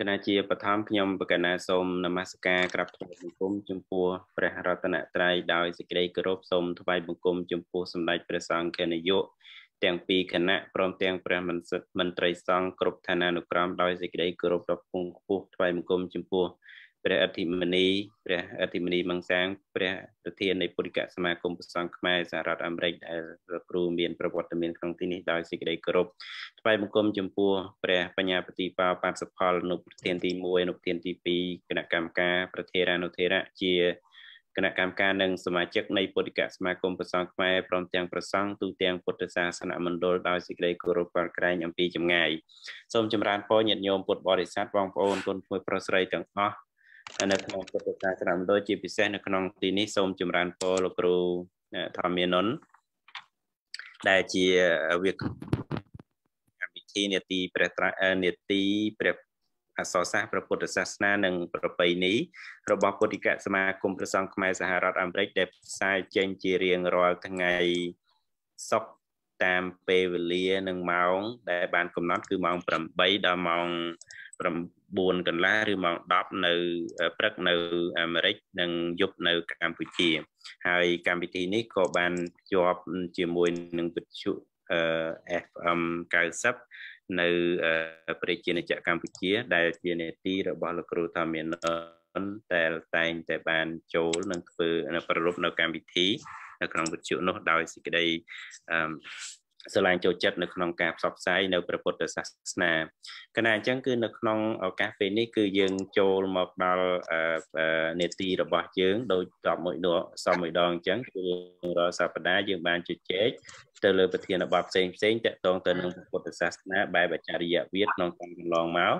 គណៈជាបឋមខ្ញុំបកណាសូមនមស្ការក្រាបថ្វាយបង្គំចំពោះព្រះរតនត្រ័យដោយសេចក្តីគោរពសូមថ្វាយបង្គំចំពោះសម្ដេចព្រះសង្ឃនាយកទាំងពីរគណៈព្រមទាំងព្រះមន្ត្រីសង្ឃគ្រប់ឋានានុក្រមដោយសេចក្តីគោរពដ៏ខ្ពង់ខ្ពស់ថ្វាយបង្គំចំពោះព្រះអធិមនីព្រះអធិមនីមង្សាងព្រះប្រធាននៃពុទ្ធិកសមាគមប្រសង់ខ្មែរសហរដ្ឋអាមេរិកដែលលោកគ្រូមានប្រវត្តិមានក្នុងទីនេះដោយសេចក្តីគោរពថ្វាយបង្គំចំពោះព្រះបញ្ញាបតិបាបាទសផលនុប្រធានទី1អនុប្រធានទី2គណៈកម្មការប្រធារានុធិរៈជាគណៈកម្មការនិងសមាជិកនៃពុទ្ធិកសមាគមប្រសង់ខ្មែរព្រមទាំងប្រសង់ទូទាំងពុទ្ធសាសនមណ្ឌលដោយសេចក្តីគោរពបរក្រែងអំពីចម្ងាយសូមចម្រើនពរញាតិញោមពុទ្ធបរិស័ទបងប្អូនគុណគួយប្រុសស្រីទាំងអស់នៅក្នុងពុទ្ធសាសនាមណ្ឌលជាពិសេសនៅក្នុងទីនេះសូមចម្រើនពរលោកគ្រូធម្មានុនដែលជាវាកម្មវិធីនេតិព្រះត្រនេតិព្រះអសរសាស្ត្រព្រះពុទ្ធសាសនានិងប្រពៃណីរបស់ពុទ្ធិកសមាគមព្រះសង្ឃខ្មែរសហរដ្ឋអាមេរិកដែលផ្សាយចេញជារៀងរាល់ថ្ងៃសុក្រតាមពេលវេលានិងម៉ោងដែលបានកំណត់គឺម៉ោង8ដល់ម៉ោង4កន្លះឬម៉ោង10នៅព្រឹកនៅអាមេរិកនិងយប់នៅ កម្ពុជា ហើយ កម្មវិធីនេះក៏បានភ្ជាប់ជាមួយនឹងវិទ្យុ FM 90នៅប្រជាជនជាតិកម្ពុជា ដែលជានេតិរបស់លោកគ្រូថាមានតែតែង តែបាន ចូលនឹងធ្វើប្រារព្ធនៅ កម្មវិធី នៅក្នុងវិទ្យុនោះ ដោយសេចក្តីអឺស្រឡាញ់ចូលចិត្តនៅក្នុងការផ្សព្វផ្សាយនៅព្រះពុទ្ធសាសនាកណៈអញ្ចឹងគឺនៅក្នុងឱកាសពេលនេះគឺយើងចូលមកដល់នេតិរបស់យើងដោយតបមួយដងសមមួយដងអញ្ចឹងគឺរាល់សប្តាហ៍យើងបានជជែកទៅលើប្រធានបទផ្សេងផ្សេងតកតងទៅនឹងពុទ្ធសាសនាបែបអចារ្យវិទ្យាក្នុងការកន្លងមក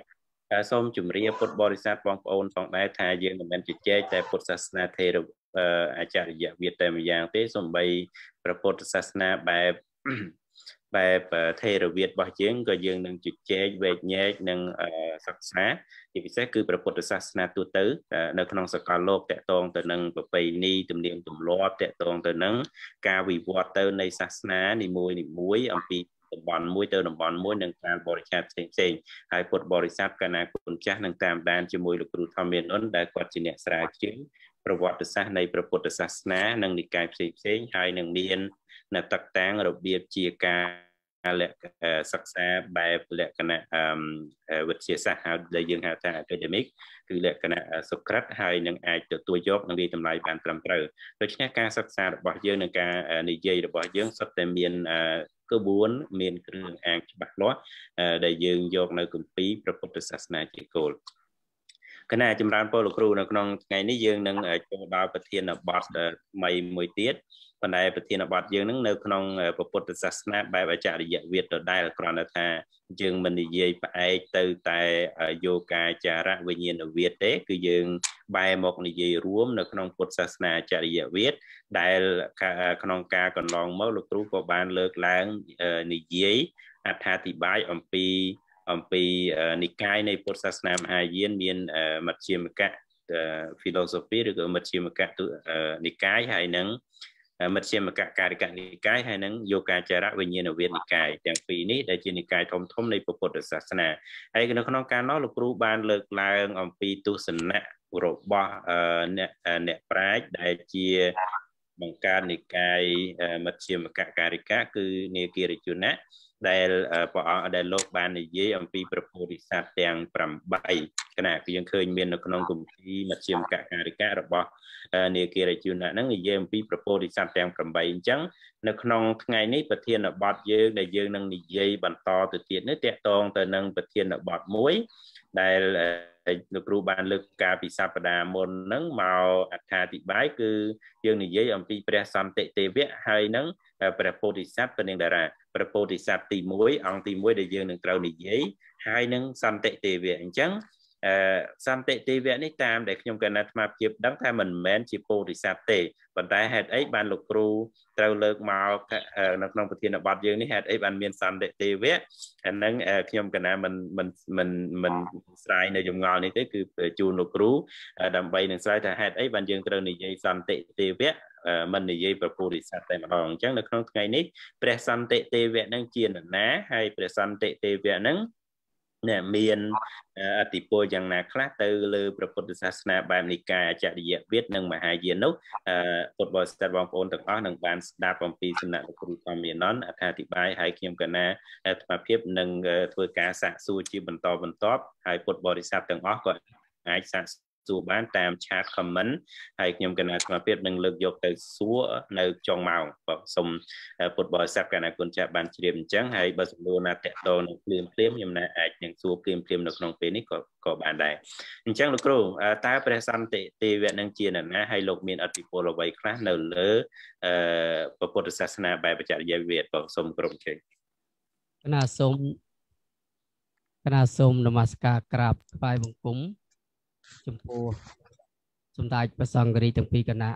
សូមជម្រាបពុទ្ធបរិស័ទបងប្អូនផងដែរថាយើងមិនមែនជជែកតែពុទ្ធសាសនាថេរអាចារ្យវិទ្យាតែម្យ៉ាង ទេសូម្បីព្រះពុទ្ធសាសនាបែបបែបថេរវាទរបស់យើងក៏យើងនឹងជជែកវែកញែកនិងសិក្សាជាពិសេសគឺព្រះពុទ្ធសាសនាទូទៅនៅក្នុងសកលលោកតកតងទៅនឹងប្រពៃណីទំនៀមទម្លាប់តកតងទៅនឹងការវិវត្តទៅ នៃសាសនានីមួយនីមួយ អំពីតំបន់មួយទៅតំបន់មួយនឹងការបរិច្ចាគផ្សេងផ្សេងហើយពុទ្ធបរិស័ទកណាគុណចាស់នឹងតាមដានជាមួយលោកគ្រូធម្មមានអ៊ុនដែលគាត់ជាអ្នកស្រាវជ្រាវប្រវត្តិសាស្ត្រនៃព្រះពុទ្ធសាសនានិងនិកាយផ្សេងផ្សេងហើយនឹងមាន នៅតកតាំងរបៀបជាការលក្ខសិក្សាបែបលក្ខណៈវិទ្យាសាស្ត្រហៅដែលយើងហៅថា academic គឺលក្ខណៈសុក្រិតហើយនឹងអាចទទួលយកនិងវិតម្លៃបានត្រឹមត្រូវដូច្នេះការសិក្សារបស់យើងនិងការនិយាយរបស់យើងសុទ្ធតែមានក្បួនមានគ្រឿងអាងច្បាស់លាស់ដែលយើងយក នៅគម្ពីរព្រះពុទ្ធសាសនាជាគោលគណៈចម្រើនពលលោកគ្រូនៅក្នុងថ្ងៃនេះយើងនឹងចូលដល់ប្រធានបទថ្មីមួយទៀតប៉ុន្តែប្រធានបទយើងនឹងនៅក្នុង ពុទ្ធសាសនាបែបអចរិយវិទ្យាដដែលគ្រាន់តែថាយើងមិននិយាយផ្អែកទៅតែយោកាចារៈវិញ្ញាណវិទ្យាទេគឺយើងបែរមកនិយាយរួម នៅក្នុងពុទ្ធសាសនាអចរិយវិទ្យាដែលក្នុងការកន្លងមកលោកគ្រូក៏បានលើកឡើងនិយាយអត្ថាធិប្បាយអំពីអំពីនិកាយនៃពុទ្ធសាសនាមហាយានមានមជ្ឈិមកៈ philosophy ឬក៏មជ្ឈិមកៈនិកាយហើយនឹងមជ្ឈមកការិកនិកាយហើយនឹងយោកាចារៈវិញ្ញាណវិនិកាយទាំងពីរនេះដែលជានិកាយធំធំនៃពុទ្ធសាសនាហើយនៅក្នុងការនោះលោកគ្រូបានលើកឡើងអំពីទស្សនៈរបស់អ្នកអ្នកប្រាជ្ញដែលជាបង្កើតនិកាយមជ្ឈមកការិកាគឺនេគារជនៈដែលព្រះអង្គដែលលោកបាននិយាយអំពីប្រពោធិសត្វទាំង8គណៈគឺយើងឃើញមាននៅក្នុងគម្ពីរមជ្ឈមកការិការបស់នេគារជនៈហ្នឹងនិយាយអំពីប្រពោធិសត្វទាំង8អញ្ចឹង នៅក្នុងថ្ងៃនេះប្រធានបទយើងដែលយើងនឹងនិយាយបន្តទៅទៀតនេះតកតងទៅនឹងប្រធានបទមួយដែលលោកគ្រូបានលើកការពីសព្ទាមុនហ្នឹងមកអត្ថាធិប្បាយគឺយើងនិយាយអំពីព្រះសន្តិទេវៈហើយនឹងព្រះពោធិសត្វពនាងតារាព្រះពោធិសត្វទី1អង្គទី1ដែលយើងនឹងត្រូវនិយាយហើយនឹងសន្តិទេវៈអញ្ចឹងអឺសន្តិទេវៈនេះតាមដែលខ្ញុំកណាត់អាត្មាភាពដឹងថាមិនមែនជាពោធិសត្វទេប៉ុន្តែហេតុអីបានលោកគ្រូត្រូវលើកមកនៅក្នុងប្រធានបទយើងនេះហេតុអីបានមានសន្តិទេវៈអានឹងខ្ញុំកណាមិនមិនមិនមិនស្រាយនៅយងល់នេះទេគឺជូនលោកគ្រូដើម្បីនឹងស្រាយថាហេតុអីបានយើងត្រូវនិយាយសន្តិទេវៈមិននិយាយប្រពោធិសត្វតែម្ដងអញ្ចឹងនៅក្នុងថ្ងៃនេះព្រះសន្តិទេវៈនឹងជានរណាហើយព្រះសន្តិទេវៈនឹងនេះមានអតិពលយ៉ាងណាខ្លះទៅលើព្រះពុទ្ធសាសនាបែបនិកាយអចរិយវិទ្យនិងមហាយាននោះពុទ្ធបរិស័ទបងប្អូនទាំងអស់នឹងបានស្ដាប់អំពីសំណាក់លោកគ្រូធម្មយានន្តអធិប្បាយឲ្យខ្ញុំកណាអាត្មាភាពនឹងធ្វើការសាកសួរជាបន្តបន្ទាប់ហើយពុទ្ធបរិស័ទទាំងអស់ក៏អាចសាកសួរបានតាម chat comment ហើយខ្ញុំកណាស្មារតីនឹងលើកយក ទៅសួរនៅចុងម៉ោងបាទសូមពុទ្ធបរិស័ទកណាគុណចាស់បានជ្រាបអញ្ចឹងហើយបើសំណួរណាតកតនឹងភ្លាមភ្លាមខ្ញុំណាអាចនឹងសួរភ្លាមភ្លាមនៅក្នុងពេលនេះក៏ក៏បានដែរអញ្ចឹងលោកគ្រូតើព្រះសន្តិទេវៈនឹងជានរណាហើយលោកមានអធិពលអ្វីខ្លះនៅលើអឺពុទ្ធសាសនាបែបបច្ចេកវិទ្យាបាទសូមក្រុមជ័យកណាសូមគណៈសូមនមស្ការក្រាបថ្វាយបង្គំចំពោះសម្ដេចព្រះសង្ឃរាជទាំងពីរគណៈ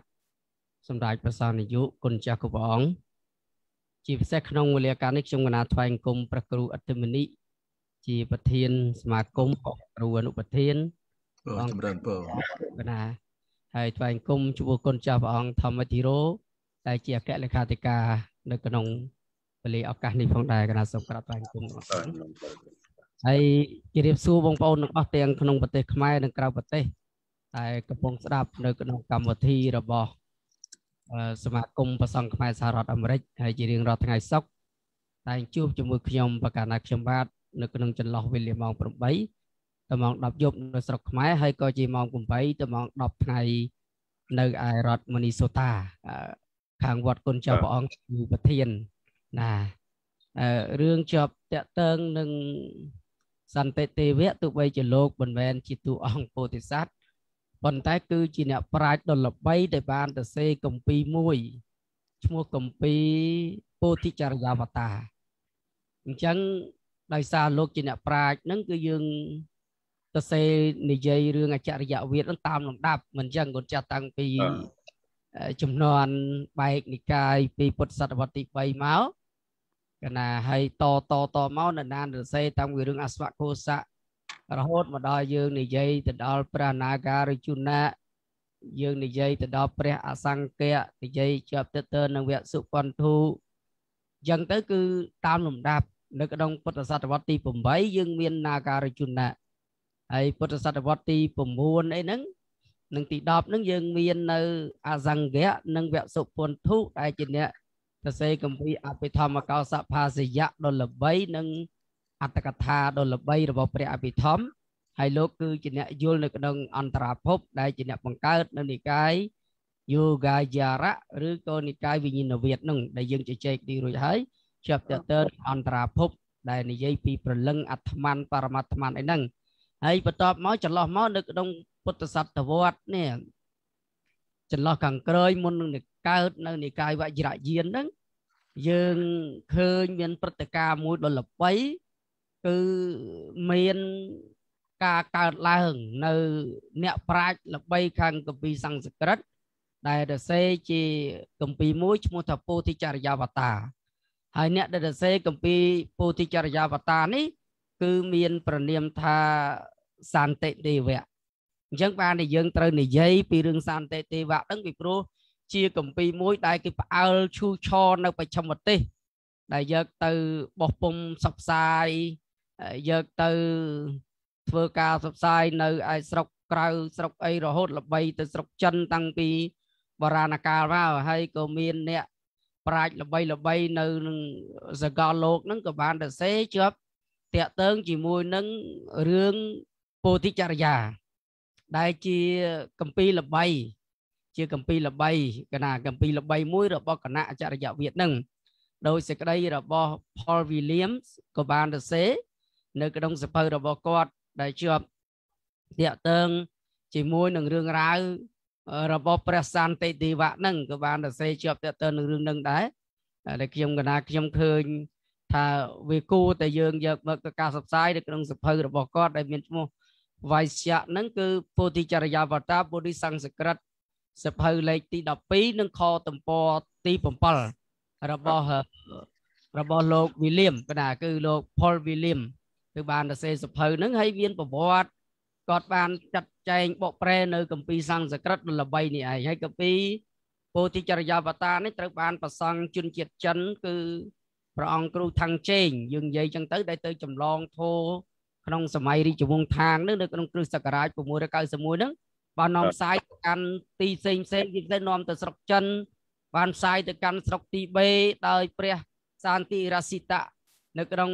សម្ដេចព្រះសង្ឃនាយកគុណចាស់គ្រប់ព្រះអង្គជាពិសេសក្នុងវេលាកាលនេះខ្ញុំគណៈថ្វាយអង្គមព្រះគ្រូអធិមនីជាប្រធានសមាគមគ្រូអនុប្រធានអង្គចម្រើនពរគណៈហើយថ្វាយអង្គមជួបគុណចាស់ព្រះអង្គធម្មធីរោដែលជាអគ្គលេខាធិការនៅក្នុងពលិឱកាសនេះផងដែរគណៈសូមក្រាបថ្វាយអង្គមហើយជម្រាបសួរបងប្អូនទាំងអស់ទាំងក្នុងប្រទេសខ្មែរនិងក្រៅប្រទេសដែលកំពុងស្ដាប់ នៅក្នុងកម្មវិធីរបស់សមាគមប្រសង់ខ្មែរសហរដ្ឋអាមេរិកហើយជារៀងរាល់ថ្ងៃសុក្រតែងជួបជាមួយខ្ញុំបកាណាខ្ញុំបាទនៅក្នុងចន្លោះវេលាម៉ោង8ដល់ម៉ោង10យប់នៅស្រុកខ្មែរហើយក៏ជាម៉ោង8ដល់ម៉ោង10ថ្ងៃនៅឯរដ្ឋមនីសូតា ខាងវត្តគុណចៅព្រះអង្គជាប្រធានណារឿងជាប់តាក់ទងនឹងសន្តិទេវៈទោះបីជាលោកមិនមែនជាទូអង្គពោធិសត្វប៉ុន្តែ គឺជាអ្នកប្រាជ្ញដ៏ល្បី ដែលបានទៅសេកំពីមួយឈ្មោះកំពីពោធិចរិយាវតាអញ្ចឹងដោយសារលោកជាអ្នកប្រាជ្ញហ្នឹងគឺយើងទៅសេនិយាយរឿងអចរិយវិទ្យាហ្នឹងតាមលំដាប់មិនអញ្ចឹងគាត់ចាត់តាំងពីចំនួនបែកនិកាយពីពុទ្ធសតវត្សទី3មកកណាហើយតត តមកនៅណានរសេតាំងពីរឿងអស្វកោសៈរហូតមកដល់យើងនិយាយទៅដល់ព្រះអនាគារិជុណៈយើងនិយាយទៅដល់ព្រះអសង្កៈនិយាយជាប់ទៅទៅនឹងវគ្គសុពន្ធុអញ្ចឹងទៅគឺតាមលំដាប់នៅក្នុងពុទ្ធសតវត្សទី8យើងមាននាការជុណៈហើយពុទ្ធសតវត្សទី9អីហ្នឹងនិងទី10ហ្នឹងយើងមាននៅអសង្កៈនិងវគ្គសុពន្ធុដែលជាអ្នកសរសេរគម្ពីរអភិធម្មកោសភាសយៈដ៏ល្បីនិងអត្តកថាដ៏ល្បីរបស់ព្រះអភិធម្មហើយលោកគឺជាអ្នកយល់នៅក្នុង អន្តរភព ដែលជាអ្នក បង្កើតនៅនិកាយយូហ្គាយារៈឬក៏និកាយវិញ្ញាណវាទនឹងដែលយើងជជែកនេះរួចហើយជាប់តទៅអន្តរភព ដែលនិយាយពីប្រលឹងអាត្មានបរមាត្មានអីហ្នឹងហើយបន្ទាប់មកចន្លោះមកនៅក្នុង ពុទ្ធសតវត្សនេះចន្លោះខាងក្រោយមុននឹងនិកើតនៅនិកាយវជ្រយានហ្នឹងយើងឃើញមានព្រឹត្តិការណ៍មួយដ៏ល្បីគឺមានការកើតឡើងនៅ អ្នកប្រាជ្ញល្បីខាងកម្ពីសំស្ក្រឹតដែលរសេរជាកម្ពីមួយឈ្មោះថាពោធិចរិយាវតាហើយអ្នកដែលរសេរកម្ពីពោធិចរិយាវតានេះ គឺមានប្រណាមថាសន្តិទេវៈអញ្ចឹងបានតែយើងត្រូវនិយាយពីរឿងសន្តិទេវៈហ្នឹងពីព្រោះជាកម្ពីមួយដែលគេផ្អើលឈូឆរនៅបច្ឆមទេស ដែលយកទៅបោះពុំសັບផ្សាយយកទៅធ្វើការសັບផ្សាយនៅឯស្រុកក្រៅស្រុកអីរហូត ល្បី ទៅស្រុកចិនតាំងពីបរាណកាលមកហើយក៏មានអ្នក ប្រាជ្ញល្បីល្បីនៅនឹងសកលលោកហ្នឹងក៏បានទៅសេជាប់តាក់ទងជាមួយនឹងរឿងពោធិចរិយា ដែលជាកម្ពីល្បីជាកម្ពីលបីកណាកម្ពីលបីមួយរបស់គណៈអចរិយវិទ្យនឹងដោយសេចក្តីរបស់ Paul Williams ក៏បានសរសេរនៅ ក្នុងសភៅរបស់គាត់ដែលជាប់តាក់ទងជាមួយនឹងរឿងរ៉ាវរបស់ព្រះសន្តិទេវៈនឹងក៏បានសរសេរជាប់តាក់ទងនឹងរឿងនឹងដែរដែលខ្ញុំកណាខ្ញុំឃើញថាវាគួរតែយើងយកមកទៅការសិក្សានៅក្នុងសភៅរបស់គាត់ដែលមានឈ្មោះវៃស្យៈនឹងគឺពោធិចរិយាវតាបុរិសង្សក្រិតសភៅលេខទី12និងខទំព័រទី7របស់របស់លោកវីលៀមគណាគឺលោក Paul William គឺបានសរសេរសភៅហ្នឹងហើយមានប្រវត្តិគាត់បានចាត់ចែងបកប្រែនៅគម្ពីរសំស្ក្រឹតល្បីនេះឯងហើយគម្ពីរពោធិចរិយាវតានេះត្រូវបាន ប្រសង់ជនជាតិចិន គឺព្រះអង្គគ្រូថាំងជេងយើងនិយាយចឹងទៅ ដែលទៅចម្លងធោក្នុងសម័យរាជវង្សថាងនៅក្នុងគ្រិស្តសករាជ691ហ្នឹងបាននាំផ្សាយទៅកាន់ទីផ្សេងផ្សេងជាពិសេសនាំទៅស្រុកចិនបានផ្សាយទៅកាន់ស្រុកទីបេដោយព្រះសានតិរាស៊ីតៈនៅក្នុង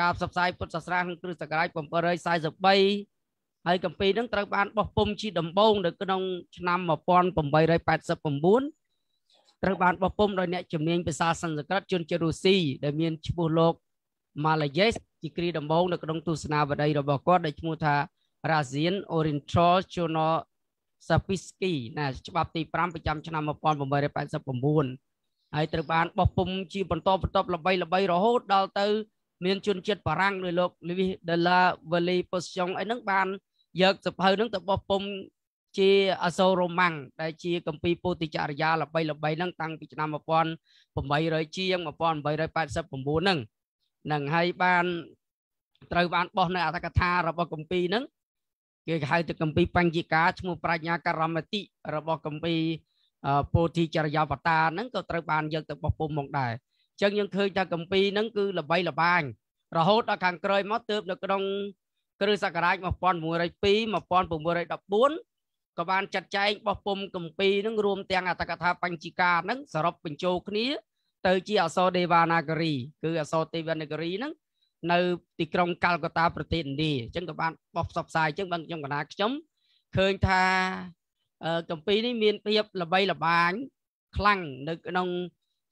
ការ ផ្សព្វផ្សាយពុទ្ធសាសនាក្នុងគ្រិស្តសករាជ743ហើយកម្ពីនឹងត្រូវបានបោះពុំជាដំបូងនៅក្នុងឆ្នាំ1889ត្រូវបានបោះពុំដោយអ្នកជំនាញភាសាសំស្ក្រឹតជនជាតិរុស្ស៊ីដែលមានឈ្មោះលោកម៉ាឡាយេសជាគ្រីដំបូងនៅក្នុងទស្សនាវដ្តី របស់គាត់ដែលឈ្មោះថា Russian Oriental Journal សាហ្វីស្គីណាច្បាប់ទី5ប្រចាំឆ្នាំ1889ហើយត្រូវបានបោះពុំជាបន្តបន្ទាប់ល្បីល្បីរហូតដល់ទៅ មានជនជាតិបារាំងដោយលោក Louis de la Vallee Poisson អីហ្នឹងបានយកសភៅហ្នឹងទៅបោះពុំជាអសូររ៉ូម៉ាំងដែលជាកម្ពីពោធិចរិយាល្បីល្បីហ្នឹងតាំងពីឆ្នាំ1800ជាង1889ហ្នឹងនឹងហើយបានត្រូវបានបោះនៅអត្ថកថារបស់កម្ពីហ្នឹងគេហៅទៅកម្ពីបញ្ញិកាឈ្មោះប្រាជ្ញាករមតិរបស់កម្ពីពោធិចរិយាវតាហ្នឹងក៏ត្រូវបានយកទៅបោះពុំមកដែរអញ្ចឹងយើងឃើញថាកម្ពីហ្នឹងគឺល្បីល្បាញរហូតដល់ខាងក្រោយមកទើបនៅក្នុងគ្រិស្តសករាជ1902 1914ក៏បានចាត់ចែងបោះពុំកម្ពីហ្នឹងរួមទាំងអត្តកថាបញ្ញិកាហ្នឹងសរុបបញ្ចូលគ្នា ទៅជាអសរទេវានាគរី គឺអសរទេវានាគរីហ្នឹងនៅទីក្រុងកាល់កូតា ប្រទេសឥណ្ឌាអញ្ចឹងក៏បានបោះផ្សព្វផ្សាយអញ្ចឹងបានខ្ញុំកណាខ្ញុំឃើញថាកម្ពីនេះមានភាពល្បីល្បាញខ្លាំងនៅក្នុង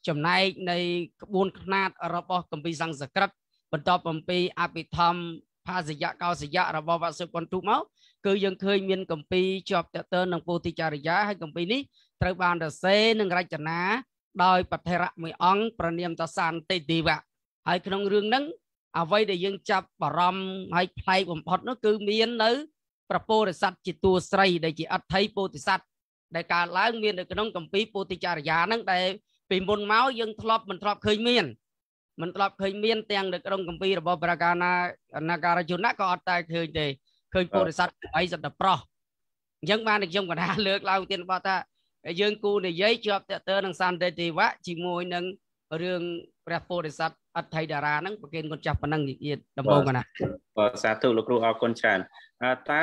ចំណែកនៃ ក្បួន ខ្នាតរបស់កម្ពីសំស្ក្រឹតបន្ទាប់អំពីអភិធម្មភាសយៈកោសយៈរបស់វសុពន្ទុមកគឺយើងឃើញមានកម្ពីជាប់តទៅនឹងពោធិចារ្យា ហើយកម្ពីនេះត្រូវបានរសេរនិងរចនាដោយបថេរៈមួយអង្គប្រណិមតសានទេទីវៈហើយក្នុងរឿងហ្នឹងអ្វីដែលយើងចាប់បារម្ភហើយផ្លែកបំផុតនោះគឺមាននៅ ប្រពោរិស័តជាតួស្រីដែលជាអដ្ឋិពោធិសត្វដែលកើតឡើងមាននៅក្នុងកម្ពីពោធិចរិយាហ្នឹងដែលពីមុនមកយើងធ្លាប់មិនធ្លាប់ឃើញមានមិនធ្លាប់ឃើញមាន ទាំងនៅក្នុងកម្ពីរបស់ប្រកាណាអនាការជនៈក៏អត់តែឃើញទេឃើញពោធិសត្វអីសត្វតប្រោះអញ្ចឹងបានខ្ញុំកណាលើកឡើងទៀតបាទថាយើងគូនិយាយជាប់តទៅនឹងសន្តិទេវៈជាមួយនឹងរឿងព្រះពោធិសត្វអត្ថ័យតារាហ្នឹងប្រគេនកូនចាស់ប៉ុណ្ណឹងទៀតដំបូងកណាបាទសាធុលោកគ្រូអរគុណច្រើនតើ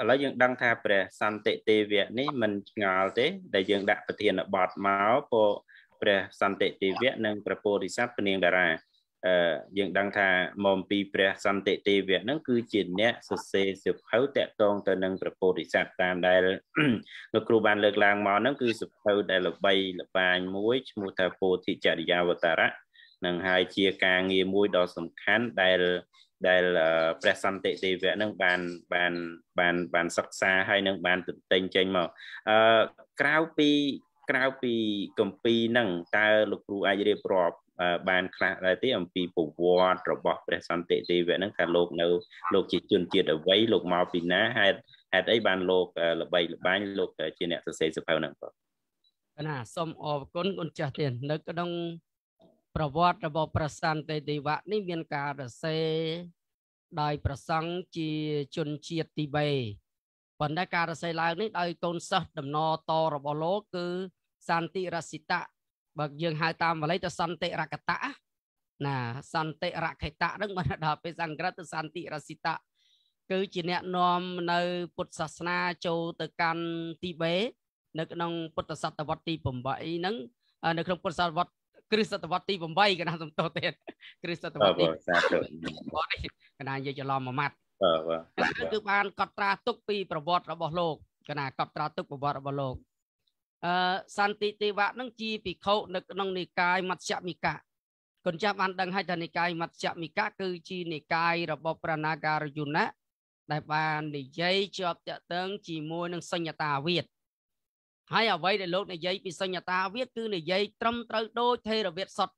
ឥឡូវយើងដឹងថាព្រះសន្តិទេវៈនេះមិនឆ្ងល់ទេដែលយើងដាក់ប្រធានបទមកពោព្រះសន្តិទេវៈនិងព្រះពោធិសត្វពនាងតារាអឺយើងដឹងថាមកពីព្រះសន្តិទេវៈហ្នឹងគឺជាអ្នកសរសេរសៀវភៅតកតងទៅនឹងព្រះពោធិសត្វតាមដែលលោកគ្រូបានលើកឡើងមកហ្នឹងគឺសៀវភៅដែលល្បីល្បាញមួយឈ្មោះថាពោធិចរិយាវតារៈនឹងហើយជាការងារមួយដ៏សំខាន់ដែលដែលព្រះសន្តិទេវៈនឹងបានបានបានបានសិក្សាហើយនឹងបានទន្ទិញចេញមកអឺក្រៅពីក្រៅពីកម្ពីនឹងតើលោកគ្រូអាចរៀបរាប់ បានខ្លះដែរទេអំពីប្រវត្តិរបស់ព្រះសន្តិទេវៈនឹងថាលោក នៅ លោកជាជនជាតិអ្វីលោកមកពីណាហេតុហេតុអីបានលោកល្បីល្បាញលោកជាអ្នកសរសេរសៀវភៅនឹងបាទណាសូមអរគុណគុណចាស់ទៀតនៅក្នុងប្រវត្តិរបស់ប្រសន្តិទេវៈនេះមាន ការរសេរដោយប្រសង់ជាជនជាតិទីបេប៉ុន្តែការរសេរឡើងនេះដោយកូនសិស្សដំណរតរបស់លោកគឺសន្តិរសិតៈបើយើងហៅតាមបាលីទៅសន្តិរកតៈណា សន្តិរខេតៈនឹងបានដល់ពេលសង្ក្រឹតទៅសន្តិរសិតៈគឺជាអ្នកនាំនៅ ពុទ្ធសាសនាចូលទៅកាន់ទីបេនៅក្នុងពុទ្ធសតវត្សទី8ហ្នឹងនៅក្នុងពុទ្ធសតវត្សគ្រិស្តសតវត្សទី8កណាសំទោសទៀតគ្រិស្តសតវត្សទី8កណានិយាយច្រឡំមួយម៉ាត់បាទគឺបានកត់ត្រាទុកពីប្រវត្តិរបស់លោកកណាកត់ត្រាទុកប្រវត្តិរបស់លោកអឺសន្តិទេវៈនឹងជាភិក្ខុនៅក្នុងនិកាយមជ្ឈមិកាកូនចាស់បានដឹងហើយថានិកាយមជ្ឈមិកាគឺជានិកាយរបស់ប្រណាការយុណៈដែលបាននិយាយជាប់តាក់ទងជាមួយនឹងសញ្ញតាវិទ្យាហើយអ្វីដែលលោកនិយាយពីសញ្ញតាវាគឺនិយាយត្រឹមត្រូវដូចថេរវាទសុទ្ធ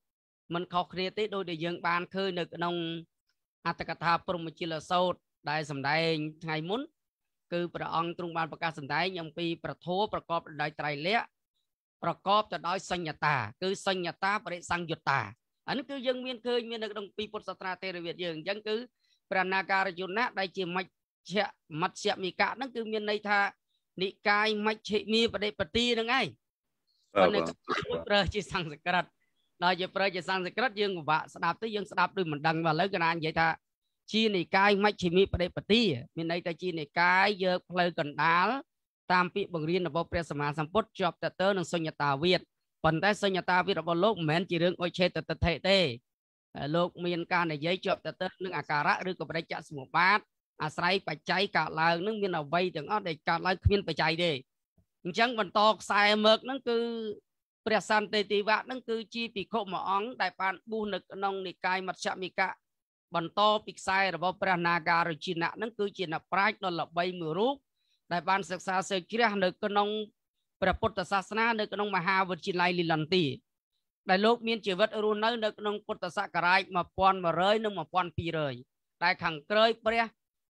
មិនខុសគ្នាទេដោយដែលយើង បានឃើញនៅក្នុងអត្តកថាព្រហ្មជាលសោតដែលសម្ដែងថ្ងៃមុន គឺព្រះអង្គទ្រង់បានប្រកាសសម្ដែងអំពីប្រធោប្រកបដោយត្រៃលក្ខប្រកបទៅដោយសញ្ញតា គឺសញ្ញតាបរិសង្យុតាអានេះគឺយើងមានឃើញមាននៅក្នុងពីពុទ្ធសាសនាទេរវាទយើងអញ្ចឹងគឺព្រះណាការយុណៈដែលជាមជ្ឈមជ្ឈមិកៈហ្នឹងគឺមានន័យថានិកាយមជ្ឈិមាបដិបទីនឹងឯងប៉ុន្តែប្រើជាសំស្ក្រឹតដល់យើងប្រើជាសំស្ក្រឹតយើងពិបាកស្ដាប់ទៅយើងស្ដាប់ដូចមិនដឹងបាទឥឡូវកណានិយាយថាជានិកាយមជ្ឈិមាបដិបទីមានន័យថាជានិកាយយកផ្លូវកណ្ដាលតាមពាក្យបង្រៀនរបស់ព្រះសម្មាសម្ពុទ្ធជាប់តទៅនឹងសញ្ញតាវិទ្យប៉ុន្តែសញ្ញតាវិទ្យរបស់លោកមិនមែនជារឿងអុឆេតតថេទេលោកមានការនិយាយជាប់តទៅនឹងអាការៈឬក៏បដិច្ចសមុបាទអាស្រ័យបច្ច័យកើតឡើងនឹងមានអវ័យទាំងអស់ដែលកើតឡើងគ្មានបច្ច័យទេអញ្ចឹងបន្តខ្សែមើកនឹងគឺព្រះសន្តិទិវៈនឹង គឺជាភិក្ខុមួយអង្គដែលបានបួសនៅក្នុងនិកាយមជ្ឈមិកៈបន្តពីខ្សែរបស់ព្រះនាការរជិណៈនឹងគឺជាអ្នកប្រាជ្ញដ៏ល្បីមួយរូបដែលបានសិក្សាសិជ្រះនៅក្នុងព្រះពុទ្ធសាសនានៅក្នុងមហាវិទ្យាល័យលីឡន់ទីដែលលោកមានជីវិតរស់នៅនៅក្នុងពុទ្ធសករាជ1100និង1200ដែលខាងក្រោយព្រះ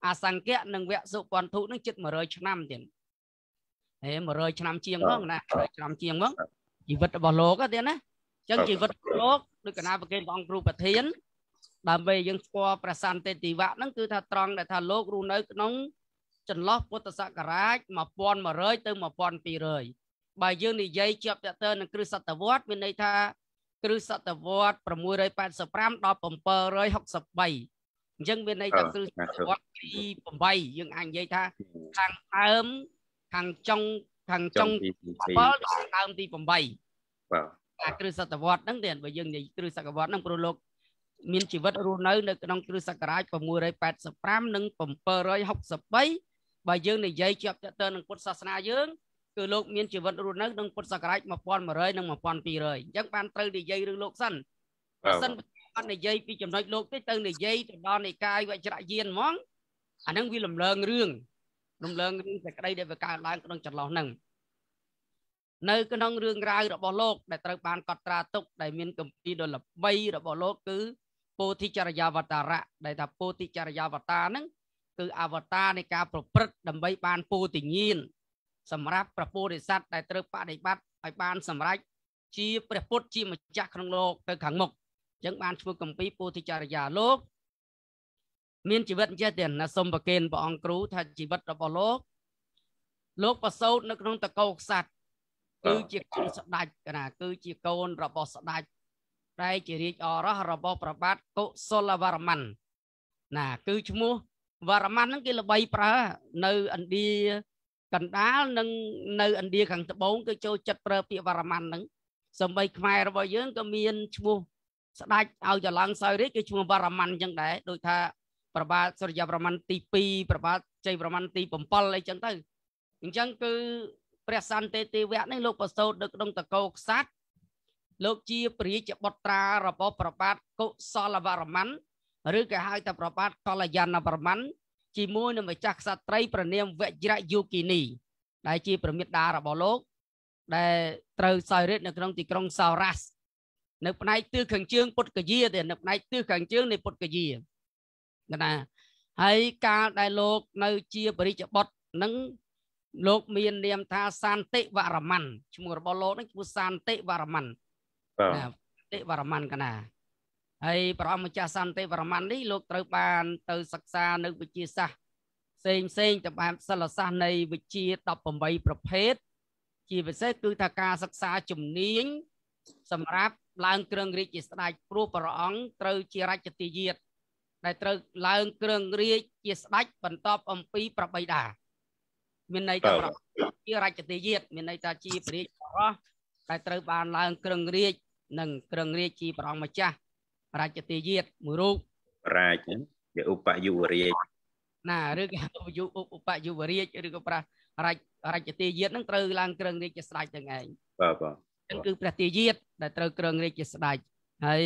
អសង្កៈនិងវគ្គសុពន្ធុនឹងជិត100ឆ្នាំទៀតហេ100ឆ្នាំជាងមកណា100ឆ្នាំជាងមកជីវិតរបស់លោកទៀតណាអញ្ចឹងជីវិតរបស់លោកដូចកណាប្រកេនព្រះអង្គគ្រូប្រធានដើម្បីយើងស្គាល់ព្រះសន្តិតិវៈហ្នឹងគឺថាត្រង់ដែលថាលោករស់នៅ ក្នុង ចន្លោះពុទ្ធសករាជ1100ទៅ1200បើយើងនិយាយជាប់តទៅនឹងគ្រិស្តសតវត្សមានន័យថា គ្រិស្តសតវត្ស685ដល់763អញ្ចឹងមានន័យថាទិសវត្តទី8យើងអាចនិយាយថាខាងដើមខាងចុងខាងចុង7ខាងដើមទី8បាទអាគ្រឹះសតវត្សហ្នឹងទេបើយើងនិយាយគ្រឹះសកវត្សហ្នឹងព្រោះលោកមានជីវិតរស់នៅនៅក្នុងគ្រឹះសករាជ685និង763បើយើងនិយាយជាប់ទាក់ទងនឹងពុទ្ធសាសនាយើងគឺលោកមានជីវិតរស់នៅក្នុងពុទ្ធសករាជ1100និង1200អញ្ចឹងបានត្រូវនិយាយរឿងលោកសិនបើសិនគាត់និយាយពីចំណុចលោកទេទៅនិយាយទៅដល់និកាយវជ្រយានហ្មងអាហ្នឹងវាលំលើងរឿងលំលើងរឿងសក្តីដែលវាកើតឡើងក្នុងចន្លោះហ្នឹងនៅក្នុងរឿងរ៉ាវរបស់លោកដែលត្រូវបានកត់ត្រាទុក ដែលមានកម្ពីដ៏ល្បីរបស់លោក គឺពោធិចរិយាវតារៈដែលថាពោធិចរិយាវតាហ្នឹងគឺអវតារនៃការប្រព្រឹត្តដើម្បីបានពោធិញ្ញាណសម្រាប់ព្រះពោធិសត្វដែលត្រូវបដិបត្តិឲ្យបានសម្រេចជាព្រះពុទ្ធជាម្ចាស់ក្នុងលោកទៅខាងមុខចឹងបានធ្វើកំពីពោធិចរិយាលោកមានជីវិតចេះទេណាសូមប្រគេនព្រះអង្គគ្រូថាជីវិតរបស់លោកលោកប្រសូតនៅក្នុងតកោខ្សាត់គឺជាកូនស្ដេចណា គឺជាកូនរបស់ស្ដេចតែជារាជអរោះរបស់ប្របាទកុសលវរ្ម័នណាគឺឈ្មោះវរ្ម័នហ្នឹងគេល្បីប្រើនៅឥណ្ឌាកណ្ដាលនិងនៅឥណ្ឌាខាងត្បូងគឺចូលចិត្តប្រើពាក្យវរ្ម័នហ្នឹងសម្បីខ្មែររបស់យើងក៏មានឈ្មោះស្ដេចឲ្យចលងសោយរាជគឺឈ្មោះវរ្ម័នអញ្ចឹងដែរដូចថាប្របាទសូរ្យប្រមាណទី2ប្របាទជ័យប្រមាណទី7អីចឹងទៅអញ្ចឹងគឺព្រះសន្តិទេវៈនេះលោកប្រសូតនៅក្នុងតកោខ្សាត់លោកជាព្រះរាជបុត្រារបស់ ប្របាទកុសលវរ្ម័នឬក៏ហៅថាប្របាទកលយានវរ្ម័នជាមួយនឹងម្ចាស់ក្សត្រី ប្រណាមវជ្រយុគីនីដែលជាប្រមិត្តដារបស់លោក ដែល ត្រូវសោយរាជនៅក្នុងទីក្រុងសោរ៉ាស់នៅផ្នែកទិសខាងជើងពុទ្ធគយាទេនៅផ្នែកទិសខាងជើងនៃពុទ្ធគយាណាហើយកាលដែលលោក នៅជាបរិជ្ជបុត្រនឹងលោកមាន នាមថាសាន្តិវរម័នឈ្មោះរបស់លោកនឹងឈ្មោះសាន្តិវរម័នបាទតិវរម័នកណាហើយព្រះអង្គម្ចាស់សន្តិវរម័ននេះលោកត្រូវបានទៅសិក្សានៅវិទ្យាសាស្ត្រផ្សេងផ្សេងទៅបែបសិលសាស្ត្រនៃវិទ្យា18ប្រភេទជាពិសេសគឺថាការសិក្សាជំនាញសម្រាប់ឡើងគ្រឿងរាជជាស្ដេចព្រោះព្រះអង្គត្រូវជារាជទាយាទដែលត្រូវឡើងគ្រឿងរាជជាស្ដេចបន្ទាប់អំពីប្របីតាមានន័យថាព្រះជារាជទាយាទមានន័យថាជាព្រះរាជបរោះដែលត្រូវបានឡើងគ្រឿងរាជនិងគ្រឿងរាជជាព្រះអង្គម្ចាស់រាជទាយាទមួយរូបរាជជាឧបយុវរាជណាឬក៏ឧបយុឧបយុវរាជឬក៏ប្រារាជរាជទាយាទនឹងត្រូវឡើងគ្រឿងរាជជាស្ដេចទាំងឯងបាទបាទនឹងគឺព្រះទាយាទដែលត្រូវគ្រងរាជជាស្ដេចហើយ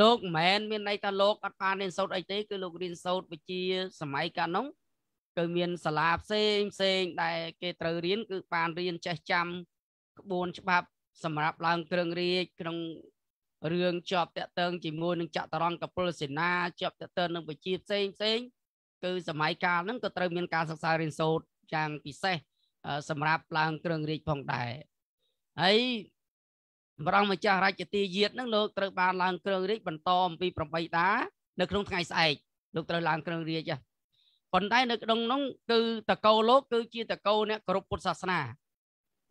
លោកមិនមែនមានន័យថាលោកអត់បានរៀនសូត្រអីទេ គឺលោករៀនសូត្រវិជ្ជាសម័យកាលនោះគឺមានសាលាផ្សេងផ្សេង ដែលគេត្រូវរៀន គឺបានរៀនចេះចាំ ក្បួនច្បាប់ សម្រាប់ឡើងគ្រងរាជក្នុងរឿងជាប់តាក់ទងជាមួយនឹងចតរង្គកពុលសេនាជាប់តាក់ទងនឹងវិជាផ្សេងផ្សេងគឺសម័យកាលហ្នឹងក៏ត្រូវមានការសិក្សារៀនសូត្រយ៉ាងពិសេស សម្រាប់ឡើងគ្រងរាជផងដែរហើយបរងម្ចាស់រាជទាយាតនឹងលោកត្រូវបានឡើងគ្រឿងរាជបន្តអំពី8តានៅក្នុងថ្ងៃស្អែកលោកត្រូវឡើងគ្រឿងរាជប៉ុន្តែ នៅក្នុងនោះគឺតកោលោកគឺជាតកោអ្នកគោរពពុទ្ធសាសនា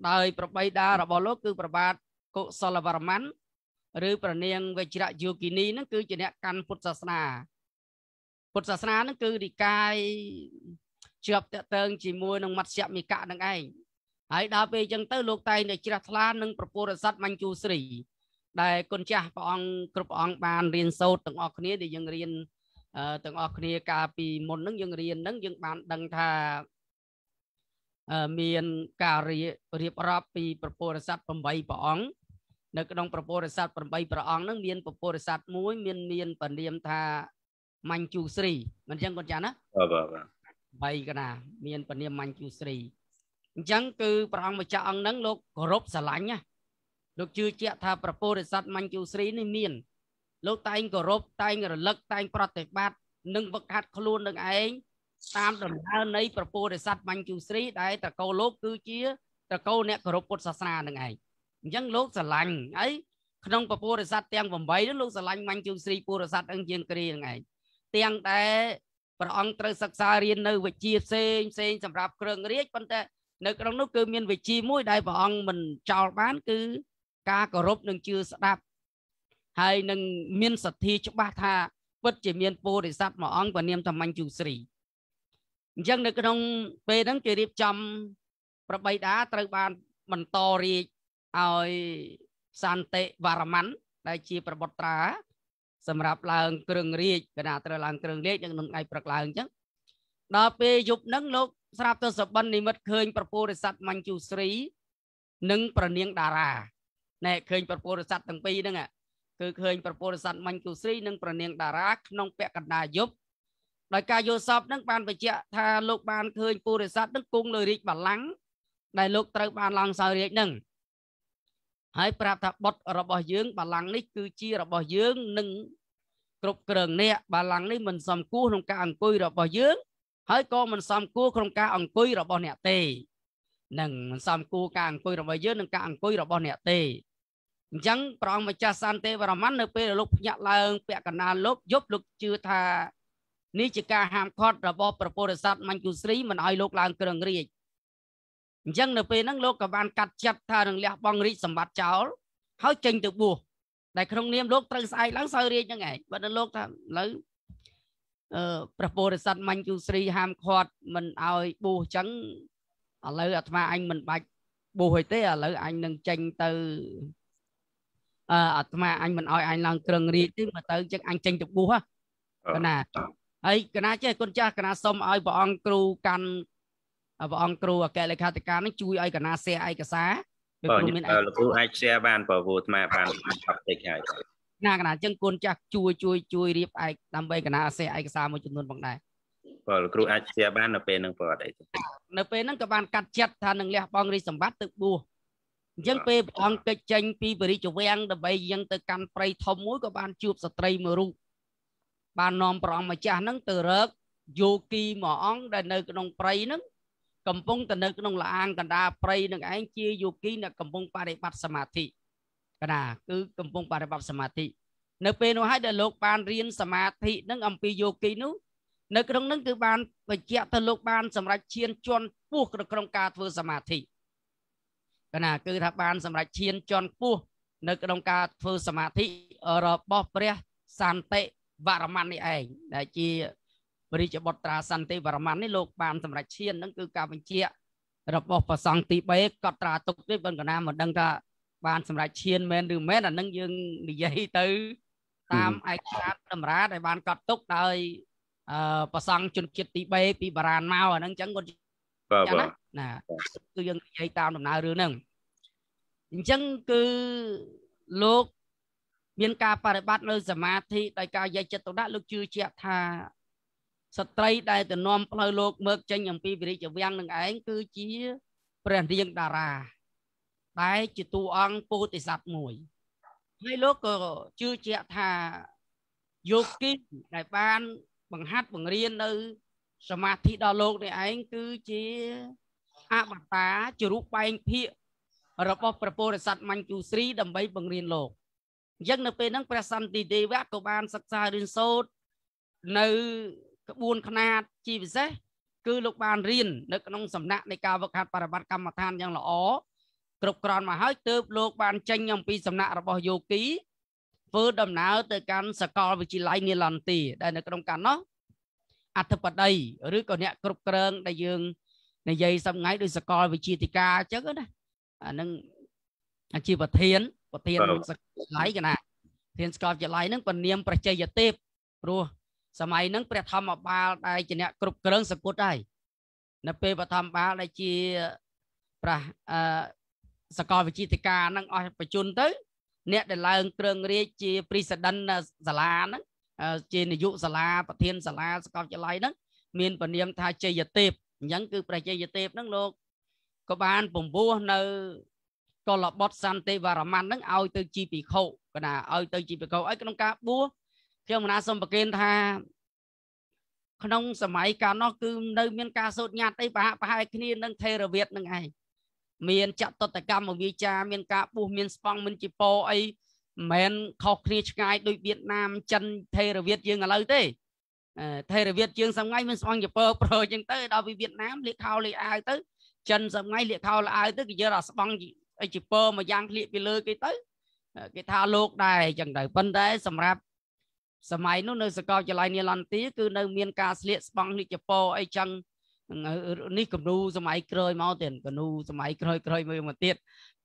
ដោយ ប្របីតារបស់លោក គឺប្របាទកុសលវរ្ម័នឬ ប្រនាងវជ្រយោគិនីនឹងគឺជាអ្នកកាន់ពុទ្ធសាសនាពុទ្ធសាសនានឹងគឺនិកាយជាប់តកតងជាមួយនឹងមត្ស្យមិកៈនឹងឯងហើយដល់ពេលអញ្ចឹងទៅលោកតែងតែជ្រះថ្លានឹងប្រពុរស័តមញ្ជូស្រីដែលគុណចាស់ព្រះអង្គគ្រប់អង្គបានរៀនសូត្រទាំងអស់គ្នាដែលយើងរៀនទាំងអស់គ្នាកាលពីមុនហ្នឹងយើងរៀនហ្នឹងយើងបានដឹងថាមានការរៀបរាប់ពីប្រពុរស័ត8ព្រះអង្គនៅក្នុងប្រពុរស័ត8ព្រះអង្គហ្នឹងមានប្រពុរស័តមួយ មាន មានពនាមថាមញ្ជូស្រីមិនអញ្ចឹងគាត់ចាណាបាទបាទបាទ3កណាមានពនាមមញ្ជូស្រីអញ្ចឹងគឺព្រះអង្គម្ចាស់អង្គហ្នឹងលោកគោរពស្រឡាញ់ណាលោកជឿជាក់ថាប្រពោធិសត្វមញ្ជូស្រី នេះមាន លោកតែងគោរពតែងរលឹកតែង ប្រតិបត្តិនិងវឹកហាត់ខ្លួននឹងឯងតាមដំណើរនៃប្រពោធិសត្វមញ្ជូស្រីដែលតកោលោកគឺជាតកោអ្នកគោរពពុទ្ធសាសនានឹងឯងអញ្ចឹងលោកស្រឡាញ់អីក្នុងពពុរិស័ទទាំង8នោះលោកស្រឡាញ់មាញ់ជូស្រីពុរិស័ទអង្គជាងគ្រីហ្នឹងឯងទាំងតែព្រះអង្គត្រូវសិក្សារៀននៅវិជ្ជាផ្សេងផ្សេងសម្រាប់គ្រឿងរាជប៉ុន្តែនៅក្នុងនោះគឺមានវិជីមួយដែលព្រះអង្គមិនចោលបាន គឺ ការគោរពនិងជឿស្ដាប់ហើយនឹងមានសទ្ធាច្បាស់ថា ពិតជាមានពោរិស័ទមួយអង្គព្រះនាមធម្មញ្ជូស្រីអញ្ចឹងនៅក្នុង ពេលហ្នឹងគេរៀបចំប្របីតាត្រូវបានបន្តរាជឲ្យសន្តិវរម័នដែលជាប្របុត្រាសម្រាប់ឡើងគ្រឿងរាជកណាត្រូវឡើងគ្រឿងរាជនៅក្នុងថ្ងៃព្រឹកឡើងអញ្ចឹងដល់ពេលយប់ហ្នឹងលោកស្រាប់ទៅសបិននិមិត្តឃើញប្រពោរិស័តមញ្ជូស្រីនិងប្រនាងតារាណែឃើញប្រពោរិស័តទាំងពីរហ្នឹងគឺឃើញប្រពោរិស័តមញ្ជូស្រីនិងប្រនាងតារាក្នុងពកណ្ដាយប់ដោយការយល់សពនឹងបានបញ្ជាក់ថាលោកបានឃើញពុរិស័ទនឹងគង់លើរាជបល្ល័ង្កដែលលោកត្រូវបានឡើងសោយរាជនឹងហើយប្រាប់ថាបុតរបស់យើងបល្ល័ង្កនេះគឺជារបស់យើងនឹងគ្រប់គ្រងនេះបល្ល័ង្កនេះមិនសមគួរក្នុងការអង្គុយរបស់យើងហើយក៏មិនសមគួរក្នុងការអង្គុយរបស់អ្នកទេនឹងមិនសមគួរការអង្គុយរបស់យើងនិងការអង្គុយរបស់អ្នកទេអញ្ចឹងព្រះអង្គម្ចាស់សន្តិវរម័ននៅពេលលោកភ្ញាក់ឡើងពាក់កណ្ដាលលោកយប់លោកជឿថានេះជាការហាមឃាត់របស់ប្រពុរិស័ទមញ្ជុស្រីមិនឲ្យលោកឡើងគ្រងរាជអញ្ចឹងនៅពេលហ្នឹងលោកក៏បានកាត់ចិត្តថានឹងលះបង់រាជសម្បត្តិចោលហើយចេញទៅបួសដែលក្នុងនាមលោកត្រូវស្អែកឡើងសោយរាជហ្នឹងឯងបើដល់លោកថាឥឡូវព្រះពុរិស័ទមញ្ជូស្រីហាមឃាត់មិនឲ្យបួសចឹងឥឡូវអាត្មាអញមិនបាច់បួសទេឥឡូវអញនឹងចេញទៅអឺអាត្មាអញមិនឲ្យអញឡើងគ្រឹងរាជទេមកទៅចឹងអញចេញទៅបួសហ៎កណាហើយកណាចេះគុណចាស់កណាសុំឲ្យព្រះអង្គគ្រូកាន់ព្រះអង្គគ្រូអគ្គលេខាធិការនឹងជួយឲ្យកណាសេឯកសារបើគ្រូមានឯកសារលោកគ្រូអាច share បានបើវោអាត្មា បានឆាប់តិចហើយណាកណាអញ្ចឹងកូនចាស់ជួយជួយជួយរៀបឯកដើម្បីកណាសេះឯកសារមួយចំនួនផងដែរបាទគ្រូអាចជាបាននៅពេលហ្នឹងព្រោះអត់អីទេនៅពេលហ្នឹងក៏បានកាត់ចិត្តថានឹងលះបង់រីសម្បត្តិទៅបួសអញ្ចឹងពេលព្រះអង្គកិច្ចចេញពីបរិជវាំងដើម្បីយាងទៅកាន់ព្រៃធំមួយក៏បានជួបស្ត្រីមួយរូបបាននាំព្រះអង្គម្ចាស់ហ្នឹងទៅរកយោគីមួយអង្គដែលនៅក្នុងព្រៃហ្នឹងកំពុងតែនៅក្នុងលាងកណ្ដាលព្រៃនឹងឯងជាយោគីអ្នកកំពុងបប្រតិបត្តិសមាធិកណាគឺកំពុងបរិបត្តិសមាធិនៅពេលនោះហើយដែលលោកបានរៀនសមាធិនឹងអំពីយោគីនោះនៅក្នុងនឹងគឺបានបញ្ជាក់ទៅលោកបានសម្រេចឈានជន់ពោះក្នុងការធ្វើសមាធិកណាគឺថាបានសម្រេចឈានជន់ពោះនៅក្នុងការធ្វើសមាធិរបស់ព្រះសន្តិវរម័ននេះឯងដែលជាព្រះរាជបុត្រាសន្តិវរម័ននេះលោកបានសម្រេចឈាននឹងគឺការបញ្ជាក់របស់ព្រះសង្ឃទី3កត់ត្រាទុកទេប៉ុន្តែកណាមិនដឹងថាបានសម្រាប់ឈានមែនឬមែនអានឹងយើងនិយាយទៅតាមឯកសារតម្រាតឲ្យបានកត់ទុកដោយអឺប្រសង់ជនជាតិទី3ពីបារាណមកអានឹងអញ្ចឹងគាត់បាទណាគឺយើងនិយាយតាមដំណើររឿងហ្នឹងអញ្ចឹងគឺលោកមានការបប្រតិបត្តិនៅ សមាធិដោយការយកចិត្តទុកដាក់លោកជឿជាក់ថាស្ត្រីដែលទៅនាំផ្លូវលោកមើក ចេញអំពីវិរិយវាំងនឹងឯងគឺជាព្រះរាងតារាបែកជាតួអង្គពោធិសត្វមួយហើយលោកក៏ជឿជាក់ថាយោគីដែលបានបង្ហាត់បង្រៀននៅសមាធិដល់លោកនេះឯងគឺជាអបតាជារូបបែងភាគរបស់ព្រះពុទ្ធស័ក្តិមញ្ជូស្រីដើម្បីបង្រៀនលោកអញ្ចឹងនៅពេលហ្នឹងព្រះសន្តិទេវៈក៏បានសិក្សារៀនសូត្រនៅក្បួនខ្នាតជាពិសេសគឺលោកបានរៀននៅក្នុងសំណាក់នៃការវឹកហាត់បរិបត្តិកម្មដ្ឋានយ៉ាងល្អគ្រប់គ្រាន់មកហើយទើបលោកបានចេញអំពីសំណាក់របស់យោគីធ្វើដំណើរទៅកាន់សកលវិទ្យាល័យនីឡន់ទី ដែលនៅក្នុងកាន់នោះអធិបតីឬក៏អ្នកគ្រប់គ្រងដែលយើងនិយាយសម្ងៃដោយសកលវិទ្យាធិការអញ្ចឹងណាអានឹងអាជីវប្រធានប្រធានសកលវិទ្យាល័យកណាធានសកលវិទ្យាល័យនឹងពនាមប្រជ័យទេពព្រោះសម័យហ្នឹងព្រះធម្មបាលដែលជាអ្នកគ្រប់គ្រងសកុតហើយនៅពេលបឋមបាលដែលជាប្រះអឺសកលវិទ្យាធិការហ្នឹងអស់បញ្ជនទៅអ្នកដែលឡើងគ្រឿងរាជជា president សាលាហ្នឹងជានាយកសាលាប្រធានសាលាសកលវិទ្យាល័យហ្នឹងមានពនាម ថាជ័យទេពអញ្ចឹងគឺព្រះជ័យទេពហ្នឹងលោកក៏បានពំពោះនៅកលបុតសន្តិវរម័នហ្នឹងឲ្យទៅជីពិខុគណាឲ្យទៅជីពិខុឲ្យក្នុងការបួសខ្ញុំណាសូមប្រកេនថាក្នុងសម័យកាលនោះគឺនៅមានការសោតញាត់អីប្រហាក់ប្រហែលគ្នានឹងថេរវាទនឹងឯងមានចតតកម្មវិជាមានការពុះមានស្បង់មានជីពោអីមិនខុសគ្នាឆ្ងាយដូចវៀតណាម ចិនថេរវាទយើងឥឡូវទេ ថេរវាទយើងសម្ងៃមានស្បង់ជីពោប្រអញ្ចឹងទៅដល់ពីវៀតណាមលាកខោលាកអាវទៅចិនសម្ងៃលាកខោលាកអាវទៅគេយកអាស្បង់អីជីពោមួយយ៉ាងលាកពីលើគេទៅគេថាលោកដែរអញ្ចឹងទៅប៉ុន្តែសម្រាប់សម័យនោះនៅ សកលវិទ្យាល័យនីឡង់ទីគឺនៅមានការស្លៀកស្បង់លាកជីពោអីចឹងនេះគំនូសម័យក្រោយមកទៀតគំនូសម័យក្រោយក្រោយមួយមកទៀត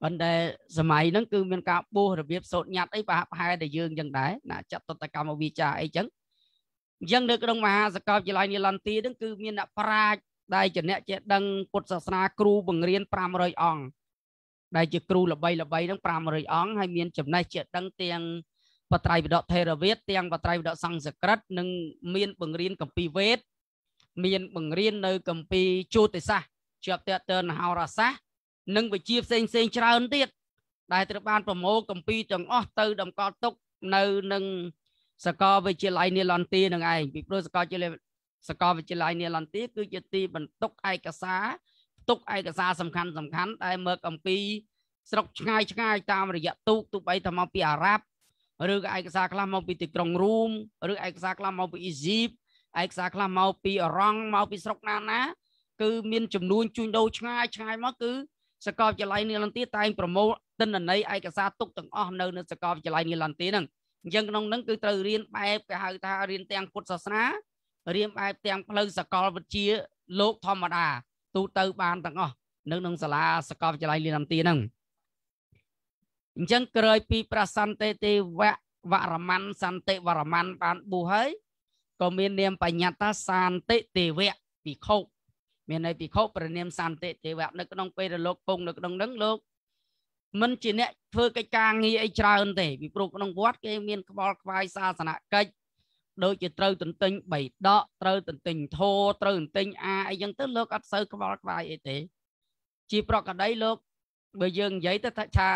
ប៉ុន្តែសម័យហ្នឹងគឺមានការបួសរបៀបសោតញាត់អីប្រហាក់ប្រហែលតែយើងចឹងដែរណាចាត់តតកម្មវិជាអីចឹងអញ្ចឹងនៅក្នុងមហាសកលវិទ្យាល័យនីឡន់ទីហ្នឹង គឺមានអ្នកប្រាជ្ញដែលជាអ្នកចេះដឹងពុទ្ធសាសនាគ្រូបង្រៀន500អង្គដែលជាគ្រូល្បីល្បីហ្នឹង500អង្គហើយមានចំណេះចេះដឹងទាំងបត្រៃវិដកថេរវាទទាំងបត្រៃវិដកសង្ស្ក្រឹតនិងមានបង្រៀនកម្ពីវេទមានបង្រៀននៅកម្ពីជោតិសាស្ត្រជាប់តេតើនហោរាសាស្ត្រនិងវិជាផ្សេងផ្សេងច្រើនទៀតដែលត្រូវបានប្រមូលកម្ពីទាំងអស់ទៅតម្កល់ទុកនៅនឹងសកលវិទ្យាល័យនីឡន់ទីនឹងឯងពីព្រោះសកលវិទ្យាល័យសកលវិទ្យាល័យនីឡន់ទីគឺជាទីបន្ទុកឯកសារទុកឯកសារសំខាន់សំខាន់ ដែលមើលអំពី ស្រុកឆ្ងាយឆ្ងាយតាមរយៈទូកទូបីថាមកពីអារ៉ាប់ឬក៏ឯកសារខ្លះមកពីទីក្រុងរូមឬឯកសារខ្លះមកពីអ៊ីស៊ីបឯកសារខ្លះមកពីអរងមកពីស្រុកណាណាគឺមាន ចំនួនជួញដូរឆ្ងាយឆ្ងាយមក គឺ សកលវិទ្យាល័យនីឡង់ទីតែងប្រមូលទិន្នន័យឯកសារទុកទាំងអស់នៅនៅសកលវិទ្យាល័យនីឡង់ទីហ្នឹងអញ្ចឹងក្នុងហ្នឹងគឺត្រូវរៀនបែបគេហៅ ថារៀនទាំងពុទ្ធសាសនារៀនបែបទាំងផ្លូវសកលវិទ្យាលោកធម្មតាទូទៅ បានទាំងអស់នៅក្នុងសាលាសកលវិទ្យាល័យលីណាំទីហ្នឹងអញ្ចឹងក្រោយពី ប្រសន្តេទេវៈវរម័នសន្តិវរម័នបានប៊ូហើយក៏មាននាមបញ្ញត្តិថាសានតិទេវៈភិក្ខុមានន័យភិក្ខុប្រនាមសន្តិទេវៈនៅក្នុងពេលដែលលោកគង់នៅក្នុងនឹងលោកមិនជាអ្នកធ្វើកិច្ចការងារអីច្រើនទេពីព្រោះក្នុងវត្តគេ មានក្បល់ខ្វាយសាសនកិច្ចដូចជាត្រូវទន្ទិញបីដកត្រូវទន្ទិញធោត្រូវទន្ទិញអាអីចឹងទៅលោកអត់សូវក្បល់ខ្វាយអីទេ ជាប្រកដីលោកបើយើងនិយាយទៅថាឆា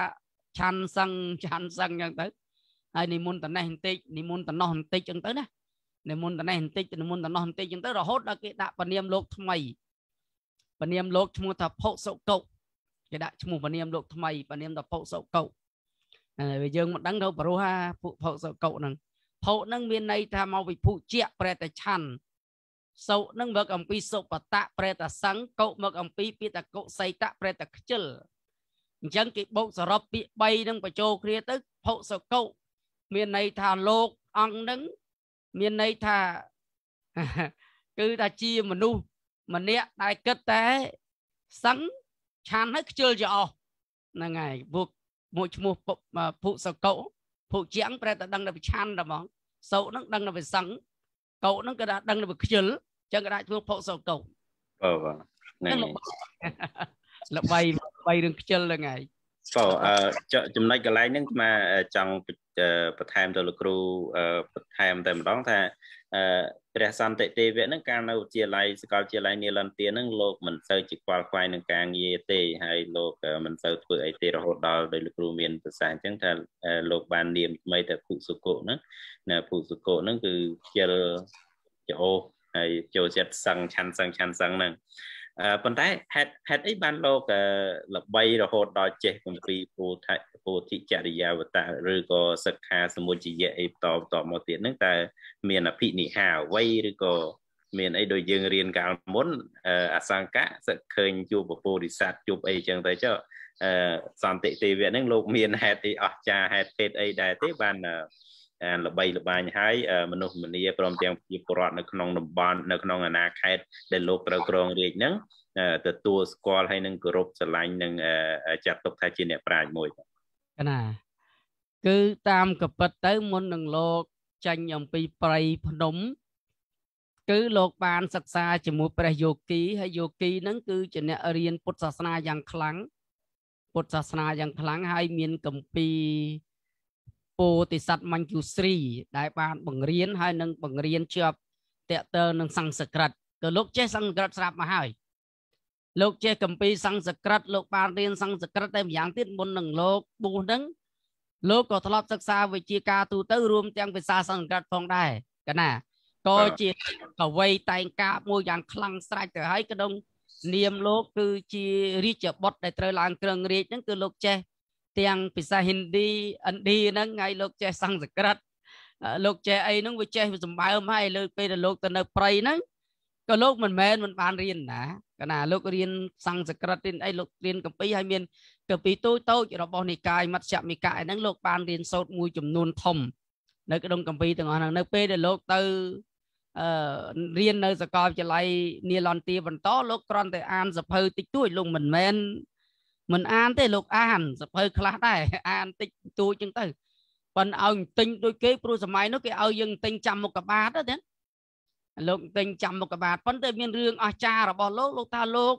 ឆាន់សឹងឆាន់សឹងចឹងទៅហើយនិមន្តតណេះបន្តិចនិមន្តតណោះបន្តិចចឹងទៅណានិមន្តតនេះបន្តិចនិមន្តតនោះបន្តិចអញ្ចឹងទៅរហូតដល់គេដាក់ពនាមលោកថ្មីពនាមលោកឈ្មោះថាភុសុកុគេដាក់ឈ្មោះពនាមលោកថ្មីពនាមថាភុសុកុហើយយើងមិនដឹងទៅព្រោះថាពួកភុសុកុហ្នឹងភុហ្នឹងមានន័យថាមកវិភុជាប្រេតឆាន់សោនឹងមកអំពីសុបតៈប្រេតសង្កុមកអំពីពីតកុសីតៈប្រេតខ្ជិលអញ្ចឹងគេបូកសរុបពាក្យ3នឹងបញ្ចូលគ្នាទៅភុសកុមានន័យថាលោកអង្គនឹងមានន័យថាគឺថាជាមនុស្សម្នាក់ដែលគិតតែសឹងឆានហើយខ្ជិលជាអស់ហ្នឹងហើយពួកមួយឈ្មោះភុសកោភុជាងប្រែតែដឹងតែវាឆានតែហ្មងសោហ្នឹង ដឹងតែវាសឹងកោហ្នឹងក៏ដឹងតែវាខ្ជិលអញ្ចឹងក៏ដាក់ឈ្មោះភុសកោបាទបាទល្បីល្បីរឿងខ្ជិលហ្នឹងហើយក៏ចំណុចកន្លែងហ្នឹងស្មាចង់បន្ថែមទៅលោកគ្រូបន្ថែមតែម្ដងថាព្រះសន្តិទេវៈហ្នឹងការនៅវិទ្យាល័យសកលវិទ្យាល័យនីលន្ទាហ្នឹងលោកមិនសូវជាខ្វល់ខ្វាយនឹងការងារទេហើយលោកមិនសូវធ្វើអីទេរហូតដល់ដោយលោកគ្រូមានប្រសាសន៍អញ្ចឹងថា លោកបាននាមថ្មីតែភុសុគៈហ្នឹងណាភុសុគៈហ្នឹងគឺខ្ជិលចោហើយចូលចិត្តសឹងឆាន់សឹងឆាន់សឹងហ្នឹងប៉ុន្តែហេតុហេតុអីបានលោកល្បីរហូតដល់ចេះគម្ពីរពោធិពោធិចរិយាវតៈឬក៏សិក្ខាសមុជយៈអីបន្តបន្តមកទៀតហ្នឹងតើមានអភិនិហាអ្វីឬក៏មានអីដូចយើងរៀនកាលមុនអសង្កៈសឹកឃើញជួបពពុរិស័តជួបអីចឹងទៅចុះសន្តិទេវៈហ្នឹងលោកមានហេតុអីអស្ចារ្យហេតុភេទអីដែរទេបានអានល្បីល្បាញហើយមនុស្សម្នាព្រមទាំងប្រជាពលរដ្ឋនៅក្នុងតំបន់នៅក្នុងអាណាខេត្តដែលលោកត្រូវក្រងរាជហ្នឹងទទួលស្គាល់ហើយនឹងគោរពស្រឡាញ់និងចាត់ទុកថាជាអ្នក ប្រាជ្ញមួយកណាគឺតាមកពិតទៅមុននឹងលោកចាញ់អំពីប្រៃភ្នំគឺលោកបាន សិក្សាជាមួយព្រះយោគីហើយយោគីហ្នឹង គឺជាអ្នករៀនពុទ្ធសាសនាយ៉ាងខ្លាំងពុទ្ធសាសនាយ៉ាងខ្លាំងហើយមានកម្ពីរពោធិសត្វមញ្ជូស្រីដែលបាន បង្រៀនហើយនឹងបង្រៀនជាប់តកតើនឹងសំស្ក្រឹតក៏លោកចេះសំស្ក្រឹតស្រាប់មកហើយលោកចេះកម្ពីសំស្ក្រឹតលោកបានរៀនសំស្ក្រឹតតែម្យ៉ាងទៀតមុននឹងលោកបុះនឹងលោកក៏ធ្លាប់សិក្សាវិជាការទូទៅរួម ទាំងភាសាសំស្ក្រឹតផងដែរកណាក៏ជាកវីតែងការមួយយ៉ាងខ្លាំងស្រេចទៅហើយក្នុង នាមលោក គឺជារាជបុត្រដែលត្រូវឡើងគ្រឿងរាជហ្នឹងគឺលោកចេះទាំងភាសាហិណ្ឌីឥណ្ឌាហ្នឹងហើយលោកចេះសំស្ក្រឹតលោកចេះអីហ្នឹងវាចេះសម្បើមហើយលើពេលដែលលោក ទៅនៅព្រៃហ្នឹងក៏លោកមិនមែនមិនបានរៀនណាកណាលោករៀនសំស្ក្រឹតរៀនអីលោករៀនកម្ពីហើយមានកម្ពីតូចតូចរបស់និកាយមជ្ឈមិកាយហ្នឹងលោកបានរៀនសូត្រមួយចំនួនធំ នៅ ក្នុងកម្ពីទាំងអស់ហ្នឹងនៅពេលដែលលោកទៅអឺរៀននៅសាកលវិទ្យាល័យនីឡនទីបន្តលោកគ្រាន់តែអានសភៅតិចតួចលោកមិនមែនមិនអាន ទេលោកអានសភៅខ្លះដែរអានតិចតួចចឹងទៅប៉ុនឲ្យទិញដូចគេព្រោះសម័យនោះគេឲ្យយើងទិញចាំមុខកបាតទេលោកទិញចាំមុខកបាតប៉ុន្តែមានរឿងអស្ចារ្យរបស់លោកលោកថាលោក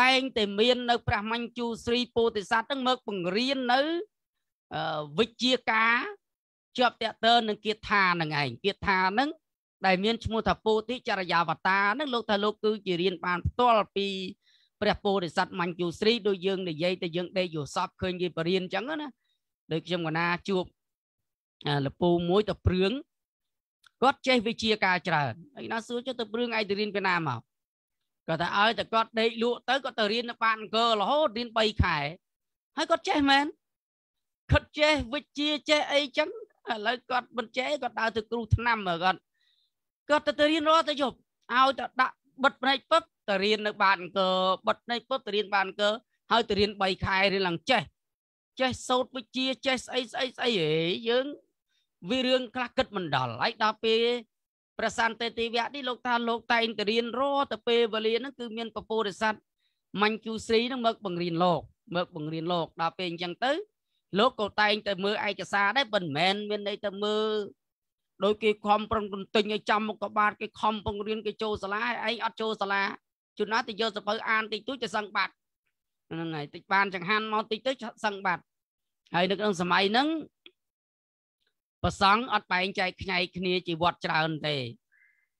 តែងតែមាននៅព្រះមញ្ជូស្រីពោធិសត្វហ្នឹងមកបង្រៀននៅវិជ្ជាការ ជាប់តេតើនឹងគាថានឹងឯងគាថានឹងដែលមានឈ្មោះថាពោធិចរិយាវតានឹងលោក ថាលោក គឺជារៀនបានផ្ទាល់ពីព្រះពោធិសត្វមញ្ជូស្រីដូចយើងនិយាយទៅយើងដេកយល់សពឃើញគេបរៀនអញ្ចឹងណាដូចខ្ញុំកណាជួបលពូមួយទៅព្រឿងគាត់ចេះវិជាការច្រើនហើយណាសួរចុះទៅព្រឿងឯងទៅរៀនពីណាមកគាត់ថាឲ្យតែគាត់ដេកលក់ទៅគាត់ទៅរៀននៅបានអង្គររហូតរៀន3ខែហើយគាត់ចេះមែនគាត់ចេះវិជាចេះអីចឹងឥឡូវគាត់មិនចេះគាត់ដើរទៅគ្រូឆ្នាំមើលគាត់គាត់ទៅទៅរៀនរាល់ទៅយប់ឲ្យតែដាក់បិទភ្នែកពឹបទៅរៀននៅបាតអង្គរបិទភ្នែកពឹបទៅរៀន បាតអង្គរហើយទៅរៀន3ខែរៀនឡើងចេះចេះសោតវិជាចេះស្អីស្អីស្អីហេយើងវារឿងខ្លះគិតមិនដល់ហើយដល់ពេលប្រសានតេតិវៈនេះលោកថាលោកតែងទៅរៀនរទៅពេលវេលាហ្នឹងគឺមានពពុរិស័តមាញ់ជូស្រីហ្នឹងមកបង្រៀនលោកមកបង្រៀនលោកដល់ពេលអញ្ចឹងទៅលោកក៏តែងទៅមើលឯកសារដែរមិនមែនមានន័យទៅមើលដោយគេខំប្រឹងទន្ទិញឲ្យចាំមុខក្បាលគេខំពង្រៀនគេចូលសាលាឯងអត់ចូលសាលាជួនណាទៅយកសភៅអានតិចតួចទៅសឹងបាត់ហ្នឹងហើយតិចបានចង្ហាន់មកតិចទៅសឹងបាត់ហើយនៅក្នុងសម័យហ្នឹងប្រសង់អត់បែងចែកខ្ញែកគ្នាជីវ័តច្រើនទេ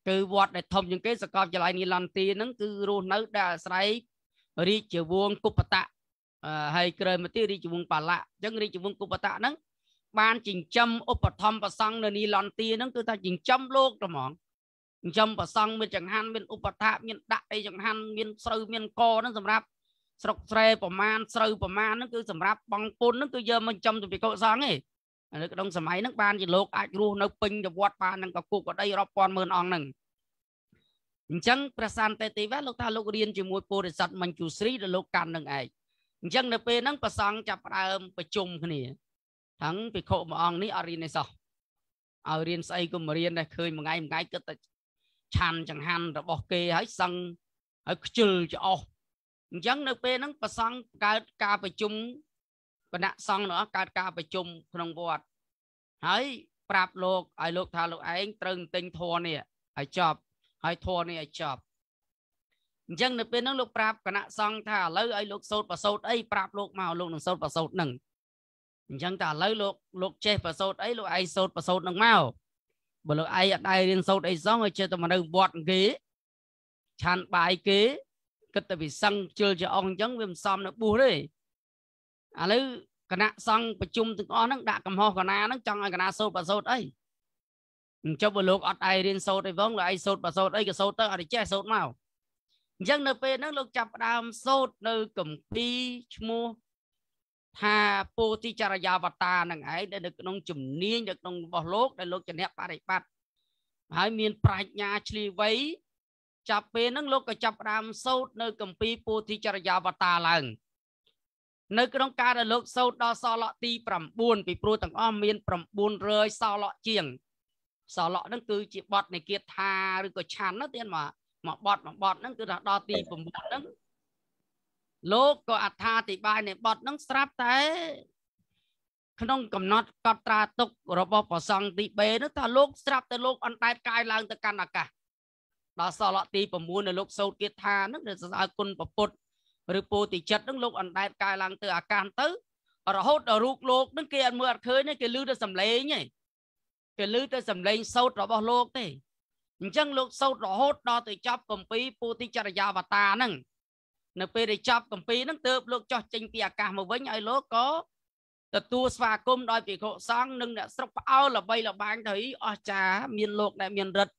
គឺវត្តដែលធំជាងគេសកលវិទ្យាល័យនីឡន់ទីហ្នឹងគឺរស់នៅដែលអាស្រ័យរាជវង្សគុបតៈហើយក្រោយមកទៀតរាជវង្សបាលៈអញ្ចឹងរាជវង្សគុបតៈហ្នឹងបានចិញ្ចឹមឧបត្ថម្ភប្រសង់នៅនីឡនទីហ្នឹងគឺថាចិញ្ចឹមលោកត្មងចិញ្ចឹមប្រសង់មានចង្ហាន់មានឧបថាមានដាក់អីចង្ហាន់មានស្រូវមានកហ្នឹងសម្រាប់ស្រុកស្រែប្រមាណស្រូវប្រមាណហ្នឹងគឺសម្រាប់បងពុនហ្នឹងគឺយកមកចំទៅពីកុសលទេនៅក្នុងសម័យហ្នឹងបានជាលោកអាចរស់នៅពេញទៅវត្តបាននឹងកគុកក្តីរាប់ពាន់ម៉ឺនអង្គហ្នឹងអញ្ចឹងព្រះសានតេតិវៈលោកថាលោករៀនជាមួយពុរិស័ទមញ្ជូស្រីដែលលោកកាន់នឹងឯងអញ្ចឹងនៅពេលហ្នឹងប្រសង់ចាប់ដើមប្រជុំគ្នាថឹងភិក្ខុមួយអង្គនេះអត់រៀននេះសោះឲ្យរៀនស្អីក៏មិនរៀនដែរឃើញមួយថ្ងៃមួយថ្ងៃគិតតែឆាន់ចង្ហាន់របស់ គេហើយសឹងហើយខ្ជិលច្អោះអញ្ចឹងនៅពេលហ្នឹងប្រសង់កើតការប្រជុំគណៈសង្ឃនោះកើតការប្រជុំក្នុងវត្តហើយប្រាប់លោកឲ្យលោកថាលោកឯងត្រូវទិញធរនេះឲ្យចប់ហើយធរនេះឲ្យចប់អញ្ចឹងនៅពេលហ្នឹងលោកប្រាប់គណៈសង្ឃថាឥឡូវឲ្យលោកសោតប្រសោតអីប្រាប់លោកមកលោកនឹងសោតប្រសោតហ្នឹងអញ្ចឹងតែឥឡូវលោកលោកចេះប្រសូតអីលោកឯងសូតប្រសូតនឹងមកបើលោកឯងអត់ដែររៀនសូតអីសោះឲ្យចេះតែមកនៅវត្តគេឆានបាយគេគិតតែវិសឹងជិលជាអង្គអញ្ចឹងវាមិនសមនៅបុះទេឥឡូវគណៈសង្ឃប្រជុំទាំងអស់ហ្នឹងដាក់កំហុសគណៈហ្នឹងចង់ឲ្យគណៈសូត្រប្រសូតអីអញ្ចឹងបើលោកអត់ឯរៀនសូត្រអីវងលោកឯងសូត្រប្រសូតអីក៏សូត្រទៅអត់ចេះសូត្រមកអញ្ចឹងនៅពេលហ្នឹងលោកចាប់ផ្ដើមសូត្រនៅកម្ពីឈ្មោះថាពោធិចរិយាវតានឹងឯងដែលនៅក្នុងជំនាញនៅក្នុងរបស់លោកដែលលោកជំនះបរិបត្តិហើយមានប្រាជ្ញាឆ្លីវៃចាប់ពេលហ្នឹងលោកក៏ចាប់ផ្ដើមសូត្រនៅកម្ពីពោធិចរិយាវតាឡើងនៅ ក្នុងការដែលលោកសូត្រដល់សលៈទី9ពីព្រោះទាំងអស់មាន900សលៈជាងសលៈហ្នឹងគឺជាបទនៃគាថាឬក៏ឆាន់ណាទៀតមកមកបទមកបទហ្នឹងគឺដល់ទី9ហ្នឹងលោកក៏អត្ថាធិប្បាយនៃបទនឹងស្រាប់តែក្នុងកំណត់កត់ត្រាទុក របស់ប្រសង់ទី3នោះថាលោកស្រាប់តែលោកអណ្ដែតកាយឡើងទៅកាន់អាកាសដល់សលទី9នៅលោកសោតគាថានឹងសរសើរគុណប្រពុតឬពោតិចិត្តនឹងលោកអណ្ដែតកាយឡើងទៅអាកាសទៅរហូតដល់រូបលោកនឹងគេអត់មើលអត់ឃើញទេគេឮតែសំឡេងទេគេឮតែសំឡេងសោតរបស់លោកទេអញ្ចឹងលោកសោតរហូតដល់ទៅចប់កម្ពីពោតិចរិយាវតាហ្នឹងនៅពេលដែលចប់កម្ពីនឹងទើបលោកចោះចេញពីអាកាសមកវិញឲ្យលោកក៏ទទួលស្វាគមន៍ដោយភិក្ខុសង្ឃនិងអ្នកស្រុកផ្អោលល្បីល្បាញទៅអស្ចារមានលោកដែលមានរិទ្ធ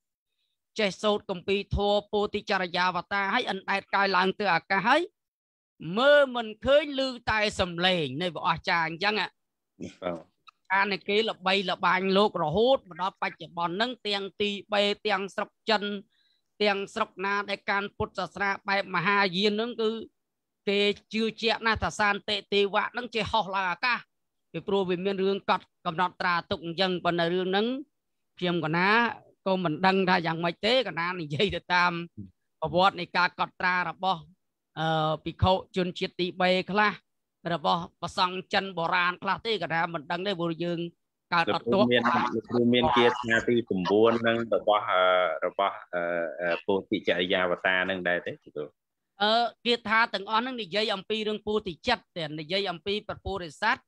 ចេះសូត្រកម្ពីធัวពោតិចរយាវតាឲ្យអណ្ដែតកាយឡើងទៅអាកាសហើយមើលមិនឃើញឮតែសំឡេងនៃព្រះអស្ចារអញ្ចឹងបាទអានគេល្បីល្បាញលោករហូតមកដល់បច្ចុប្បន្នហ្នឹងទាំងទី3ទាំងស្រុកចិនទាំងស្រុកណាដែលការពុទ្ធសាសនាបែបមហាយានហ្នឹងគឺគេជឿជាក់ណាស់ថាសានតិទេវៈហ្នឹងជាហោះឡើងអាកាសពីព្រោះវាមាន រឿងកត់កំណត់ត្រាទុកអញ្ចឹងប៉ុន្តែរឿងហ្នឹងខ្ញុំកណាក៏មិនដឹងថាយ៉ាងម៉េចទេកណានិយាយទៅតាមប្រវត្តិនៃការកត់ត្រារបស់អឺភិក្ខុជនជាតិទី3ខ្លះរបស់ប្រសង់ចិនបុរាណខ្លះទេកណាមិនដឹងទេព្រោះយើងកើតអត់ទោះមានគ្រូមានគាថាទី9នឹងរបស់របស់ពោធិចរិយាវតានឹង ដែរទេគ្រូអឺគាថាទាំងអស់នឹងនិយាយអំពីរឿងពោធិចិត្តតែនិយាយអំពីប្រពុរិស័ត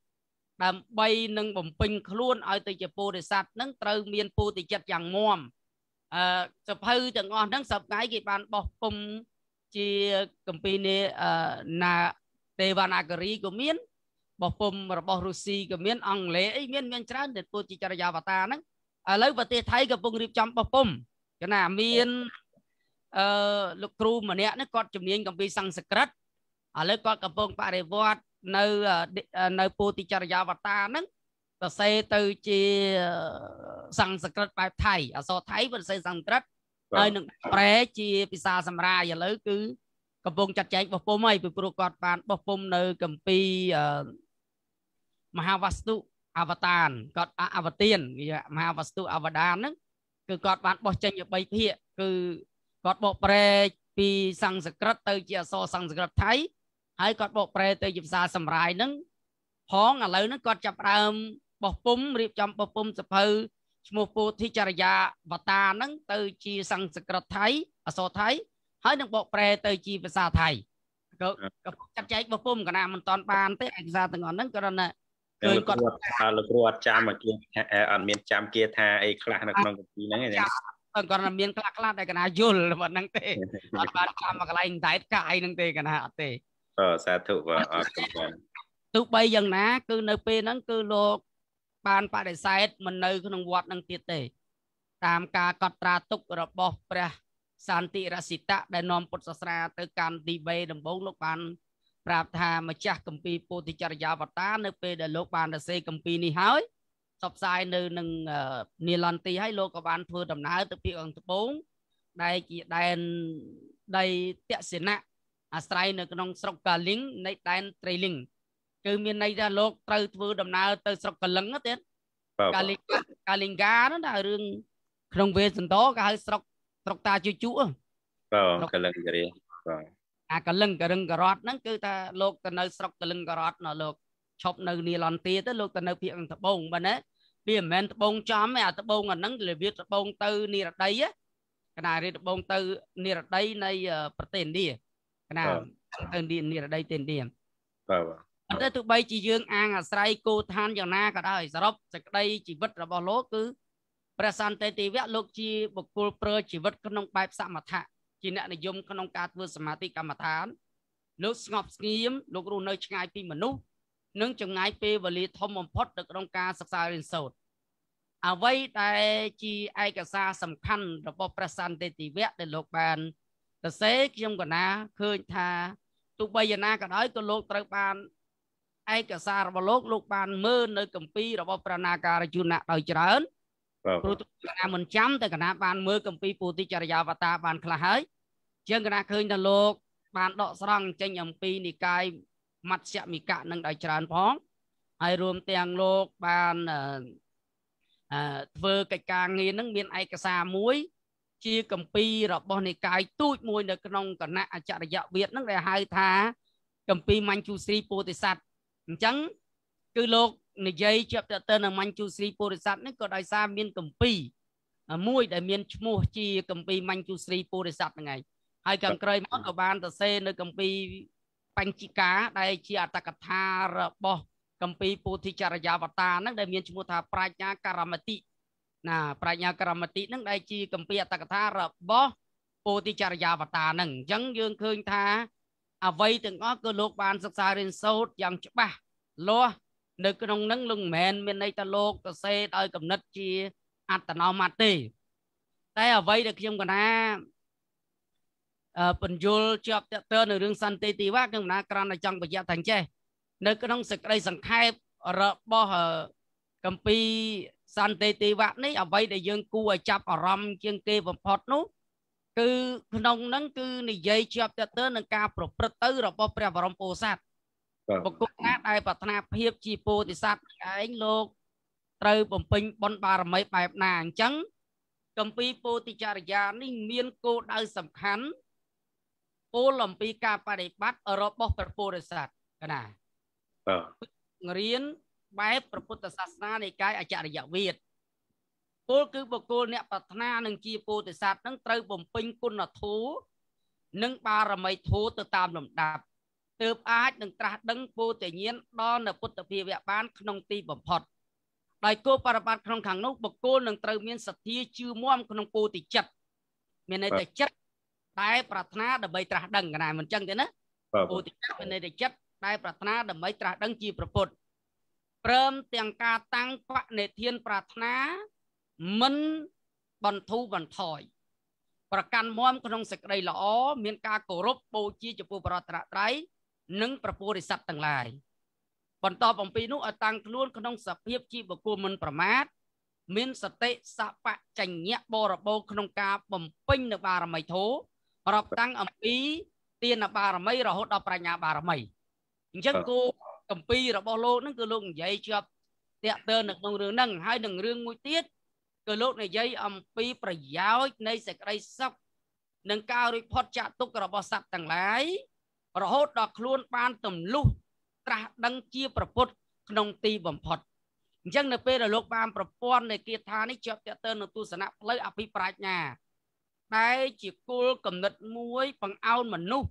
ដើម្បីនឹងបំពេញខ្លួនឲ្យទៅជាពោធិសត្វនឹងត្រូវមានពោធិចិត្តយ៉ាងងំអឺសភៅទាំងអស់ហ្នឹងសពថ្ងៃគេបានបោះពុំជាកម្ពីនេះអឺណាទេវនាគរីក៏មានបោះពុំរបស់រុស្ស៊ីក៏មានអង់គ្លេសអីមានមានច្រើនតែពូជាចរិយាវតាហ្នឹងឥឡូវប្រទេសថៃកំពុងរៀបចំបោះពុំកណាមានអឺលោកគ្រូម្នាក់នេះគាត់ជំនាញកំពីសំស្ក្រឹតឥឡូវគាត់កំពុងបរិវត្តនៅនៅពូទីចរិយាវតាហ្នឹងសរសេរទៅជាសំស្ក្រឹតបែបថៃអសរថៃវាសរសេរសំស្ក្រឹតហើយនឹងប្រែជាភាសាសម្រាយឥឡូវគឺកំពុងចាត់ចែងបោះពុំហើយពីព្រោះគាត់បានបោះពុំនៅកម្ពីមហាវស្តុអវតានគាត់អវតាននិយាយមហាវស្តុអវតានហ្នឹងគឺគាត់បានបោះចេញជា3ភាគគឺគាត់បកប្រែពីសំស្ក្រឹតទៅជាអក្សរសំស្ក្រឹតថៃហើយគាត់បកប្រែទៅជាភាសាសម្រាយហ្នឹងផងឥឡូវហ្នឹងគាត់ចាប់ផ្ដើមបោះពុំរៀបចំបោះពុំសភៅឈ្មោះពោធិចរិយាវតាហ្នឹងទៅ ជាសំស្ក្រឹតថៃអក្សរថៃហើយនឹងបកប្រែទៅជាភាសាថៃក៏ចាត់ចែងបោះពុំកណាមិនតាន់បាន ទេឯកសារទាំងអស់ហ្នឹងគ្រាន់តែលោកគ្រូថាលោកគ្រូអត់ចាំមកគេអត់មានចាំគេថាអីខ្លះនៅក្នុងកម្ពីហ្នឹងឯងគាត់គាត់មានខ្លះខ្លះតែកណាយល់ប៉ុណ្្នឹងទេអត់បានចាំមកកន្លែងតែកាយហ្នឹងទេកណាអត់ទេអឺសាធុបាទអរគុណបាទទោះបីយ៉ាងណា គឺនៅពេលហ្នឹងគឺលោកបានបដិសេធមិននៅ ក្នុងវត្តហ្នឹងទៀតទេតាមការកត់ត្រាទុករបស់ព្រះសន្តិរសិតៈដែលនាំពុទ្ធសាសនាទៅកាន់ទីបេដំបូងលោកបានប្រាប់ថាម្ចាស់កម្ពីពោធិចរិយាវតា នៅ ពេលដែលលោកបានសរសេរកម្ពីនេះហើយផ្សព្វផ្សាយនៅនឹងនីឡន់ទីហើយលោកក៏បានធ្វើដំណើរទៅភាគអង្គត្បូងដែលជាដែនដីតសិណៈអាស្រ័យនៅក្នុងស្រុកកាលីងនៃដែនត្រៃលីងគឺមានន័យថាលោកត្រូវធ្វើដំណើរទៅស្រុកកលឹងទៀតកាលីងកាលីងកានោះតែរឿងក្នុងវេសន្តោគេហៅស្រុកស្រុកតាជូជូបាទកលឹងរាបាទអាកលឹងករឹងករត់ហ្នឹងគឺថាលោកទៅនៅស្រុកកលឹងករត់ណលោកឈប់នៅនីឡន់ទាទៅលោកទៅនៅភៀកត្បូងបើណាវាមិនមែនត្បូងចំទេអាត្បូងអាហ្នឹងវាត្បូងទៅនិរដីកណារីត្បូងទៅនិរដីនៃប្រទេសឥណ្ឌាកណាទៅនិរដីទេឥណ្ឌាបាទបាទតែទោះបីជាយើងអាងអាស្រ័យគោឋានយ៉ាងណាក៏ដោយសរុបសេចក្តីជីវិតរបស់លោកគឺព្រះសន្តិទេវៈលោកជាបុគ្គលប្រើជីវិត ក្នុងបែបសមថៈជាអ្នកនិយមក្នុងការធ្វើសមាធិកម្មដ្ឋានលោកស្ងប់ស្ងៀមលោករស់នៅឆ្ងាយពីមនុស្សនិងចងាយ ពេលវេលាធំបំផុតនៅក្នុងការសិក្សារៀនសូត្រអ្វីដែលជាឯកសារសំខាន់ របស់ព្រះសន្តិទិវៈដែលលោកបានសរសេរខ្ញុំកណាឃើញថាទោះបីយ៉ាងណាក៏ដោយក៏លោកត្រូវបានឯកសាររបស់លោកលោកបាន មើលនៅគម្ពីររបស់ព្រះណាការជុណៈដោយច្រើនគ្រូគណៈមិនចាំតែគណៈបានមើលគម្ពីរពោធិចរិយាវតាបានខ្លះហើយជាងគណៈឃើញថាលោក បានដកស្រង់ចេញអំពីនិកាយមត្ស្យមិកៈនឹងដោយច្រើនផងហើយរួមទាំងលោកបានធ្វើកិច្ចការងារនឹងមានឯកសារមួយ ជាគម្ពីររបស់និកាយទូចមួយ នៅក្នុងគណៈអចរិយវិទ្យនឹងដែលហៅថាគម្ពីរមញ្ជូស្រីពោធិសត្វអញ្ចឹងគឺលោកនិយាយជាប់តទៅនឹងមញ្ជូស្រីពុរិស័ទហ្នឹងក៏ដោយសារមានកម្ពី មួយ ដែលមានឈ្មោះជាកម្ពីមញ្ជូស្រីពុរិស័ទហ្នឹងឯងហើយខាងក្រោយមកក៏បានសរសេរនៅកម្ពីបញ្ជីកាដែលជាអត្តកថារបស់កម្ពីពុទ្ធិចរិយាវតាហ្នឹងដែលមានឈ្មោះថាប្រាជ្ញាករមតិណាប្រាជ្ញាករមតិហ្នឹងដែលជាកម្ពីអត្តកថារបស់ពោធិចរិយាវតានឹងអញ្ចឹងយើងឃើញថាអ្វីទាំងអស់គឺលោកបានសិក្សារៀនសូត្រយ៉ាងច្បាស់លាស់នៅក្នុងនឹងលោកមិនមែនមានន័យថាលោកសរសេរដោយកំណត់ជាអត្តនោម័តទេតែអ្វីដែលខ្ញុំកណាបញ្យលជាប់តទៅនៅរឿងសន្តិទីវៈខ្ញុំណាក្រំតែចង់បញ្ជាក់ថាចេះនៅក្នុងសេចក្តីសង្ខេបរបស់កម្ពីសន្តិទីវៈនេះអ្វីដែលយើងគួរឲ្យចាប់អារម្មណ៍ជាងគេបំផុតនោះគឺក្នុងនឹងគឺនិយាយជាប់តទៅនឹងការប្រព្រឹត្តទៅរបស់ព្រះបរមពោធិសត្វបុគ្គលណាដែលប្រាថ្នាភាពជាពោធិសត្វឯងលោកត្រូវបំពេញបុណ្យបារមីបែបណាអញ្ចឹងកម្ពីពោធិចរិយានេះមានគោលដៅសំខាន់ពោលអំពីការបដិបត្តិរបស់ព្រះពុទ្ធស័ក្តិកណាបាទរៀនបែបព្រះពុទ្ធសាសនានៃកាយអចរិយវិទ្យាគោលគឺបុគ្គលអ្នកប្រាថ្នានឹងជាពោធិសត្វនឹងត្រូវបំពេញគុណធម៌និងបារមីធម៌ទៅតាមលំដាប់ទើបអាចនឹងត្រាស់ដឹងពោធិញ្ញាណដល់នៅពុទ្ធភាវៈបានក្នុងទីបំផុតដោយគោបរិបត្តិក្នុងខាងនោះបុគ្គលនឹងត្រូវមានសទ្ធាជឿមាំក្នុងពោធិចិត្តមានន័យថាចិត្តដែលប្រាថ្នាដើម្បីត្រាស់ដឹងកណាមិនចឹងទេណាពោធិចិត្តមានន័យថាចិត្តដែលប្រាថ្នាដើម្បីត្រាស់ដឹងជាប្រពុតព្រមទាំងការតាំងបណិធានប្រាថ្នាមិនបន្ធូរបន្ថយប្រកាន់មមក្នុងសេចក្តីល្អមានការគោរពបូជាចំពោះប្រតរត្រ័យនិងប្រពោរិស័ទទាំងឡាយបន្តអំពីនោះឲ្យតាំងខ្លួនក្នុង សភាពជាបុគ្គលមិនប្រមាទមានសតិសបចញ្ញៈបរិបូរក្នុងការបំពេញនៅបារមីធោរាប់តាំងអំពី ទានបារមីរហូតដល់ប្រាជ្ញាបារមីអញ្ចឹងគោកម្ពីរបស់លោកហ្នឹងគឺលោកនិយាយជាប់តាក់ទើនៅក្នុងរឿងហ្នឹងហើយនឹងរឿងមួយទៀតគឺលោកនិយាយអំពីប្រយោជន៍នៃសេចក្តីសុខនិងការរួចផុតចាកទុក្ខរបស់សត្វទាំងឡាយរហូតដល់ខ្លួនបានទម្លុះត្រាស់ដឹងជា ប្រពុតក្នុង ទីបំផុតអញ្ចឹងនៅពេលដែលលោកបានប្រព័ន្ធនៃគាថានេះជាប់តទៅនឹងទស្សនៈផ្លូវអភិប្រាជ្ញាដែលជាគោលគំនិតមួយបង្អោនមនុស្ស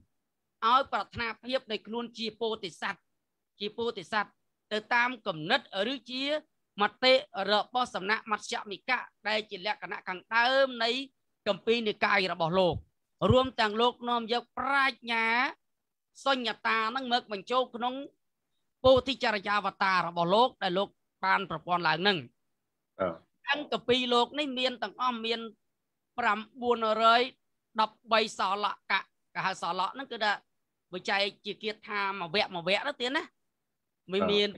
ឲ្យ ប្រាថ្នាភាពនៃខ្លួនជាពោធិសត្វជាពោធិសត្វទៅតាមគំនិតឬជាមតិរបស់សំណាក់មជ្ឈមិកៈដែលជាលក្ខណៈខាងដើមនៃកម្ពីនិកាយរបស់លោករួមទាំងលោកនាំយកប្រាជ្ញាសញ្ញតានឹងមកបញ្ចូលក្នុងពោធិចរិយាវតារបស់លោកដែលលោកបានប្រព័ន្ធឡើងនឹងអង្គកពីលោកនេះមានទាំងអស់មាន913សលកៈកហសលៈហ្នឹងគឺថាវិច័យជាគៀតថាមួយវគ្គមួយវគ្គទៅទៀតណាវាមាន913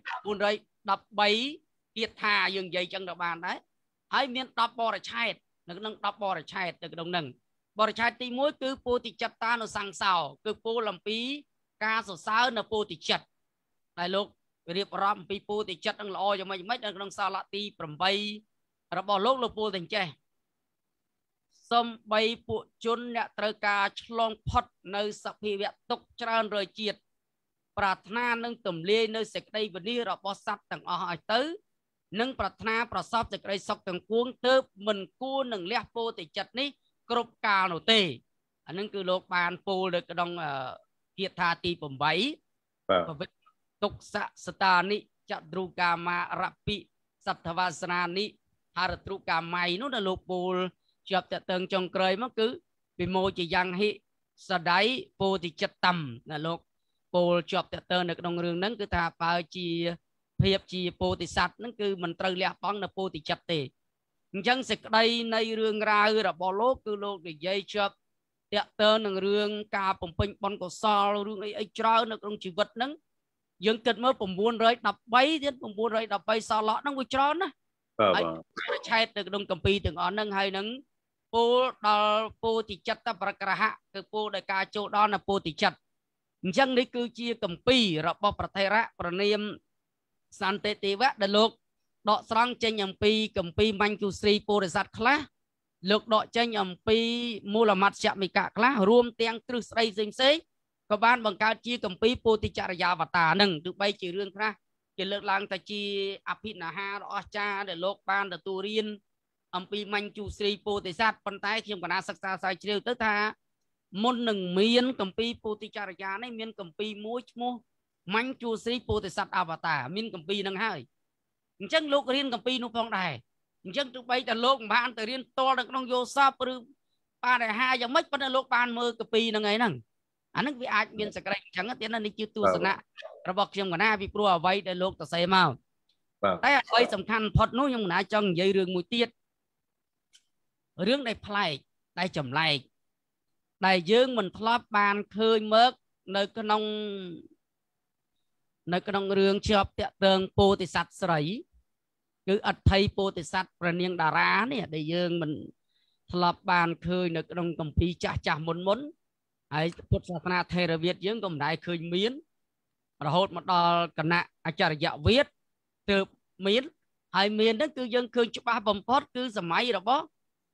គៀតថាយើងនិយាយចឹងទៅបានដែរហើយមាន10បរិឆេទនៅក្នុង10បរិឆេទនៅក្នុងហ្នឹង បរិឆេទទី1គឺពោធិចតានុសង្សោគឺពោលអំពីការសរសើរនៅពោធិចិត្តដែលលោករៀបរាប់អំពីពោធិចិត្តនឹងល្អយ៉ាងម៉េចម៉េចនៅក្នុងសាលៈទី8របស់លោកលោកពោលតែចេះសំបីពួកជនអ្នកត្រូវការឆ្លងផុត នៅសភាវៈទុកច្រើនរយជាតិប្រាថ្នានឹងទម្លាយនៅសេចក្តីវិនិច្ឆ័យរបស់សត្វទាំងអស់ឲ្យទៅ និងប្រាថ្នាប្រសពសេចក្តីសុខទាំងពួង ទៅ មិនគួរនឹងលះពោធិចិត្តនេះគ្រប់កាលនោះទេអានឹងគឺលោក បានពោលនៅក្នុងគាថាទី8បាទពវិទុកសសតានិចត្រូកាមារពិសទ្ធវាសនានិហរត្រុកាមៃនោះដែលលោកពូលជាប់តតឹងចុងក្រោយមកគឺវិមោចយ៉ាងហិសដៃពោធិចិត្តតំណាលោកពូលជាប់តតើនៅក្នុងរឿងហ្នឹងគឺថាបើជាភាពជាពោធិសត្វហ្នឹងគឺមិនត្រូវលះបង់នៅពោធិចិត្តទេអញ្ចឹងសេចក្តីនៃរឿងរ៉ាវរបស់លោក គឺលោកនិយាយជាប់តាក់ទងនឹងរឿងការបំពេញបុណ្យកុសលរឿងអីអីច្រើននៅក្នុងជីវិតហ្នឹងយើងគិតមើល913ទៀត913សឡោះហ្នឹងវាច្រើនណាស់ហើយឆែកនៅក្នុងកម្ពីទាំងអស់ហ្នឹងហើយនឹងពូលដល់ពូតិចិត្តប្រក្រហៈគឺពូដោយការចូលដល់នៅពូតិចិត្តអញ្ចឹងនេះគឺជាកម្ពីរបស់ប្រតិរៈប្រណីមសន្តិទេវៈដែលលោកដកស្រង់ចេញអំពីកម្ពីមញ្ញុស្រីពុរិស័តខ្លះលើកដកចេញអំពីមូលមត្តជមិកៈខ្លះរួមទាំងទ្រឹស្ដីផ្សេងៗក៏បានបង្កើតជាកម្ពីពោធិចរិយាវតានឹងទោះបីជារឿងខ្លះគេលើកឡើងថាជាអភិណាហារអស្ចារដែលលោកបានទទួលរៀនអំពីមញ្ជូស្រីពោធិសត្វប៉ុន្តែខ្ញុំកណាសិក្សាស្រាវជ្រាវទៅថា មុននឹងមានកម្ពីពោធិចរិយានេះមានកម្ពីមួយឈ្មោះមញ្ជូស្រីពោធិសត្វអវតាមានកម្ពីនឹងហើយអញ្ចឹងលោករៀនកម្ពីនោះផងដែរអញ្ចឹងទោះបីតែលោកមិនបានទៅរៀនតលនៅក្នុងយោសពឬបានអាហារយ៉ាងម៉េចប៉ុន្តែលោកបានមើលកាពីហ្នឹងឯហ្នឹងអាហ្នឹងវាអាចមានសក្តិអញ្ចឹងទៀតណានេះជាទស្សនៈរបស់ខ្ញុំកណាពីព្រោះអ្វីដែលលោកសរសេរមកតែអ្វីសំខាន់បំផុតនោះខ្ញុំកណា ចង់និយាយរឿងមួយទៀតរឿងដែលប្លែកដែលចម្លែកដែលយើងមិនធ្លាប់បានឃើញមកនៅក្នុងនៅក្នុងរឿងជាប់តាក់ទងពោធិសត្វស្រីគឺអត្ថ័យពោធិសត្វព្រះនាងតារានេះដែលយើងមិនធ្លាប់បានឃើញនៅក្នុងកម្ពីចាស់ចាស់មុនមុនហើយពុទ្ធសាសនាថេរវាទយើងក៏មិនដែលឃើញមានរហូតមកដល់គណៈអចរិយវាទទើបមានហើយមានហ្នឹងគឺយើងឃើញច្បាស់បំផុត គឺ សម័យរបស់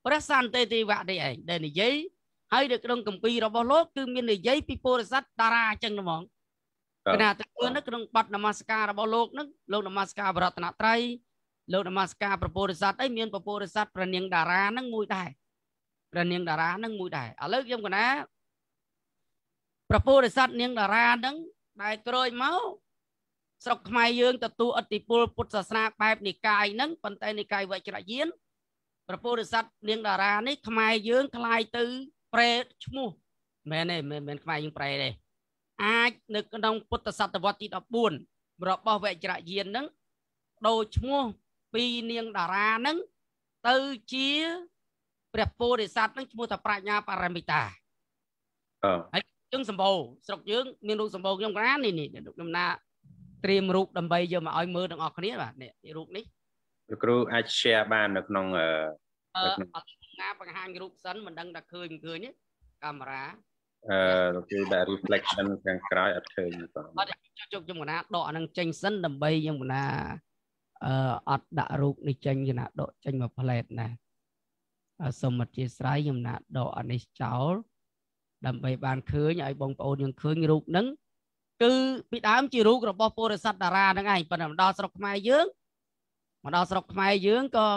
ព្រះសន្តិទេវៈនេះឯងដែលនិយាយហើយនៅក្នុងកម្ពីរបស់លោកគឺមាននិយាយពីពុរិស័ទតារាអញ្ចឹងហ្មងគណៈតែមើលនៅក្នុងបទនមស្ការរបស់លោកហ្នឹងលោកនមស្ការបរតនត្រ័យលោកនមស្ការប្រពោរិស័តអីមានប្រពោរិស័តប្រនាងតារានឹងមួយដែរប្រនាងតារានឹងមួយដែរឥឡូវខ្ញុំកណាប្រពោរិស័តនាងតារានឹងដែលក្រោយមកស្រុកខ្មែរយើងទទួលឥទ្ធិពលពុទ្ធសាសនាបែបនិកាយនឹងប៉ុន្តែនិកាយវជ្រយានប្រពោរិស័តនាងតារានេះខ្មែរយើងคล้ายទៅប្រែឈ្មោះមែនទេមិនមែនខ្មែរយើងប្រែទេអាច នៅក្នុងពុទ្ធសតវត្សទី14របស់វជ្រយាននឹងដូរឈ្មោះពីនាងតារានឹងទៅជាព្រះពោធិសត្វនឹងឈ្មោះថាប្រាជ្ញាបរមិតាអឺហើយយើងសម្បូរស្រុកយើងមានរូបសម្បូរខ្ញុំកណានេះនេះរូបខ្ញុំណាត្រៀមរូបដើម្បីយកមកឲ្យមើលទាំងអស់គ្នាបាទនេះរូបនេះលោកគ្រូអាច share បាននៅក្នុងអឺណាបង្ហាញរូបសិនមិនដឹងថាឃើញឃើញកាមេរ៉ាអឺគេដាក់ reflection ខាងក្រោយអត់ឃើញបាទជុកជុំកណាដកអានឹងចេញសិន ដើម្បីយើងកណាអឺអត់ដាក់រូបនេះចេញគណៈដកចេញមកផ្លែតណាសូមអធិស្ឋានខ្ញុំណាដកអានេះចោលដើម្បីបានឃើញឲ្យបងប្អូនយើងឃើញរូបហ្នឹងគឺពីដើមជារូបរបស់ពុរិស័ទតារាហ្នឹងឯងប៉ុន្តែមកដល់ស្រុកខ្មែរយើងមកដល់ស្រុកខ្មែរយើងក៏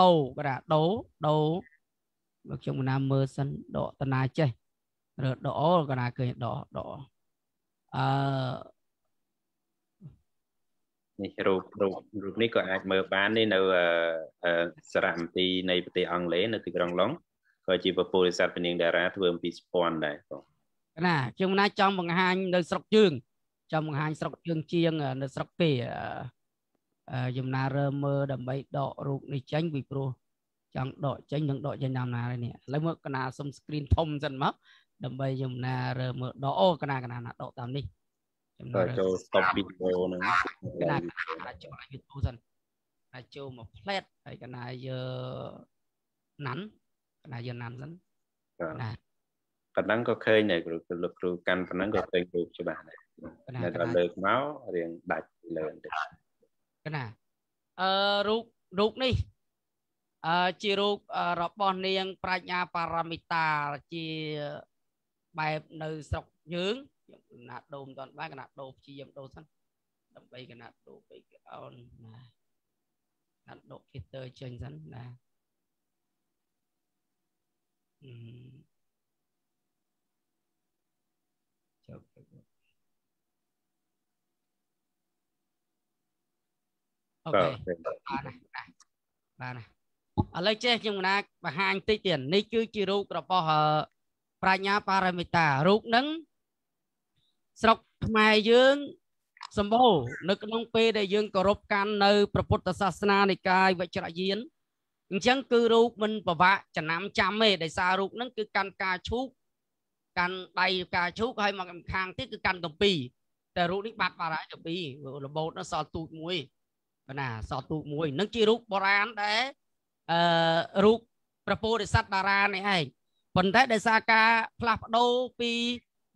ដូរគេថាដូរដូរមកខ្ញុំណាមើលសិនដកតណាចេះឬដកកណាឃើញដកដកអឺនេះរូបរូបរូបនេះក៏អាចមើលបាននេះនៅសារមន្ទីរនៃប្រទេសអង់គ្លេសនៅទីក្រុងឡុងក៏ជាពពុរិស័តពនាងតារាធ្វើអំពីស្ពាន់ដែរបងណាខ្ញុំណាចង់បង្ហាញនៅស្រុកជើងចង់បង្ហាញស្រុកជើងជាងនៅស្រុកពេយមណារើមើលដើម្បីដករូបនេះចេញពីព្រោះចង់ដកចេញនឹងដកចេញតាមណាហើយនេះឥឡូវមើលកណាសុំ screen ធំសិនមកដើម្បីយមណារើមើលដកអូកណាកណាណាដកតាមនេះចំណុចចូល stop video ហ្នឹងគេណាអាចចូល YouTube សិនអាចចូលមក plat ហើយគេណាយកណាន់គេណាយកណាន់សិនណាកណ្ដឹងក៏ឃើញដែរគ្រូគឺលោកគ្រូកាន់ប៉ុណ្ណឹងក៏ឃើញរូបច្បាស់ដែរតែដល់លើកមករៀងដាច់លើបន្តិចកណាអឺរូបរូបនេះអឺជារូបរបស់នាងប្រាជ្ញាបារមិតាជាបែបនៅស្រុកយើងខ្ញុំកណាត់ដូមតន់បានកណាត់ដូព្យាយាមដូសិនដើម្បីកណាត់ដូពេកអូនណាកណាត់ដូភីទ័រចេញសិនណាចប់ទៅអូខេបានណាបានណាឥឡូវចេះខ្ញុំណាបង្ហាញតិចទៀតនេះគឺជារូបរបស់ប្រាជ្ញាបារមិតារូបនឹងស្រុកខ្មែរយើងសម្បូរនៅក្នុងពេលដែលយើងគោរពកាន់នៅព្រះពុទ្ធសាសនានិកាយវជ្រយានអញ្ចឹងគឺរូបមិនប្រវាក់ចំណាំ ចាំទេដោយសាររូបហ្នឹងគឺកាន់ការឈូកកាន់ដៃការឈូកហើយមកខាងទៀតគឺកាន់កំពីតែរូបនេះបាត់បាត់ហើយកំពីរបូតនោះសល់ទូចមួយបណ្ណាសល់ទូចមួយនឹងជារូបបុរាណដែរអឺរូបប្រពោធិសត្វតារានេះឯងប៉ុន្តែដោយសារការផ្លាស់ប្ដូរពី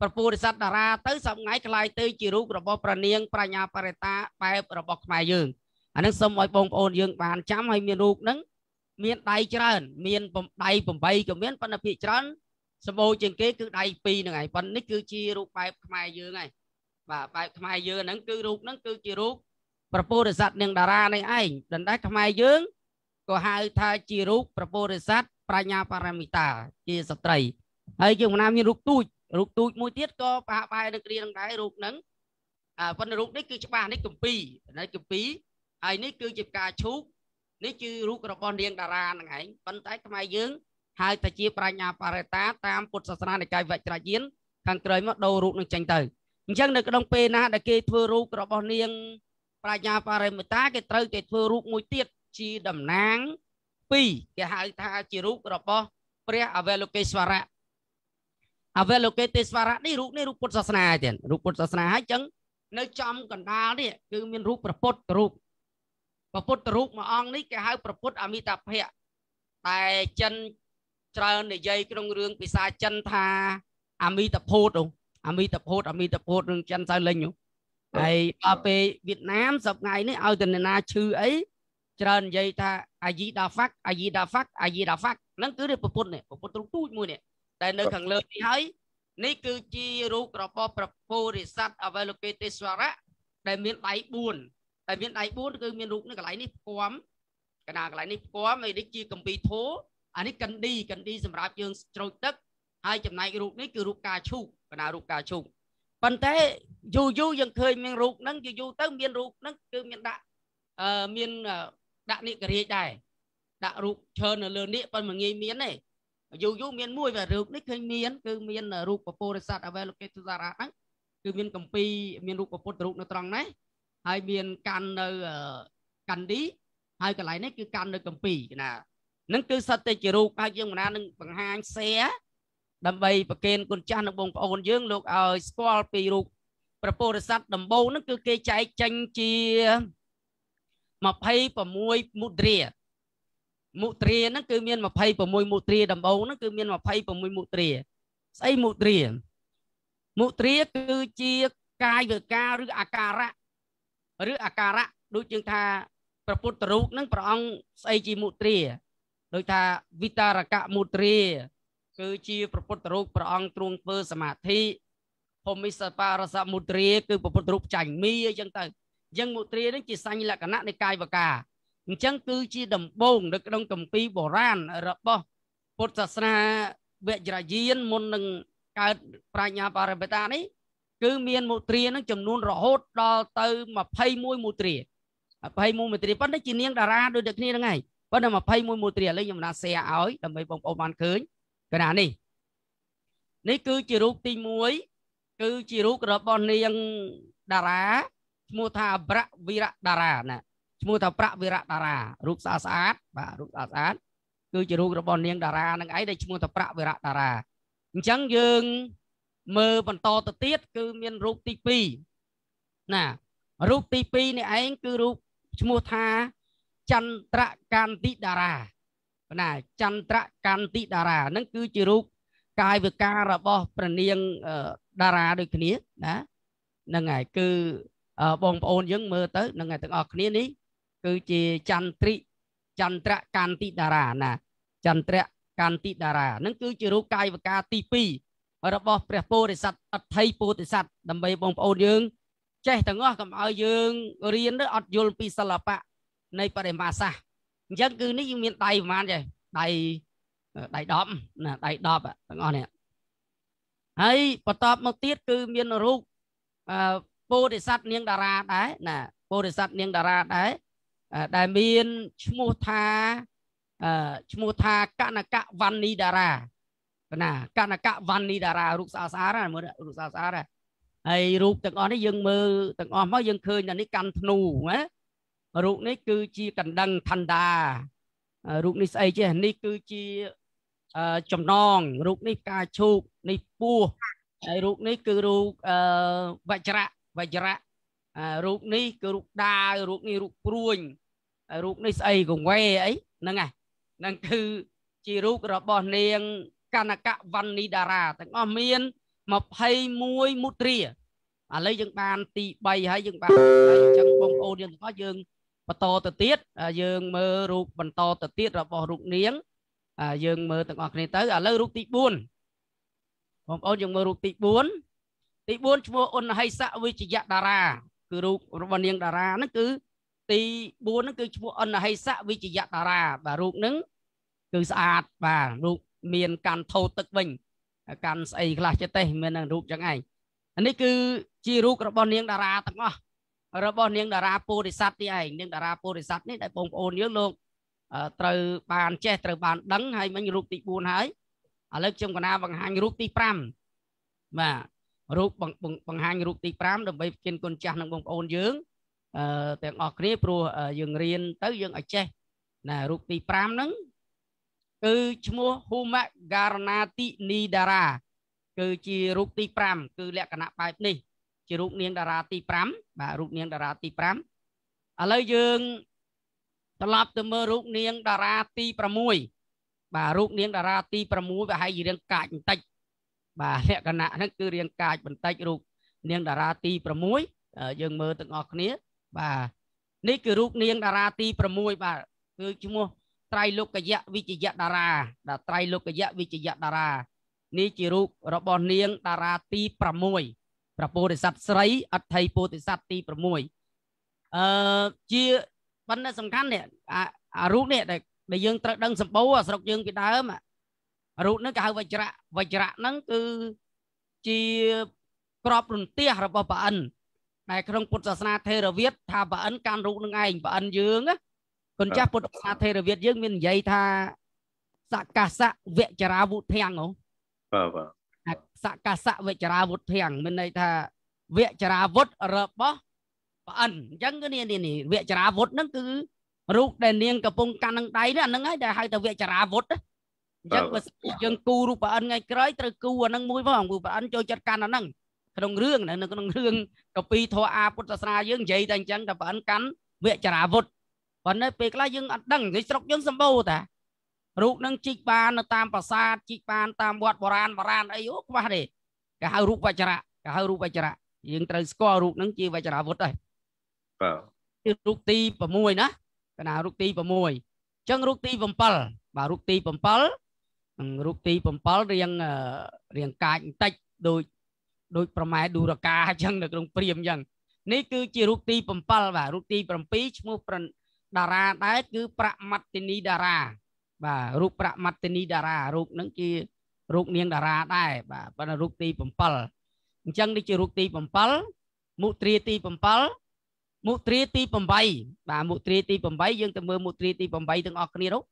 ប្រពុរិស័ទតារាទៅសប្ងៃក្លាយទៅជារូបរបស់ប្រនាងប្រាជ្ញាបរិតាបែបរបស់ខ្មែរយើងអានឹងសូមឲ្យបងប្អូនយើង បានចាំឲ្យមានរូបនឹងមានដៃច្រើន មានដៃ8ក៏មានប៉ុន្តែភាគច្រើនសម្បូរជាងគេ គឺដៃ2ហ្នឹងហើយប៉ុន្តែនេះគឺជារូបបែបខ្មែរយើងហើយបាទបែបខ្មែរយើងហ្នឹងគឺរូបហ្នឹងគឺជារូបប្រពុរិស័ទនាងតារានេះឯងដូច្នេះខ្មែរយើងក៏ហៅថាជារូបប្រពុរិស័ទប្រាជ្ញាបរមិតា ជាស្ត្រីហើយយើងមិនណាមានរូបទូចរូបទូចមួយទៀតក៏ប្រហាក់ប្រហែលនឹងគ្នានឹងដែររូបហ្នឹងអាប៉ុន្តែរូបនេះគឺច្បាស់នេះកម្ពីនេះកម្ពីហើយនេះគឺជាផ្កាឈូកនេះគឺរូបរបស់នាងតារាហ្នឹងឯងប៉ុន្តែខ្មែរយើងហៅតែជាប្រាជ្ញាបរិតាតាមពុទ្ធសាសនានិកាយវជ្រយានខាងក្រោយមកដូររូបនឹងចេញទៅអញ្ចឹងនៅក្នុងពេលណាដែលគេធ្វើរូបរបស់នាងប្រាជ្ញាបរិមតា គេត្រូវតែធ្វើរូបមួយទៀតជាតំណាង2គេហៅថាជារូបរបស់ព្រះអវលោកេស្វរៈអវលោកេទេសវរៈនេះរូបនេះរូបពុទ្ធសាសនាទៀតរូបពុទ្ធសាសនាហើយចឹងនៅចំកណ្ដាលនេះគឺមានរូបប្រពុតរូបប្រពុតរូបមួយអង្គនេះគេហៅប្រពុតអមិតាភៈតែចិនច្រើននិយាយក្នុងរឿងភាសាចិនថាអមិតភូតអមិតភូតអមិតភូតរឿងចិនសើលេងហើយដល់ពេលវៀតណាមសប្ងៃនេះឲ្យតនាឈឺអីច្រើននិយាយថាអាយីដាហ្វាក់អាយីដាហ្វាក់អាយីដាហ្វាក់ហ្នឹងគឺប្រពុតនេះប្រពុតរូបទូចមួយនេះដែលនៅខាងលើនេះហើយនេះគឺជារូបរបស់ប្រពោរិស័តអវលោកេទេសវរៈដែលមានដៃ4ដែលមានដៃ4គឺមានរូបនៅកន្លែងនេះផ្គាំកណ្ដាលកន្លែងនេះផ្គាំហើយនេះជាកំពីធោអានេះកិនឌីកិនឌីសម្រាប់យើងជ្រោចទឹកហើយចំណែករូបនេះគឺរូបកាឈូកកណ្ដាលរូបកាឈូកប៉ុន្តែយូរយូរយើងឃើញមានរូបហ្នឹងយូរយូរទៅមានរូបហ្នឹងគឺមានដាក់អឺមានដាក់និករាជដែរដាក់រូបឈើនៅលើនេះប៉ុន្តែមិនងាយមានទេយូរយូរមានមួយវារូបនេះឃើញមានគឺមានរូបពពុរិស័តអវេលកេទុសារៈហ្នឹងគឺមានកម្ពីមានរូបពុទ្ធរូបនៅត្រង់ណាហើយមានកាន់នៅកាន់ឌីហើយកន្លែងនេះគឺកាន់នៅកម្ពីណានឹងគឺសិតតែជារូបហើយយើងមិនណានឹងបង្ហាញសែដើម្បីប្រកេនគុណចាស់និងបងប្អូនយើងលោកឲ្យស្គាល់ពីរូបព្រះពុរិស័ទដំបូងនឹងគឺគេចែកចេញជា26មុទ្រាមុទ្រាហ្នឹងគឺមាន26មុទ្រាដំបូងហ្នឹងគឺមាន26មុទ្រាស្អីមុទ្រាមុទ្រាគឺជាកាយវិការឬអាការៈឬអាការៈដូចជាថាព្រះពុទ្ធរូបហ្នឹងព្រះអង្គស្អីជាមុទ្រាដូចថាវិតារកៈមុទ្រាគឺជាព្រះពុទ្ធរូបព្រះអង្គទ្រង់ធ្វើសមាធិភូមិសបារសមុទ្រា គឺព្រះពុទ្ធរូបចាញ់មីអញ្ចឹងទៅអញ្ចឹងមុទ្រានឹងជាសញ្ញលក្ខណៈនៃកាយវិការអញ្ចឹងគឺជាដំបូងនៅក្នុងគម្ពីរបុរាណរបស់ ពុទ្ធសាសនាវជ្រយានមុននឹងកើតប្រាជ្ញាបរិបតានេះ គឺមានមុទ្រានឹងចំនួនរហូត ដល់ទៅ21មុទ្រា21មុទ្រាប៉ុន្តែជានាងតារាដូចតែគ្នាហ្នឹងឯងប៉ុន្តែ21មុទ្រាឥឡូវខ្ញុំណាសេឲ្យដើម្បីបងប្អូនបានឃើញកណានេះនេះគឺជារូបទី1គឺជារូបរបស់នាងតារាឈ្មោះថាអប្រវិរៈតារាណាឈ្មោះថាប្រាក់វិរៈតារារូបស្អាតស្អាតបាទរូបស្អាតស្អាត គឺជារូបរបស់នាងតារានឹងឯងដែលឈ្មោះថាប្រាក់វិរៈតារាអញ្ចឹងយើងមើលបន្តទៅទៀតគឺមានរូបទី2ណារូបទី2នេះឯងគឺរូបឈ្មោះថាចន្ទ្រកន្តិតារាណាចន្ទ្រកន្តិតារានឹងគឺជារូបកាយវិការរបស់ព្រះនាងតារាដូចគ្នាណាហ្នឹងហើយគឺបងប្អូនយើងមើលទៅហ្នឹងហើយទាំងអស់គ្នានេះគឺជាចន្ទ្រិចន្ទ្រកាន្តិតារាណា ចន្ទ្រកាន្តិតារានឹងគឺជារូបកាយវិការទី2របស់ព្រះពោធិសត្វអដ្ឋិពោធិសត្វដើម្បីបងប្អូនយើង ចេះទាំងអស់កុំឲ្យយើងរៀនឬអត់យល់ពីសិល្បៈនៃបរិមាសាស្ត្រអញ្ចឹងគឺនេះយើងមានដៃប្រហែលចេះដៃដៃ10ណាដៃ10ទាំងអស់នេះហើយបន្តមកទៀតគឺមានរូបពោធិសត្វនាងតារាដែរណាពោធិសត្វនាងតារាដែរដែលមានឈ្មោះថាឈ្មោះថាកនកវណ្ណីតារាណាកនកវណ្ណីតារារូបស្អាតស្អាតណាមើលរូបស្អាតស្អាតហើយរូបទាំងអស់នេះយើងមើលទាំងអស់មកយើងឃើញថានេះកាន់ធ្នូណារូបនេះគឺជាកណ្ដឹងខណ្ដារូបនេះស្អីចេះនេះគឺជាចំណងរូបនេះផ្កាឈូកនេះពោះហើយរូបនេះគឺរូបវជ្រៈវជ្រៈរូបនេះគឺរូបដាវរូបនេះរូបព្រួញរូបនេះស្អីកង្វេអីហ្នឹងហ្នឹងគឺជារូបរបស់នាងកនកវណ្ណីតារាទាំងអស់មាន21មុទ្រាឥឡូវយើងបានទី3ហើយយើងបានអញ្ចឹងបងប្អូនយើងទាំងអស់យើងបន្តទៅទៀតយើងមើលរូបបន្តទៅទៀតរបស់រូបនាង យើងមើលទាំងអស់គ្នាទៅឥឡូវរូបទី4បងប្អូនយើងមើលរូបទី4ទី4ឈ្មោះអុនហិសៈវិជ្ជយតារាគឺរូបរបស់នាងតារាហ្នឹងគឺ ទី4ហ្នឹងគឺឈ្មោះអនហិសៈវិជយតារា បាទរូបហ្នឹងគឺស្អាតបាទរូបមានកាន់ថោទឹកវិញ កាន់ស្អីខ្លះចេះទេមានរូបចឹងឯងនេះគឺជារូបរបស់នាងតារាទាំងអស់របស់នាងតារាពុរិស័ទនេះឯងនាងតារាពុរិស័ទនេះដែលបងប្អូនយើងលោកត្រូវបានចេះត្រូវបាន ដឹងហើយមិញរូបទី4ហើយឥឡូវខ្ញុំកណាបង្ហាញរូបទី5បាទរូបបង្ហាញរូបទី5ដើម្បីគិនគុណចាស់និងបងប្អូនយើងអឺទាំងអស់គ្នាព្រោះយើងរៀនទៅយើងឲ្យចេះណារូបទី5ហ្នឹងគឺឈ្មោះហូមការណាតិនីដារាគឺជារូបទី5គឺលក្ខណៈបែបនេះ ជារូបនាងតារាទី5បាទរូបនាងតារាទី5ឥឡូវយើងត្រឡប់ទៅមើលរូបនាងតារាទី6បាទរូបនាងតារាទី6វាហើយរៀងកាចបន្តិចបាទលក្ខណៈហ្នឹងគឺរាងកាយបន្តិចរូបនាងតារាទី6យើងមើលទាំងអស់គ្នា បាទនេះគឺរូបនាង តារាទី6បាទគឺឈ្មោះត្រៃលោកយៈវិជ្ជយតារាដែលត្រៃលោកយៈវិជ្ជយតារានេះជារូបរបស់នាង តារាទី6ប្រពោធិសត្វស្រីអដ្ឋិពោធិសត្វទី6អឺជាប៉ុន្តែសំខាន់នេះអារូបនេះដែលយើងត្រូវដឹងសម្បូរស្រុកយើងពីដើមរូបហ្នឹងគេហៅវជ្រៈវជ្រៈហ្នឹងគឺជាក្របរន្ទះរបស់ព្រះអិនដែលក្នុងពុទ្ធសាសនាថេរវាទថាព្រះអិនកាន់រូបនឹងឯងព្រះអិនយើងគុណចាស់ពុទ្ធសាសនាថេរវាទយើងមាននិយាយថាសកាសៈវជ្រាវុធាំងហ៎បាទបាទសកាសៈវជ្រាវុធាំងមានន័យថាវជ្រាវុធរបស់ព្រះអិនអញ្ចឹងគឺនេះនេះវជ្រាវុធហ្នឹងគឺរូបដែលនាងកំពុងកាន់នឹងដៃនេះអាហ្នឹងហើយដែលហៅថាវជ្រាវុធហ្នឹងអញ្ចឹងបើយើងគូរូបប្រអិនថ្ងៃក្រោយត្រូវគូអាហ្នឹងមួយផងព្រោះប្រអិនចូលចិត្តកាន់អាហ្នឹងក្នុងរឿងនៅក្នុងរឿងកពីធរអាពុទ្ធសាសនាយើងនិយាយតែអញ្ចឹងតែប្រអិនកាន់វិចារាវុធប៉ុន្តែពេលខ្លះយើងអត់ដឹងនេះស្រុកយើងសម្បូរតា រូបនឹងជីកបាននៅតាមប្រាសាទជីកបានតាមវត្តបុរាណបុរាណអីអូខ្វះទេគេហៅរូបវចរៈគេហៅរូបវចរៈយើងត្រូវស្គាល់រូបនឹងជាវចរាវុធដែរបាទគឺរូបទី6ណាកណារូបទី6អញ្ចឹងរូបទី7បាទរូបទី7នឹងរូបទី7រៀងរៀងកាចបន្តិចដូចដូចប្រម៉ែឌូរកាអញ្ចឹងនៅក្នុងព្រាមអញ្ចឹងនេះគឺជារូបទី7បាទរូបទី7ឈ្មោះប្រតារាដែរគឺប្រមត្តនីតារា បាទរូបប្រមត្តនីតារារូបហ្នឹងជារូបនាងតារាដែរបាទប៉ុន្តែរូបទី7អញ្ចឹងនេះជារូបទី7មុទ្រាទី7មុទ្រាទី8បាទមុទ្រាទី8យើងទៅមើលមុទ្រាទី8ទាំងអស់គ្នានោះ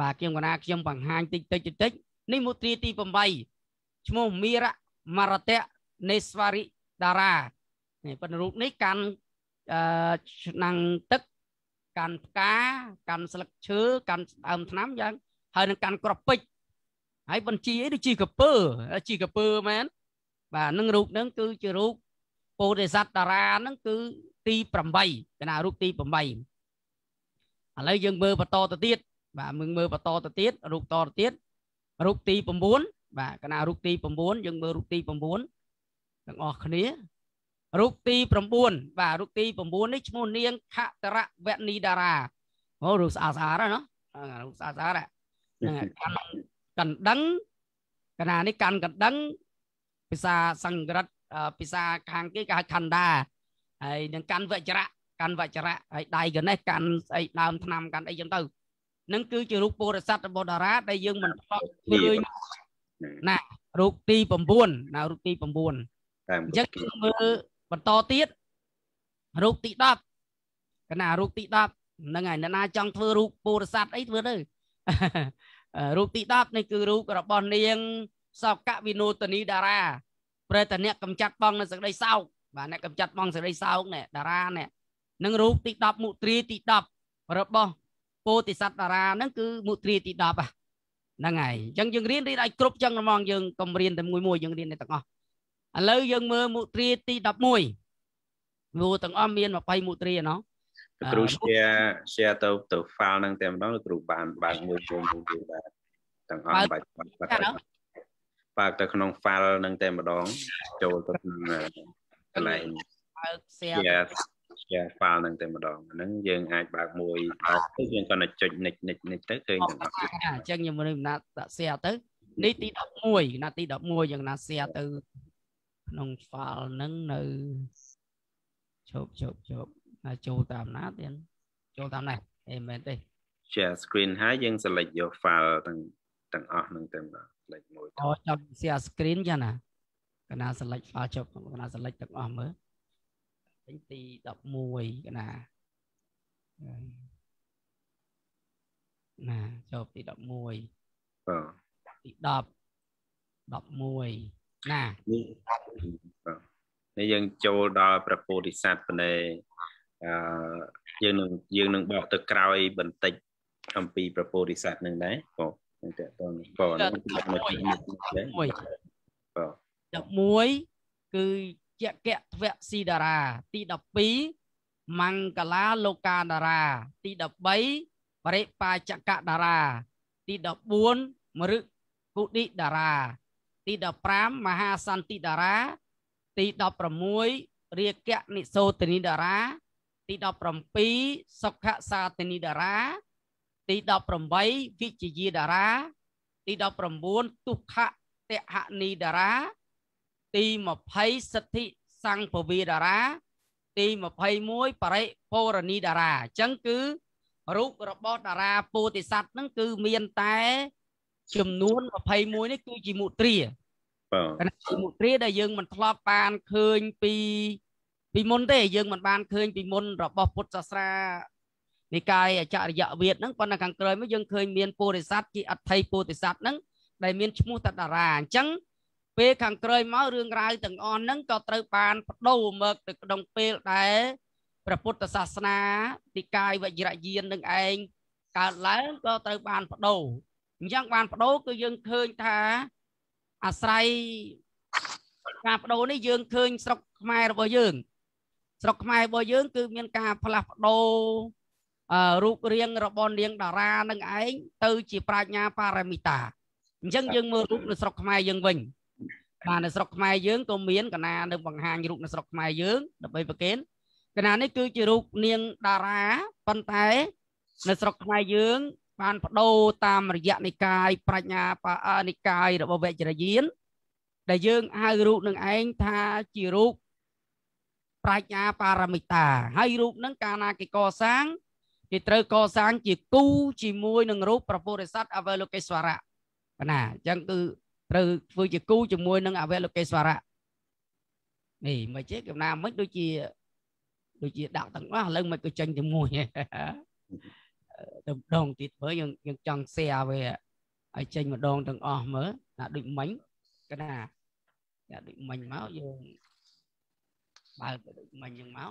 បាទខ្ញុំកណាខ្ញុំបង្ហាញតិចតិចតិចនេះមុទ្រាទី8ឈ្មោះមីរៈមរតៈនេស្វរិតារានេះប៉ុន្តែរូបនេះកាន់ឆ្នាំងទឹកកាន់ផ្កាកាន់ស្លឹកឈើកាន់ដើមថ្នាំយ៉ាងហើយនឹងកាន់ក្រពេចហើយបញ្ជីអីដូចជីកពើជីកពើមែនបាទនឹងរូបនឹងគឺជារូបពោធិសត្វតារានឹងគឺទី8កណារូបទី8ឥឡូវយើងមើលបន្តទៅទៀតបាទមើលមើលបន្តទៅទៀតរូបតទៅទៀតរូបទី9បាទកណារូបទី9យើងមើលរូបទី9ទាំងអស់គ្នារូបទី9បាទរូបទី9នេះឈ្មោះនាងខតរវនីតារាអូរូបស្អាតស្អាតណារូបស្អាតស្អាតហ្នឹងកាន់កណ្ដឹងកណានេះកាន់កណ្ដឹងភាសាសង្ក្រឹតភាសាខាងគេគេហៅខណ្ដាហើយនឹងកាន់វចរៈកាន់វចរៈហើយដៃកណេះកាន់ស្អីដើមឆ្នាំកាន់អីចឹងទៅនឹងគឺជារូបពុរស័ព្ទរបស់តារាដែលយើងមិនផ្លត់ឃើញណារូបទី9ណារូបទី9អញ្ចឹងយើងមើលបន្តទៀតរូបទី10កណារូបទី10ហ្នឹងហើយអ្នកណាចង់ធ្វើរូបពុរស័ព្ទអីធ្វើទៅរូបទី10នេះគឺរូបរបស់នាងសោកវិនោទនីតារាប្រេតអ្នកកំចាត់បងនៅសក្តិសោកបាទអ្នកកំចាត់បងសេរីសោកនេះតារានេះនឹងរូបទី10មុទ្រីទី10របស់ពោធិសត្វតារាហ្នឹងគឺមុទ្រាទី10ហ្នឹងហើយអញ្ចឹងយើងរៀនរៀនឲ្យគ្រប់ចឹងហ្មងយើងកុំរៀនតែមួយមួយយើងរៀនតែទាំងអស់ឥឡូវយើងមើលមុទ្រាទី11មើលទាំងអស់មាន20មុទ្រាណោះគ្រូ share share ទៅទៅ file ហ្នឹងតែម្ដងលោកគ្រូបានបើកមួយជុំមួយបាទទាំងអស់បាច់បាត់បើកទៅក្នុង file ហ្នឹងតែម្ដងចូលទៅក្នុងកន្លែង share share file ហ្នឹងតែម្ដងហ្នឹងយើងអាចបើកមួយទៅយើងគាត់តែចុច nick nick nick ទៅឃើញទាំងអស់អញ្ចឹងខ្ញុំនឹងដាក់ដាក់ share ទៅនេះទី11ណាទី11យើងណា share ទៅក្នុង file ហ្នឹងនៅជប់ជប់ជប់ណាចូលតាមណាទៀតចូលតាមនេះអេមែនទេ share screen ហើយយើង select យក file ទាំងទាំងអស់ហ្នឹងតែម្ដង select មួយអូចាំ share screen យ៉ាងណាកណា select file ជប់កណា select ទាំងអស់មើលពេញទី11កណាណាចូលទី11បាទទី10 11ណានេះនេះយើងចូលដល់ព្រះពោធិសត្វប៉ុន្តែអឺយើងនឹងយើងនឹងបកទៅក្រោយ បន្តិចអំពីព្រះពោធិសត្វនឹងដែរបងនឹងតើតើបងនឹង11 11គឺជកៈធ្វស៊ីតារាទី12មង្គលាលោកាតារាទី13បរិបាចកៈតារាទី14មរឹគុឌិតារាទី15មហាសន្តិតារាទី16រាគៈនិសោទនីតារាទី17សុខសាទនីតារាទី18វិជ្ជាតារាទី19ទុក្ខតហនីតារាទី20សិទ្ធិសង្ពវីតារាទី21បរិពរនីតារាអញ្ចឹងគឺរូបរបស់តារាពោធិសត្វហ្នឹងគឺមានតែចំនួន21នេះគឺជាមុទ្រាបាទគឺមុទ្រាដែលយើងមិនធ្លាប់បានឃើញពី ពីមុនទេ យើងមិនបានឃើញ ពីមុន របស់ពុទ្ធសាសនានិកាយអចរិយវិទ្យហ្នឹងប៉ុន្តែខាងក្រោយមកយើងឃើញមានពោធិសត្វជាអថ័យពោធិសត្វហ្នឹងដែលមានឈ្មោះតតារាអញ្ចឹងពេលខាងក្រោយមករឿងរ៉ាវទាំងអស់ហ្នឹងក៏ត្រូវបានបដូរមកទៅក្នុងពេលដែលព្រះពុទ្ធសាសនា ទីកាយវជ្រយាននឹងឯងកើតឡើងក៏ត្រូវបានបដូរអញ្ចឹងបានបដូរគឺយើងឃើញថាអាស្រ័យការបដូរនេះយើងឃើញស្រុកខ្មែររបស់យើង ស្រុកខ្មែររបស់យើងគឺមានការផ្លាស់បដូររូបរាង របស់នាងតារានឹងឯងទៅជាប្រាជ្ញា បារមីតាអញ្ចឹងយើងមើលរូបនៅស្រុកខ្មែរយើងវិញបាទនៅស្រុកខ្មែរយើងក៏មាន កណានៅបង្ហាញរូបនៅស្រុកខ្មែរយើងដើម្បីប្រគេនកណានេះគឺជារូបនាងតារាប៉ុន្តែនៅស្រុកខ្មែរយើង បានបដូរតាមរយៈនិកាយប្រាជ្ញាបានិកាយរបស់វជ្រយានដែលយើងហៅរូបនឹងឯងថាជារូបប្រាជ្ញាបារមិតាហើយរូបនឹងកាលណាគេកសាងគេត្រូវកសាង ជាគូ ជាមួយនឹងរូបប្រពុរិស័តអវលោកេស្វរៈបណ្ណាអញ្ចឹងគឺត្រូវធ្វើជាគូជាមួយនឹងអវលោកេស្វរៈនេះមិនចេះកំណាមិនដូចជាដូចជាដាក់ទាំងអស់ឥឡូវមិនក៏ចេញតែមួយតម្ដងទៀតមើលយើងយើងចង់សេវាឲ្យចេញម្ដងទាំងអស់មើលណាដូចមិញកណាណាដូចមិញមកយើងបើកដូចមិញយើងមក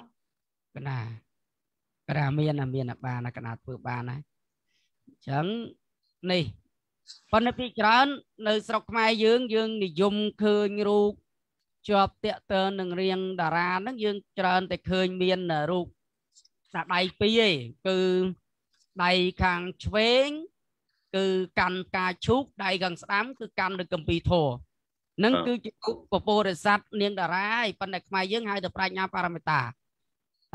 កណាកណាមានណាមានបានណាកណាធ្វើបានណាអញ្ចឹងនេះប៉ុន្តែពីច្រើននៅស្រុកខ្មែរយើងយើងនិយមឃើញរូបជាប់តាក់ទើនឹងរៀងតារាហ្នឹងយើងច្រើនតែឃើញមានរូបតែដៃពីរឯងគឺដៃខាងឆ្វេង គឺកាន់កាឈូកដៃខាងស្ដាំគឺកាន់ដូចកំពីធរនឹងគឺជាគុកពពរិស័តនាងតារាឯប៉ុន្តែខ្មែរយើងហៅទៅប្រាជ្ញាបរមតា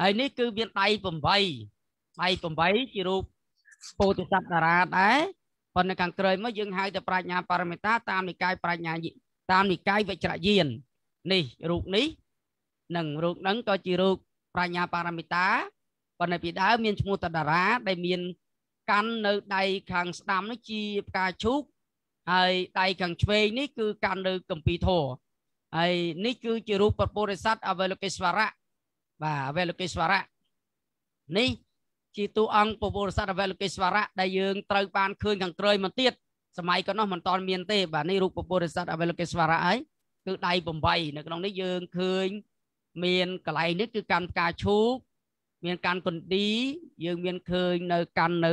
ហើយនេះគឺមានដៃ8ដៃ8ជារូបពោធិសត្វតារាដែរប៉ុន្តែខាងក្រោយមកយើងហៅទៅប្រាជ្ញាបរមេតាតាមនិកាយប្រាជ្ញាតាមនិកាយវិជ្រយាននេះរូបនេះនិងរូបនឹងក៏ជារូបប្រាជ្ញាបរមេតាប៉ុន្តែពីដើមមានឈ្មោះតតារា ដែលមានកាន់នៅដៃខាងស្ដាំនេះជាផ្កាឈូកហើយដៃខាងឆ្វេងនេះ គឺកាន់នៅកម្ពីធរហើយនេះគឺជារូបពពុរិស័តអវេលកេស្វរៈបាទអវេលកេស្វរៈនេះជាតួអង្គពវរស័ក្តិវលោកេស្វរៈដែលយើងត្រូវបានឃើញខាងក្រោយមកទៀតសម័យកនោះមិនតន់មានទេបាទនេះរូបពវរស័ក្តិអវលោកេស្វរៈហើយគឺដៃ8នៅក្នុងនេះយើងឃើញមានកន្លែងនេះគឺកាន់ផ្កាឈូកមានកាន់កុនឌីយើងមានឃើញនៅកាន់នៅ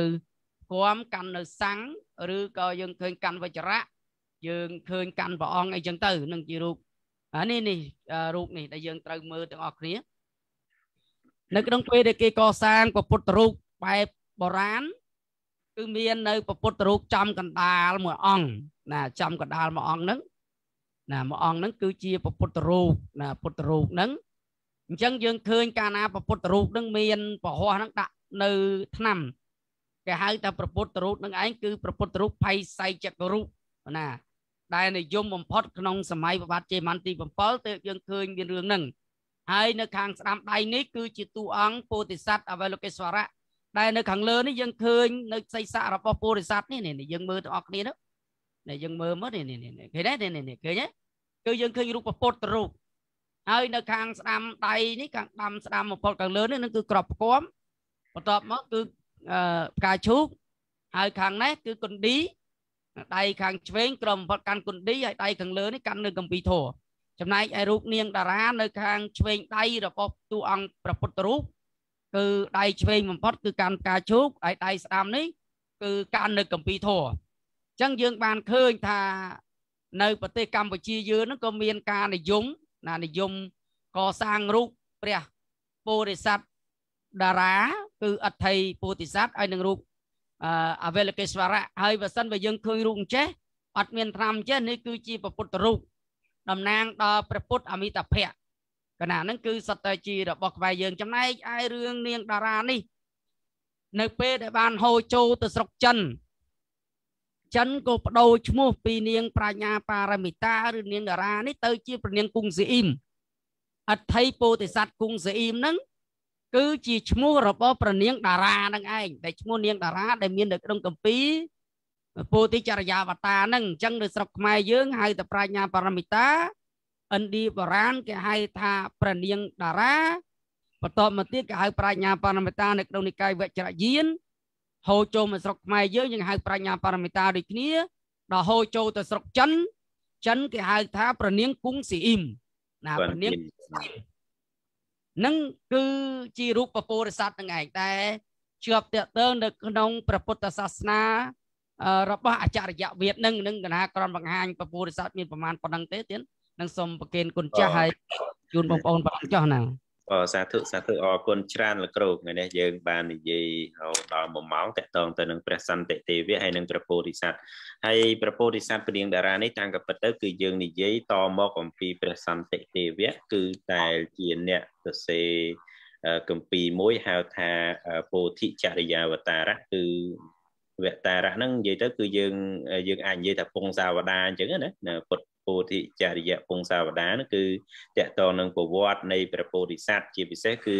គំកាន់នៅសាំងឬក៏យើងឃើញកាន់វចរៈយើងឃើញកាន់ព្រះអង្គអីចឹងទៅនឹងជារូបអានេះនេះរូបនេះដែលយើងត្រូវមើលទាំងអស់គ្នានៅក្នុងពេលដែលគេកសាងពុទ្ធរូបបែបបុរាណគឺមាននៅពុទ្ធរូបចំកណ្ដាលមួយអង្គណាចំកណ្ដាលមួយអង្គហ្នឹងណាមួយអង្គហ្នឹងគឺជាពុទ្ធរូបណាពុទ្ធរូបហ្នឹងអញ្ចឹងយើងឃើញកាលណាពុទ្ធរូបហ្នឹងមានពហោះហ្នឹងដាក់នៅឆ្នាំគេហៅថាពុទ្ធរូបហ្នឹងឯងគឺពុទ្ធរូបផៃសៃចក្ររូបណា ដែលនិយមបំផុត ក្នុងសម័យប្រវត្តិជេម៉ាន់ទី7ទើបយើងឃើញមានរឿងហ្នឹងហើយ នៅខាងស្ដាំដៃនេះគឺជាតួអង្គពោធិសត្វអវលោកេស្វរៈដែលនៅខាងលើនេះយើងឃើញនៅសិស្សៈរបស់ពោធិសត្វនេះនេះយើងមើលទាំងអស់គ្នានេះយើងមើលមើលនេះនេះនេះឃើញទេនេះនេះឃើញទេគឺយើងឃើញរូបពុទ្ធរូបហើយនៅខាងស្ដាំដៃនេះខាងដាំស្ដាំបំផុតខាងលើនេះនឹងគឺក្របផ្គាំបន្ទាប់មកគឺផ្កាឈូកហើយខាងនេះគឺគុនឌីដៃខាងឆ្វេងក្រមបំផុតកាន់គុនឌីហើយដៃខាងលើនេះកាន់នៅកម្ពីធោចំណែកឯរូបនាងតារានៅខាងឆ្វេងដៃរបស់តួអង្គព្រះពុទ្ធរូបគឺដៃឆ្វេងបំផុតគឺកាន់ផ្កាឈូកហើយដៃស្ដាំនេះ គឺកាន់នៅកម្ពីធរអញ្ចឹងយើងបានឃើញថា នៅប្រទេសកម្ពុជាយើងហ្នឹងក៏មានការនិយមណានិយមកសាងរូបព្រះពោធិសត្វតារា គឺអដ្ឋិពោធិសត្វហើយនឹងរូបអវលកេស្វរៈហើយបើសិនបើយើងឃើញរូបអញ្ចេះអត់មានត្រាំចេះនេះគឺជាពុទ្ធរូបតំណាងដល់ព្រះពុទ្ធអមិតភៈគណៈហ្នឹងគឺសត្វតែជារបស់ខ្មែរយើងចំណែកឯរឿងនាងតារានេះនៅពេលដែលបានហូរចូលទៅស្រុកចិនចិនក៏បដូរឈ្មោះ ពីនាងប្រាជ្ញាបារមិតាឬនាងតារានេះទៅជាព្រះនាងគង់ស៊ីអ៊ីមអថ័យពោធិសត្វគង់ស៊ីអ៊ីមហ្នឹងគឺជាឈ្មោះរបស់ព្រះនាងតារានឹងឯងដែលឈ្មោះនាងតារាដែលមាន នៅក្នុងកម្ពីពោធិចរិយាវតាហ្នឹងអញ្ចឹងនៅស្រុកខ្មែរយើងហៅតែប្រាជ្ញាបរមិតាឥណ្ឌាបុរាណគេហៅថាព្រះនាងតារាបន្ទាប់មកទៀតគេហៅប្រាជ្ញាបរមិតានៅក្នុងនិកាយវជ្រយានហូរចូលមកស្រុកខ្មែរយើងយើងហៅប្រាជ្ញាបរមិតាដូចគ្នាដល់ហូរចូលទៅស្រុកចិន ចិន គេហៅថាព្រះនាងគង់ស៊ីអ៊ីមណាព្រះនាងនឹងគឺជារូបពពុរិស័ទនឹងឯងតែជាប់តកតងនៅក្នុងព្រះពុទ្ធសាសនារបស់អចរិយវិទ្យនឹងនឹងគណៈក្រមបង្ហាញពពុរិស័តមានប្រមាណប៉ុណ្ណឹងទេទៀតនឹងសូមប្រគេនគុណចាស់ហើយជូនបងប្អូនបងចោះណាបាទសាធុសាធុអរគុណច្រើនលោកគ្រូថ្ងៃនេះយើងបាននិយាយរហូតដល់1ម៉ោងតកតងទៅនឹងព្រះសន្តិទេវៈហើយនឹងព្រះពោធិសត្វហើយព្រះពោធិសត្វព្រៀងតារានេះតាមកពិតទៅ គឺយើងនិយាយ តមកអំពីព្រះសន្តិទេវៈគឺតែជាអ្នកសរសេរកម្ពីមួយហៅថាពោធិចរិយាវតារៈគឺវតារៈហ្នឹងនិយាយទៅគឺយើងយើងអាចនិយាយថាពងសាវតារអញ្ចឹងណាពុទ្ធពោធិចារិយពង្សាវតានោះគឺតកតនឹងប្រវត្តិនៃព្រះពោធិសត្វជាពិសេសគឺ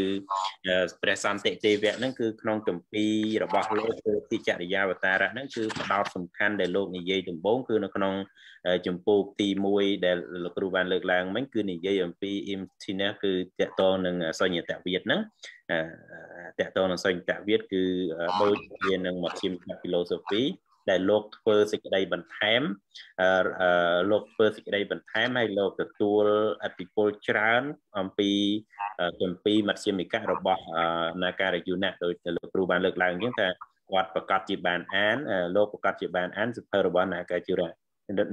ព្រះសន្តិទេវៈហ្នឹងគឺក្នុងកម្ពីរបស់លោកពោធិចារិយវតារៈហ្នឹងគឺផ្ដោតសំខាន់ដែលលោកនិយាយដំបូងគឺនៅក្នុងចម្ពោះទី1ដែលលោកគ្រូបានលើកឡើងមិញគឺនិយាយអំពី emptiness គឺតកតនឹងសញ្ញតវិទ្យហ្នឹងតកតនឹងសញ្ញតវិទ្យគឺដូចជានឹងមកឈាម philosophy ដែលលោកធ្វើសេចក្តីបន្ថែមលោកធ្វើសេចក្តីបន្ថែមហើយលោកទទួលអតិពលច្រើនអំពីគម្ពីរមធ្យមិកៈរបស់នាការយុណៈដោយលោកគ្រូបានលើកឡើងអញ្ចឹងថាគាត់ប្រកាសជាបានអានលោកប្រកាសជាបានអានសិភៅរបស់នាការយុណៈ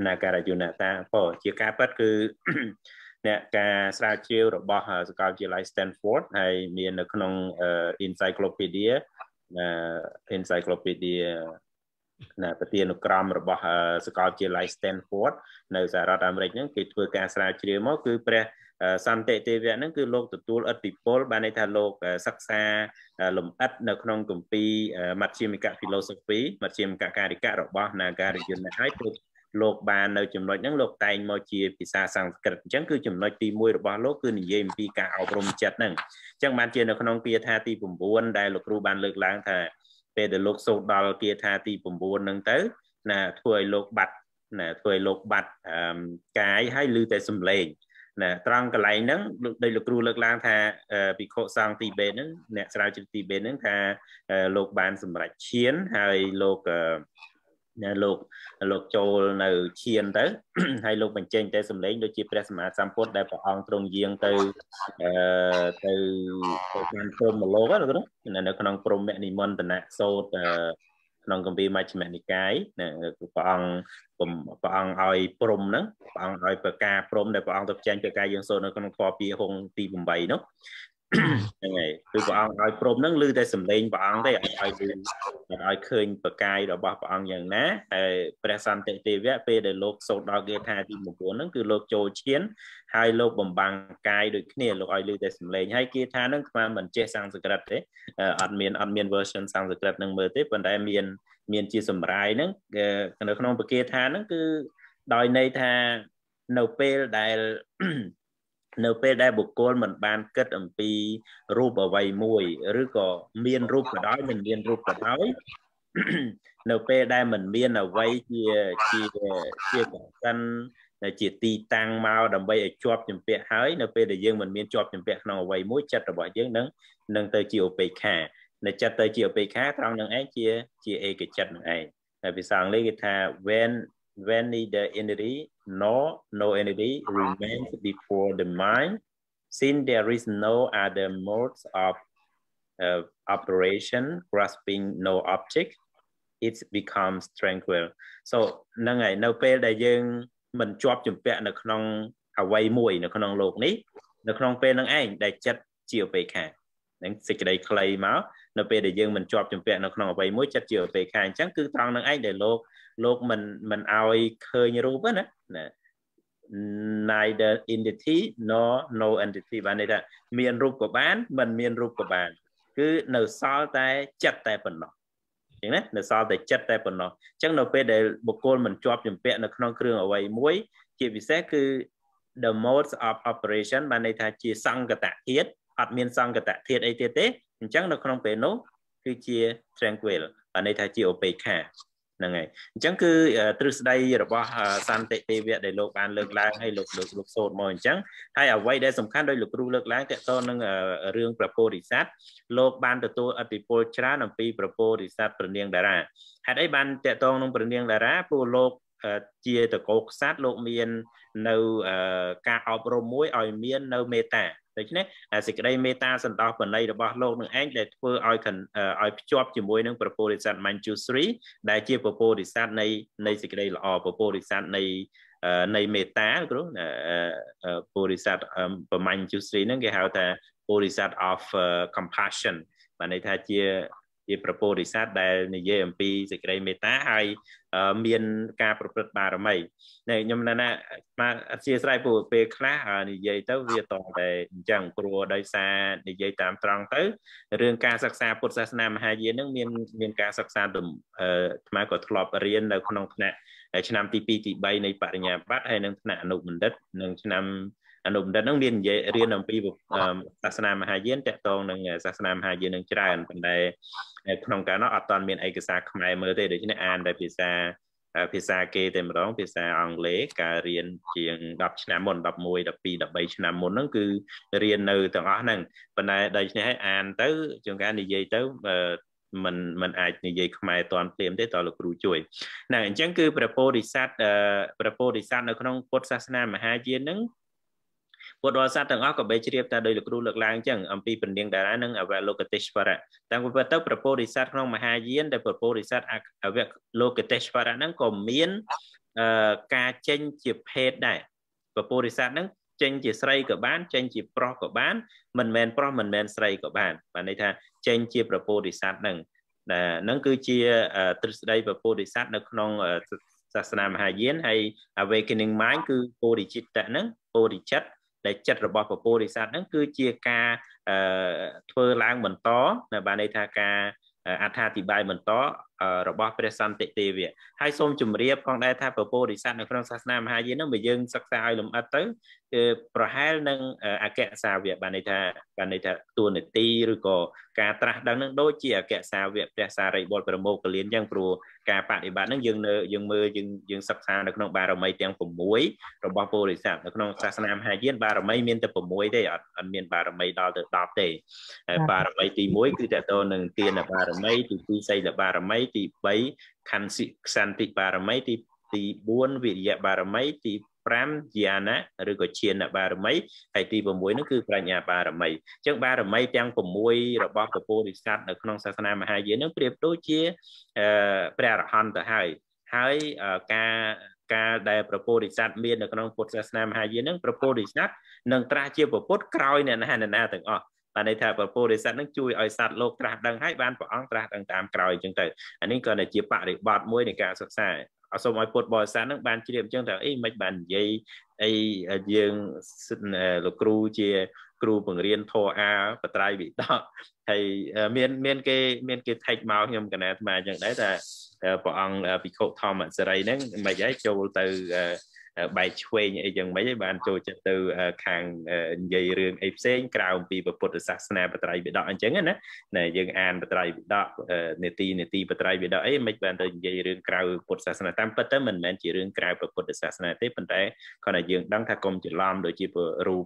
នាការយុណៈតាពោជាការពិតគឺអ្នកការស្រាវជ្រាវរបស់សាកលវិទ្យាល័យ Stanford ហើយមាននៅក្នុង Encyclopedia Encyclopedia ណាប្រធានក្រមរបស់សាកលវិទ្យាល័យ Stanford នៅសហរដ្ឋអាមេរិកហ្នឹងគេធ្វើការស្រាវជ្រាវមកគឺព្រះសន្តិទេវៈហ្នឹងគឺលោកទទួលឥទ្ធិពល បានន័យថាលោកសិក្សាលំអិតនៅក្នុងគម្ពីរមជ្ឈិមកៈ philosophy មជ្ឈិមកៈការិកៈរបស់នាការយុនហើយគឺលោកបាននៅចំណុចហ្នឹងលោកតែងមកជាភាសាសំស្ក្រឹតអញ្ចឹងគឺចំណុចទី1របស់លោកគឺនិយាយអំពីការអប់រំចិត្តហ្នឹងអញ្ចឹងបានជានៅក្នុងគាថាទី9ដែលលោកគ្រូបានលើកឡើងថាពេលដែលលោកសូត្រដល់គាថាទី9ហ្នឹងទៅណាធ្វើឲ្យលោកបាត់ណាធ្វើឲ្យលោកបាត់កាយហើយឬតែសំឡេងណាត្រង់កន្លែងហ្នឹងដោយលោកគ្រូលើកឡើងថាភិក្ខុសង្ឃទីបេតហ្នឹងអ្នកស្រាវជ្រាវទីបេតហ្នឹងថាលោកបាន សម្រេចឈានហើយលោកលោកលោកចូលនៅឈានទៅហើយលោកបញ្ចេញតែសម្លេងដូចជាព្រះសម្មាសម្ពុទ្ធដែលព្រះអង្គទ្រង់យាងទៅអឺទៅក្នុងព្រមលោកហ្នឹងនៅក្នុងព្រមនិមន្តនៈសោតក្នុងគម្ពីរមជ្ឈិមនិកាយណាព្រះអង្គព្រះអង្គឲ្យ ព្រមហ្នឹងព្រះអង្គឲ្យប្រការព្រមដែលព្រះអង្គទៅចែងប្រការយើងសូត្រនៅក្នុងធម៌ពីហុងទី8នោះហ្នឹងហើយគឺព្រះអង្គឲ្យព្រមហ្នឹងឮតែសំឡេងព្រះអង្គទេអត់ឲ្យឮអត់ឲ្យឃើញប្រកាយរបស់ព្រះអង្គយ៉ាងណាតែព្រះសន្តិទេវៈពេលដែលលោកសូត្រដល់គេថាទី9ហ្នឹងគឺលោកចូលឈានហើយលោកបំបាំងកាយដូចគ្នាលោកឲ្យឮតែសំឡេងហើយគេថាហ្នឹងស្មានមិនចេះសំស្ក្រឹតទេអត់មានអត់មាន version សំស្ក្រឹតហ្នឹងមើលទេប៉ុន្តែ មានមានជាសម្រាយហ្នឹងនៅក្នុងប្រកាយថាហ្នឹងគឺដោយន័យថានៅពេលដែលនៅពេលដែលបុគ្គលមិនបានគិតអំពីរូបអវ័យមួយឬក៏មានរូបក៏ដោយមិនមានរូបក៏ដោយនៅពេលដែលមិនមានអវ័យជាជាជាកសិនជាទីតាំងមកដើម្បីឲ្យជាប់ជំពាក់ហើយនៅពេលដែលយើងមិនមានជាប់ជំពាក់ក្នុងអវ័យមួយចិត្តរបស់យើងនឹងនឹងទៅជាឧបេក្ខានៅចិត្តទៅជាឧបេក្ខាត្រង់នឹងឯងជាជាឯកចិត្តនឹងឯងហើយភាសាអង់គ្លេសគេថា when when neither entity nor no entity remains before the mind, since there is no other modes of uh, operation grasping no object, it becomes tranquil. So away away ni chat chat chang ហ្នឹងហើយនៅពេលដែលយើងមិនជាប់ជំពាក់នៅក្នុងអវ័យមួយនៅក្នុងโลกនេះនៅក្នុងពេលហ្នឹងឯងដែលចិត្តជាឧបេក្ខាហ្នឹងសេចក្តីខ្លីមកនៅពេលដែលយើងមិនជាប់ជំពាក់នៅក្នុងអវ័យមួយចិត្តជាឧបេក្ខាអញ្ចឹងគឺត្រង់ហ្នឹងឯងដែលលោកលោកមិនមិនឲ្យឃើញរូបណាណា neither entity nor no entity បានន័យថាមានរូបក៏បានមិនមានរូបក៏បាន គឺនៅសល់តែចិត្តតែប៉ុណ្ណោះចឹងណានៅសល់តែចិត្តតែប៉ុណ្ណោះចឹងនៅពេលដែលបុគ្គលមិនជាប់ជំពាក់នៅក្នុងគ្រឿងអវ័យមួយ ជាពិសេសគឺ the modes of operation បានន័យថាជាសង្កតធាតអត់មានសង្កតធាតអីទៀតទេអញ្ចឹងនៅក្នុងពេលនោះគឺជា tranquil បានន័យថាជាឧបេក្ខាហ្នឹងហើយអញ្ចឹងគឺទ្រឹស្ដីរបស់សន្តិទេវៈដែលលោកបានលើកឡើងហើយលោកលោកលោកសូត្រមកអញ្ចឹងហើយអ្វីដែលសំខាន់ដោយលោកគ្រូលើកឡើងតកតនឹងរឿងប្រពោធិសត្វលោកបានទទួលអតិពលច្រើនអំពីប្រពោធិសត្វព្រនាងតារាហេតុអីបានតកតងនឹងព្រនាងតារាព្រោះលោកជាតកោខ្សាត់លោកមាននៅការអប់រំមួយឲ្យមាននៅមេត្តាដូច្នេះសេចក្តីមេត្តាសន្តោសបណីរបស់លោកនឹងឯងដែលធ្វើឲ្យឲ្យភ្ជាប់ជាមួយនឹងប្រពោធិសត្វ Manjushri ដែលជាប្រពោធិសត្វនៃនៃសេចក្តីល្អប្រពោធិសត្វនៃនៃមេត្តាគ្រូពោធិសត្វប្រមាញ់ជុស្រីហ្នឹងគេហៅថាពោធិសត្វ of compassion បានន័យថាជាជាប្រពោធិសត្វដែលនិយាយអំពីសេចក្តីមេត្តាហើយមានការប្រព្រឹត្តបារមីតែខ្ញុំនៅណាបាទអធិស្ឋានពួកពេលខ្លះនិយាយទៅវាតតែអញ្ចឹងព្រោះដោយសារនិយាយតាមត្រង់ទៅរឿងការសិក្សាពុទ្ធសាសនាមហាយាននឹងមានមានការសិក្សាអាត្មាក៏ធ្លាប់រៀននៅក្នុងថ្នាក់ឆ្នាំទី2ទី3នៃបរិញ្ញាបត្រហើយនិងថ្នាក់អនុបណ្ឌិតនិងឆ្នាំអនុបណ្ឌិតនឹងមាននិយាយរៀនអំពីសាសនាមហាយានតកតងនឹងសាសនាមហាយាននឹងច្រើនប៉ុន្តែក្នុងកាលនោះអត់ទាន់មានឯកសារខ្មែរមើលទេដូច្នេះអានតែភាសាភាសាគេតែម្ដងភាសាអង់គ្លេសការរៀនជាង10ឆ្នាំមុន11 12 13ឆ្នាំមុនហ្នឹងគឺរៀននៅទាំងអស់ហ្នឹងប៉ុន្តែដូច្នេះឲ្យអានទៅជាងការនិយាយទៅมันมันអាចនិយាយខ្មែរតាន់ព្រមទេតើលោកគ្រូជួយណាអញ្ចឹងគឺព្រះពោធិសត្វព្រះពោធិសត្វនៅក្នុងពុទ្ធសាសនាមហាយានហ្នឹងពុទ្ធបរិស័ទទាំងអស់ក៏បីជ្រាបតែដោយលោកគ្រូលើកឡើងអញ្ចឹងអំពីបណ្ឌិងតារានិងអវលោកតេស្វរៈតាមពិតទៅប្រពោធិសត្វក្នុងមហាយានដែលប្រពោធិសត្វអវលោកតេស្វរៈហ្នឹងក៏មានការចេញជាភេទដែរប្រពោធិសត្វហ្នឹងចេញជាស្រីក៏បានចេញជាប្រុសក៏បានមិនមែនប្រុសមិនមែនស្រីក៏បានបានន័យថាចេញជាប្រពោធិសត្វហ្នឹងដែលហ្នឹងគឺជាទ្រឹស្ដីប្រពោធិសត្វនៅក្នុងសាសនាមហាយានហើយ awakening mind គឺពោធិចិត្តហ្នឹងពោធិចិត្តដែលចិត្តរបស់ពពោធិសត្វហ្នឹងគឺជាការធ្វើឡើងបន្តបានន័យថាការអត្ថាធិប្បាយបន្តរបស់ព្រះសន្តិទេវៈហើយសូមជម្រាបផងដែរថាពពុរិស័ទនៅក្នុងសាសនាមហាយាននឹងបើយើងសិក្សាឲ្យលម្អិតទៅគឺប្រហែលនឹងអក្សរាវៈបានន័យថាបានន័យថាតួនាទីឬក៏ការត្រាស់ដឹងនឹងដូចជាអក្សរាវៈព្រះសារីបុត្រប្រមោកលៀនយ៉ាងព្រោះការបដិបត្តិនឹងយើងនៅយើងមើលយើងយើងសិក្សានៅក្នុងបារមីទាំង6របស់ពុរិស័ទនៅក្នុងសាសនាមហាយានបារមីមានតែ6ទេអត់អត់មានបារមីដល់ទៅ10ទេហើយបារមីទី1គឺតទៅនឹងទានបារមីទី2សីលបារមី3ទី3ខន្ធសិក្ខាន្តិបារមី ទីទី4វិរិយបារមីទី5ជាណឬក៏ជាណបារមីហើយទី6នោះគឺប្រាជ្ញាបារមីអញ្ចឹងបារមីទាំង6របស់ពពុរិស័ទនៅក្នុងសាសនាមហាយាននឹងប្រៀបដូចជាព្រះអរហន្តទៅហើយហើយការការដែលប្រពោធិសត្វមាននៅក្នុងពុទ្ធសាសនាមហាយាននឹងប្រពោធិសត្វនឹងត្រាស់ជាប្រពុតក្រោយអ្នកណាអ្នកណាទាំងអស់បានន័យថាប្រពោរិស័តនឹងជួយឲ្យសត្វលោកត្រាស់ដឹងហើយបានព្រះអង្គត្រាស់ដឹងតាមក្រោយអញ្ចឹងទៅអានេះក៏ជាបរិបត្តិមួយនៃការសិក្សាអសូមឲ្យពុទ្ធបរិស័ទនឹងបានជ្រាបអញ្ចឹងថាអីមិនបាននិយាយអីយើងលោកគ្រូជាគ្រូបង្រៀនធរអាបត្រៃវិដកហើយមានមានគេមានគេថេកមកខ្ញុំកណាអាត្មាអញ្ចឹងដែរថាព្រះអង្គភិក្ខុធម្មសរីហ្នឹងមិនអីចូលទៅបែកឆ្វេងអីយ៉ាងម៉េចឯងបានចូលចិត្តទៅខាងនិយាយរឿងអីផ្សេងក្រៅពីពុទ្ធសាសនាបត្រៃបិដកអញ្ចឹងណាណាយើងអានបត្រៃបិដកនេតិនេតិបត្រៃបិដកអីមិនបានទៅនិយាយរឿងក្រៅពុទ្ធសាសនាតាមពិតទៅមិនមែនជារឿងក្រៅពុទ្ធសាសនាទេប៉ុន្តែគ្រាន់តែយើងដឹងថាកុំច្រឡំដូចជារូប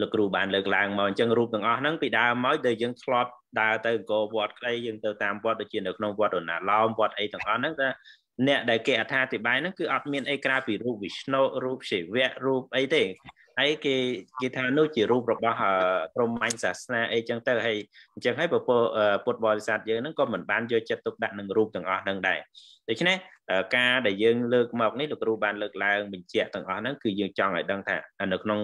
លោកគ្រូបានលើកឡើងមកអញ្ចឹងរូបទាំងអស់ហ្នឹងពីដើមមកដែលយើងធ្លាប់ដើរទៅអង្គរវត្តក្តីយើងទៅតាមវត្តដូចជានៅក្នុងវត្តរណាឡោមវត្តអីទាំងអស់ហ្នឹងថាអ្នកដែលគេអត្ថាធិប្បាយហ្នឹងគឺអត់មានអីក្រៅពីរូបវិស្ណុរូបសិវៈរូបអីទេហើយគេគេថានោះជារូបរបស់ព្រហ្មញ្ញសាសនាអីចឹងទៅហើយអញ្ចឹងហើយពពពុទ្ធបរិស័ទយើងហ្នឹងក៏មិនបានយកចិត្តទុកដាក់នឹងរូបទាំងអស់ហ្នឹងដែរដូច្នេះការដែលយើងលើកមកនេះលោកគ្រូបានលើកឡើងបញ្ជាក់ទាំងអស់ហ្នឹងគឺយើងចង់ឲ្យដឹងថានៅក្នុង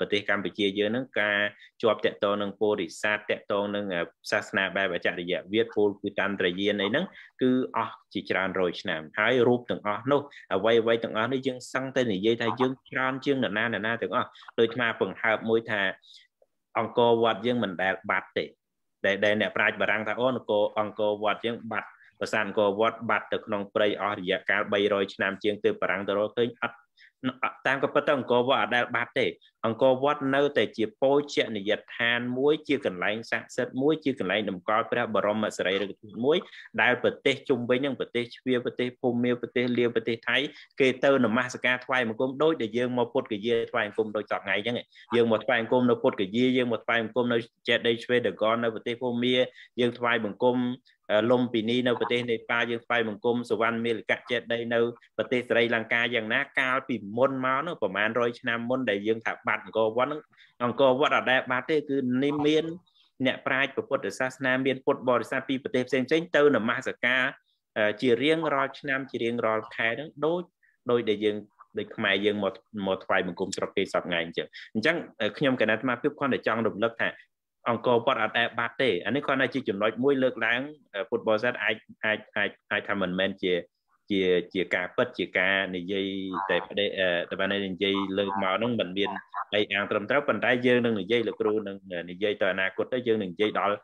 ប្រទេសកម្ពុជាយើងហ្នឹងការជាប់តកតងនឹងពោរិស័ទតកតងនឹងសាសនាបែបអចរិយវិទ្យាពលគឺតន្ត្រយានអីហ្នឹងគឺអស់ជាច្រើនរយឆ្នាំហើយរូបទាំងអស់នោះអ្វីអ្វីទាំងអស់នេះយើងសឹងតែនិយាយថាយើងច្រើនជាងនរណានរណាទាំងអស់ដោយថ្មបង្ហើបមួយថាអង្គរវត្តយើងមិនដែលបាត់ទេដែលដែលអ្នកប្រាជ្ញបារាំងថាអូនគរអង្គរវត្តយើងបាត់ប្រាសាទអង្គរវត្តបាត់ទៅក្នុងព្រៃអស់រយៈកាល300ឆ្នាំជាងទើបបារាំងទៅរកឃើញអត់តាមកពិតទៅអង្គរវត្តអត់ដែលបាត់ទេអង្គរវត្តនៅតែជាពោជនិយដ្ឋានមួយជាកន្លែងស័ក្តិសិទ្ធិមួយជាកន្លែងតម្កល់ព្រះបរមសារីរិកធាតុមួយដែលប្រទេសជុំវិញនឹងប្រទេសជ្វាប្រទេសភូមាប្រទេសលៀមប្រទេសថៃគេទៅនមស្ការថ្វាយបង្គំដូចដែលយើងមកពុទ្ធគយាថ្វាយបង្គំដូចសពថ្ងៃអញ្ចឹងយើងមកថ្វាយបង្គំនៅពុទ្ធគយាយើងមកថ្វាយបង្គំនៅចេតីស្វេដកននៅប្រទេសភូមាយើងថ្វាយបង្គំលំពីនីនៅប្រទេសនេប៉ាលយើងថ្វាយបង្គំសវណ្ណមេលកៈចេតីនៅប្រទេសស្រីលង្កាយ៉ាងណាកាលពីមុនមកនោះប្រហែល100ឆ្នាំមុនដែលយើងថាបាត្តិអង្គរវត្តហ្នឹងអង្គរវត្តអត់ដែលបាត់ទេគឺនេះមានអ្នកប្រាជ្ញពុទ្ធសាសនាមានពុទ្ធបរិស័ទពីប្រទេសផ្សេងផ្សេងទៅនមស្ការជារៀងរាល់ឆ្នាំជារៀងរាល់ខែហ្នឹងដូចដូចដែលយើងដូចខ្មែរយើងមកមកថ្វាយបង្គំស្រុកគេសពថ្ងៃអញ្ចឹងអញ្ចឹងខ្ញុំកណាត់អាត្មាភាពគាត់តែចង់រំលឹកថាអង្គរវត្តអត់ដែលបាត់ទេអានេះគាត់តែជាចំណុចមួយលើកឡើងពុទ្ធបរិស័ទអាចអាចអាចអាចថាមិនមែនជាជាជាការពិតជាការនិយាយតែប្រទេសតែបាននិយាយលើកមកហ្នឹងមិនមានអីអាងត្រឹមត្រូវប៉ុន្តែយើងនឹងនិយាយលោកគ្រូនឹងនិយាយទៅអនាគតទៅយើងនឹងនិយាយដល់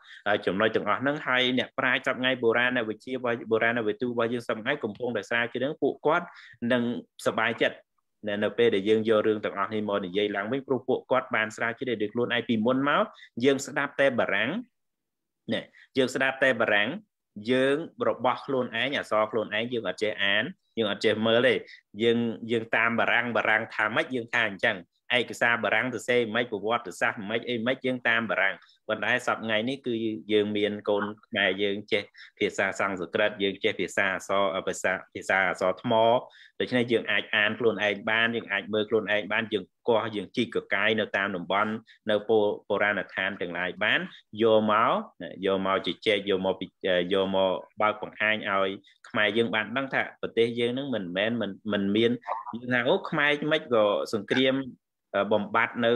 ចំណុចទាំងអស់ហ្នឹងហើយអ្នកប្រាជ្ញសប្ងៃបុរាណវិជាបុរាណវិទូរបស់យើងសប្ងៃកំពុងតែស្រាវជ្រាវពួកគាត់នឹងសប្បាយចិត្តនៅនៅពេលដែលយើងយករឿងទាំងអស់នេះមកនិយាយឡើងវិញព្រោះពួកគាត់បានស្រាវជ្រាវដោយខ្លួនឯងពីមុនមកយើងស្ដាប់តែបារាំងណែយើងស្ដាប់តែបារាំងយើងរបស់ខ្លួនឯងអសរខ្លួនឯងយើងអត់ចេះអានយើងអត់ចេះមើលទេយើងយើងតាមបារាំងបារាំងថាម៉េចយើងថាអញ្ចឹងឯកសារបារាំងទៅសេម៉េចប្រវត្តិសាស្ត្រម៉េចអីម៉េចយើងតាមបារាំងប៉ុន្តែសប្តាហ៍នេះគឺយើងមានកូនខ្មែរយើងចេះភាសាសំស្ក្រឹតយើងចេះភាសាអក្សរភាសាភាសាអក្សរថ្មដូច្នេះយើងអាចអានខ្លួនឯងបានយើងអាចមើលខ្លួនឯងបានយើងកោះយើងជីកកកាយនៅតាមតំបន់នៅពលបរាណដ្ឋានទាំងឡាយបានយកមកយកមកជជែកយកមកយកមកបើកបង្ហាញឲ្យខ្មែរយើងបានដឹងថាប្រទេសយើងនឹងមិនមែនមិនមានយើងថាអូខ្មែរមិនក៏សង្គ្រាមបំបត្តិនៅ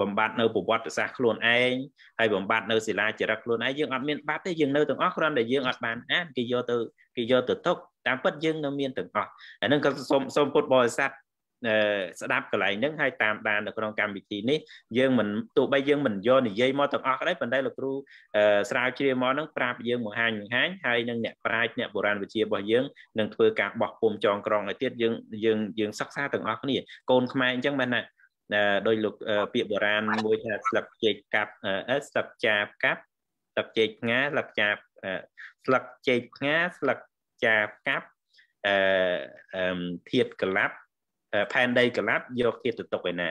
បំបត្តិនៅប្រវត្តិសាស្ត្រខ្លួនឯងហើយបំបត្តិនៅសិលាចារឹកខ្លួនឯងយើងអត់មានបាត់ទេយើងនៅទាំងអស់គ្រាន់តែយើងអត់បានអានគេយកទៅគេយកទៅទុកតាមពិតយើងនៅមានទាំងអស់អានឹងក៏សូមសូមពុទ្ធបរិស័ទស្ដាប់កន្លែងហ្នឹងហើយតាមដាននៅក្នុងកម្មវិធីនេះយើងមិនទោះបីយើងមិនយកនិយាយមកទាំងអស់ក្តីប៉ុន្តែលោកគ្រូស្រាវជ្រាវមកហ្នឹងប្រាប់យើងបង្ហាញបង្ហាញហើយនឹងអ្នកប្រាជ្ញអ្នកបុរាណវិទ្យារបស់យើងនឹងធ្វើការបោះពុំចងក្រងឲ្យទៀតយើងយើងយើងសិក្សាទាំងអស់គ្នាកូនខ្មែរអញ្ចឹងមែនណាដោយលោកពាក្យបុរាណមួយថាស្លឹកចេកកាប់ស្លឹកចាបកាប់ស្លឹកចេកផ្ងាស្លឹកចាបស្លឹកចេកផ្ងាស្លឹកចាបកាប់អឺធាតកលាប់ផែនដីកលាប់យកធាតទៅទុកឯណា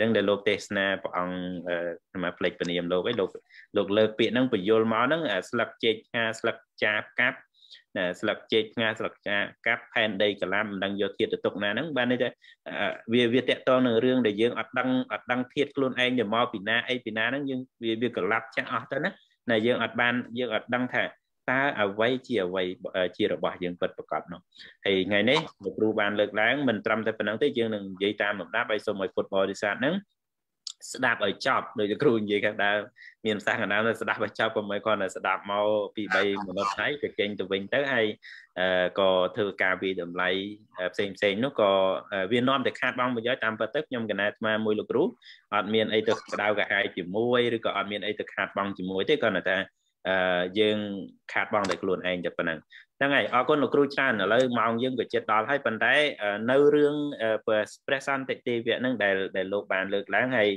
រឿងដែលលោកទេសនាព្រះអង្គសមាភ្លេចពនាមលោកឯងលោកលោកលើកពាក្យហ្នឹងបញ្យលមកហ្នឹងស្លឹកចេកផ្ងាស្លឹកចាបកាប់ស្លឹកចេកផ្ងាស្លឹកចាកាប់ផែនដីកឡាំមិនដឹងយកធាតុទៅទុកណាហ្នឹងបានន័យថាវាវាតកតនឹងរឿងដែលយើងអត់ដឹងអត់ដឹងធាតុខ្លួនឯងទៅមកពីណាអីពីណាហ្នឹងយើងវាវាកឡាប់ចាស់អស់ទៅណាណាយើងអត់បានយើងអត់ដឹងថាតើអ្វីជាអ្វីជារបស់យើងពិតប្រកបនោះហើយថ្ងៃនេះលោកគ្រូបានលើកឡើងមិនត្រឹមតែប៉ុណ្្នឹងទេយើងនឹងនិយាយតាមលំដាប់ហើយសូមឲ្យពុទ្ធបរិស័ទហ្នឹងស្ដាប់ឲ្យចប់ដោយគ្រូនិយាយខាងដើមមានប្រសាសន៍កណ្ដាលស្ដាប់ឲ្យចប់ពុំឲ្យគាត់តែស្ដាប់មកពី3មនុស្សថ្ងៃក៏ចេញទៅវិញទៅហើយក៏ធ្វើការវិតម្លៃផ្សេងផ្សេងនោះក៏វានាំតែខាតបង់ប្រយោជន៍តាមពិតទៅខ្ញុំកណែអាត្មាមួយលោកគ្រូអត់មានអីទៅក្តៅក្រហាយជាមួយឬក៏អត់មានអីទៅខាតបង់ជាមួយទេគ្រាន់តែអឺយើង ខាតបងតែខ្លួនឯងតែប៉ុណ្ណឹងហ្នឹងហើយអរគុណលោកគ្រូច្រើនឥឡូវម៉ោងយើងក៏ជិតដល់ហើយប៉ុន្តែ នៅរឿងព្រះសន្តិទេវៈហ្នឹងដែលដែលលោកបានលើកឡើងហើយ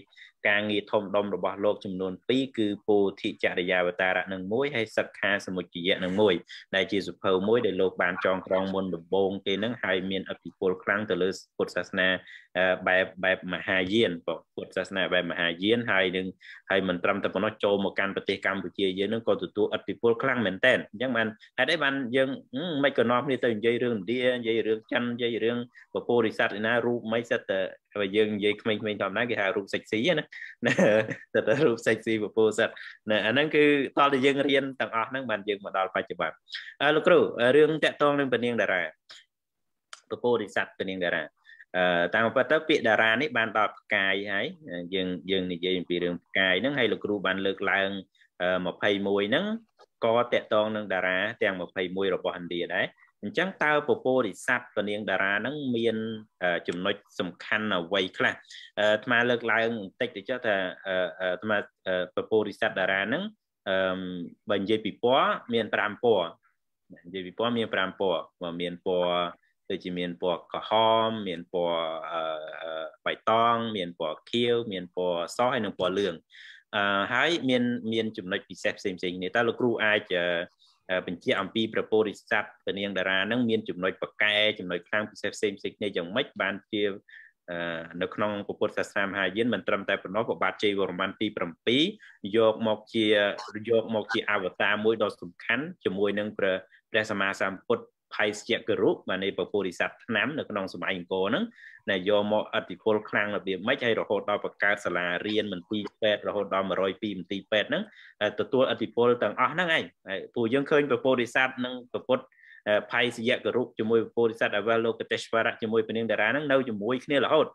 ការងារធំដុំរបស់លោកចំនួន2គឺពោធិចរិយាវតារៈនឹងមួយហើយសិក្ខាសមុជយៈនឹងមួយដែលជាសភៅមួយដែលលោកបានចងក្រងមុនដំបូង គេនឹងហើយមានអភិពលខ្លាំងទៅលើពុទ្ធសាសនាបែបបែបមហាយានពុទ្ធសាសនា បែបមហាយានហើយនឹងហើយមិនត្រឹមតែប៉ុណ្ណោះចូលមកកាន់ប្រទេសកម្ពុជាយើងនឹងក៏ទទួលអភិពលខ្លាំងមែនតើអញ្ចឹងបានហេតុអីបានយើងមិនក៏នាំគ្នាទៅនិយាយរឿងឥណ្ឌានិយាយរឿងចិននិយាយរឿងពពុរិស័ទឯណារូបមិនសិតតែបើយើងនិយាយក្មេងៗធម្មតាគេហៅរូប sexy ណាទៅទៅរូប sexy ពពោសិតណាអាហ្នឹងគឺតលតែយើងរៀនទាំងអស់ហ្នឹងបានយើងមកដល់បច្ចុប្បន្នអឺលោកគ្រូរឿងតាក់ទងនឹងពនាងតារាពពោរិស័តពនាងតារាអឺតាមពិតទៅពាក្យតារានេះបានដល់ផ្កាយហើយយើងយើងនិយាយអំពីរឿងផ្កាយហ្នឹងហើយលោកគ្រូបានលើកឡើង21ហ្នឹងក៏តាក់ទងនឹងតារា ទាំង21របស់ឥណ្ឌាដែរអញ្ចឹងតើពពរិស័ទពនាងតារាហ្នឹងមានចំណុចសំខាន់អ្វីខ្លះអាត្មាលើកឡើងបន្តិចទៅចុះថាអាត្មាពពរិស័ទតារាហ្នឹងអឺបើនិយាយពីពណ៌មាន5ពណ៌និយាយពីពណ៌មាន5ពណ៌បើមានពណ៌ដូចជាមានពណ៌ក្រហមមានពណ៌បៃតង មានពណ៌ខៀវមានពណ៌សហើយនិងពណ៌លឿងអឺហើយមានមានចំណុចពិសេសផ្សេងផ្សេងគ្នាតើលោកគ្រូអាចបញ្ជាអំពីប្រពោរិស័តពនាងតារានឹងមានចំណុចប្រកែចំណុចខ្លាំងពិសេសផ្សេងផ្សេងគ្នាយ៉ាងម៉េចបានជានៅក្នុងពុទ្ធសាសនាមហាយានមិនត្រឹមតែប៉ុណ្ណោះក៏បាទជ័យវរ្ម័នទី7យកមកជាយកមកជាអវតារមួយដ៏សំខាន់ជាមួយនឹងព្រះព្រះសម្មាសម្ពុទ្ធផៃស្ជាគរុបាទនៃពពុរិស័តឆ្នាំនៅក្នុងសម័យអង្គរហ្នឹងដែលយកមកអតិពលខ្លាំងរបៀបម៉េចហើយរហូតដល់បង្កើតសាលារៀនមន្ទីរពេទ្យរហូតដល់102មន្ទីរពេទ្យហ្នឹងទទួលអតិពលទាំងអស់ហ្នឹងឯងពួកយើងឃើញពពុរិស័តនិងពពុទ្ធផៃសយៈគរុជាមួយពពុរិស័តអវលោកតេស្វរៈជាមួយពនាងតារាហ្នឹងនៅជាមួយគ្នារហូត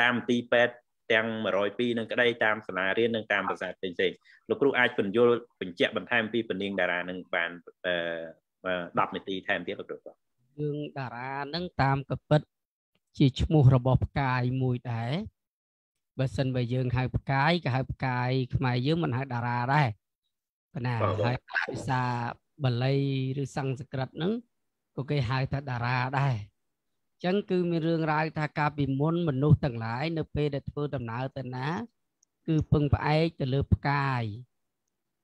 តាមទី8ទាំង102នឹងក្តីតាមសាលារៀននិងតាមប្រាសាទផ្សេងៗលោកគ្រូអាចបញ្យល់បញ្ជាក់បន្ថែមពីពនាងតារានឹងបានបាទ10នាទី ថែមទៀតលោកគ្រូយើងតារានឹងតាមកពិតជាឈ្មោះរបស់ផ្កាយមួយដែរបើសិនបើយើងហៅផ្កាយក៏ហៅផ្កាយខ្មែរយើងមិនហៅតារាដែរប៉ុន្តែហើយភាសាបាលី ឬសំស្ក្រឹតហ្នឹងក៏គេហៅថាតារាដែរអញ្ចឹងគឺមានរឿងរ៉ាវថាកាលពីមុន មនុស្សទាំងឡាយនៅ ពេលដែលធ្វើដំណើរទៅណា គឺពឹងផ្អែកទៅលើ ផ្កាយ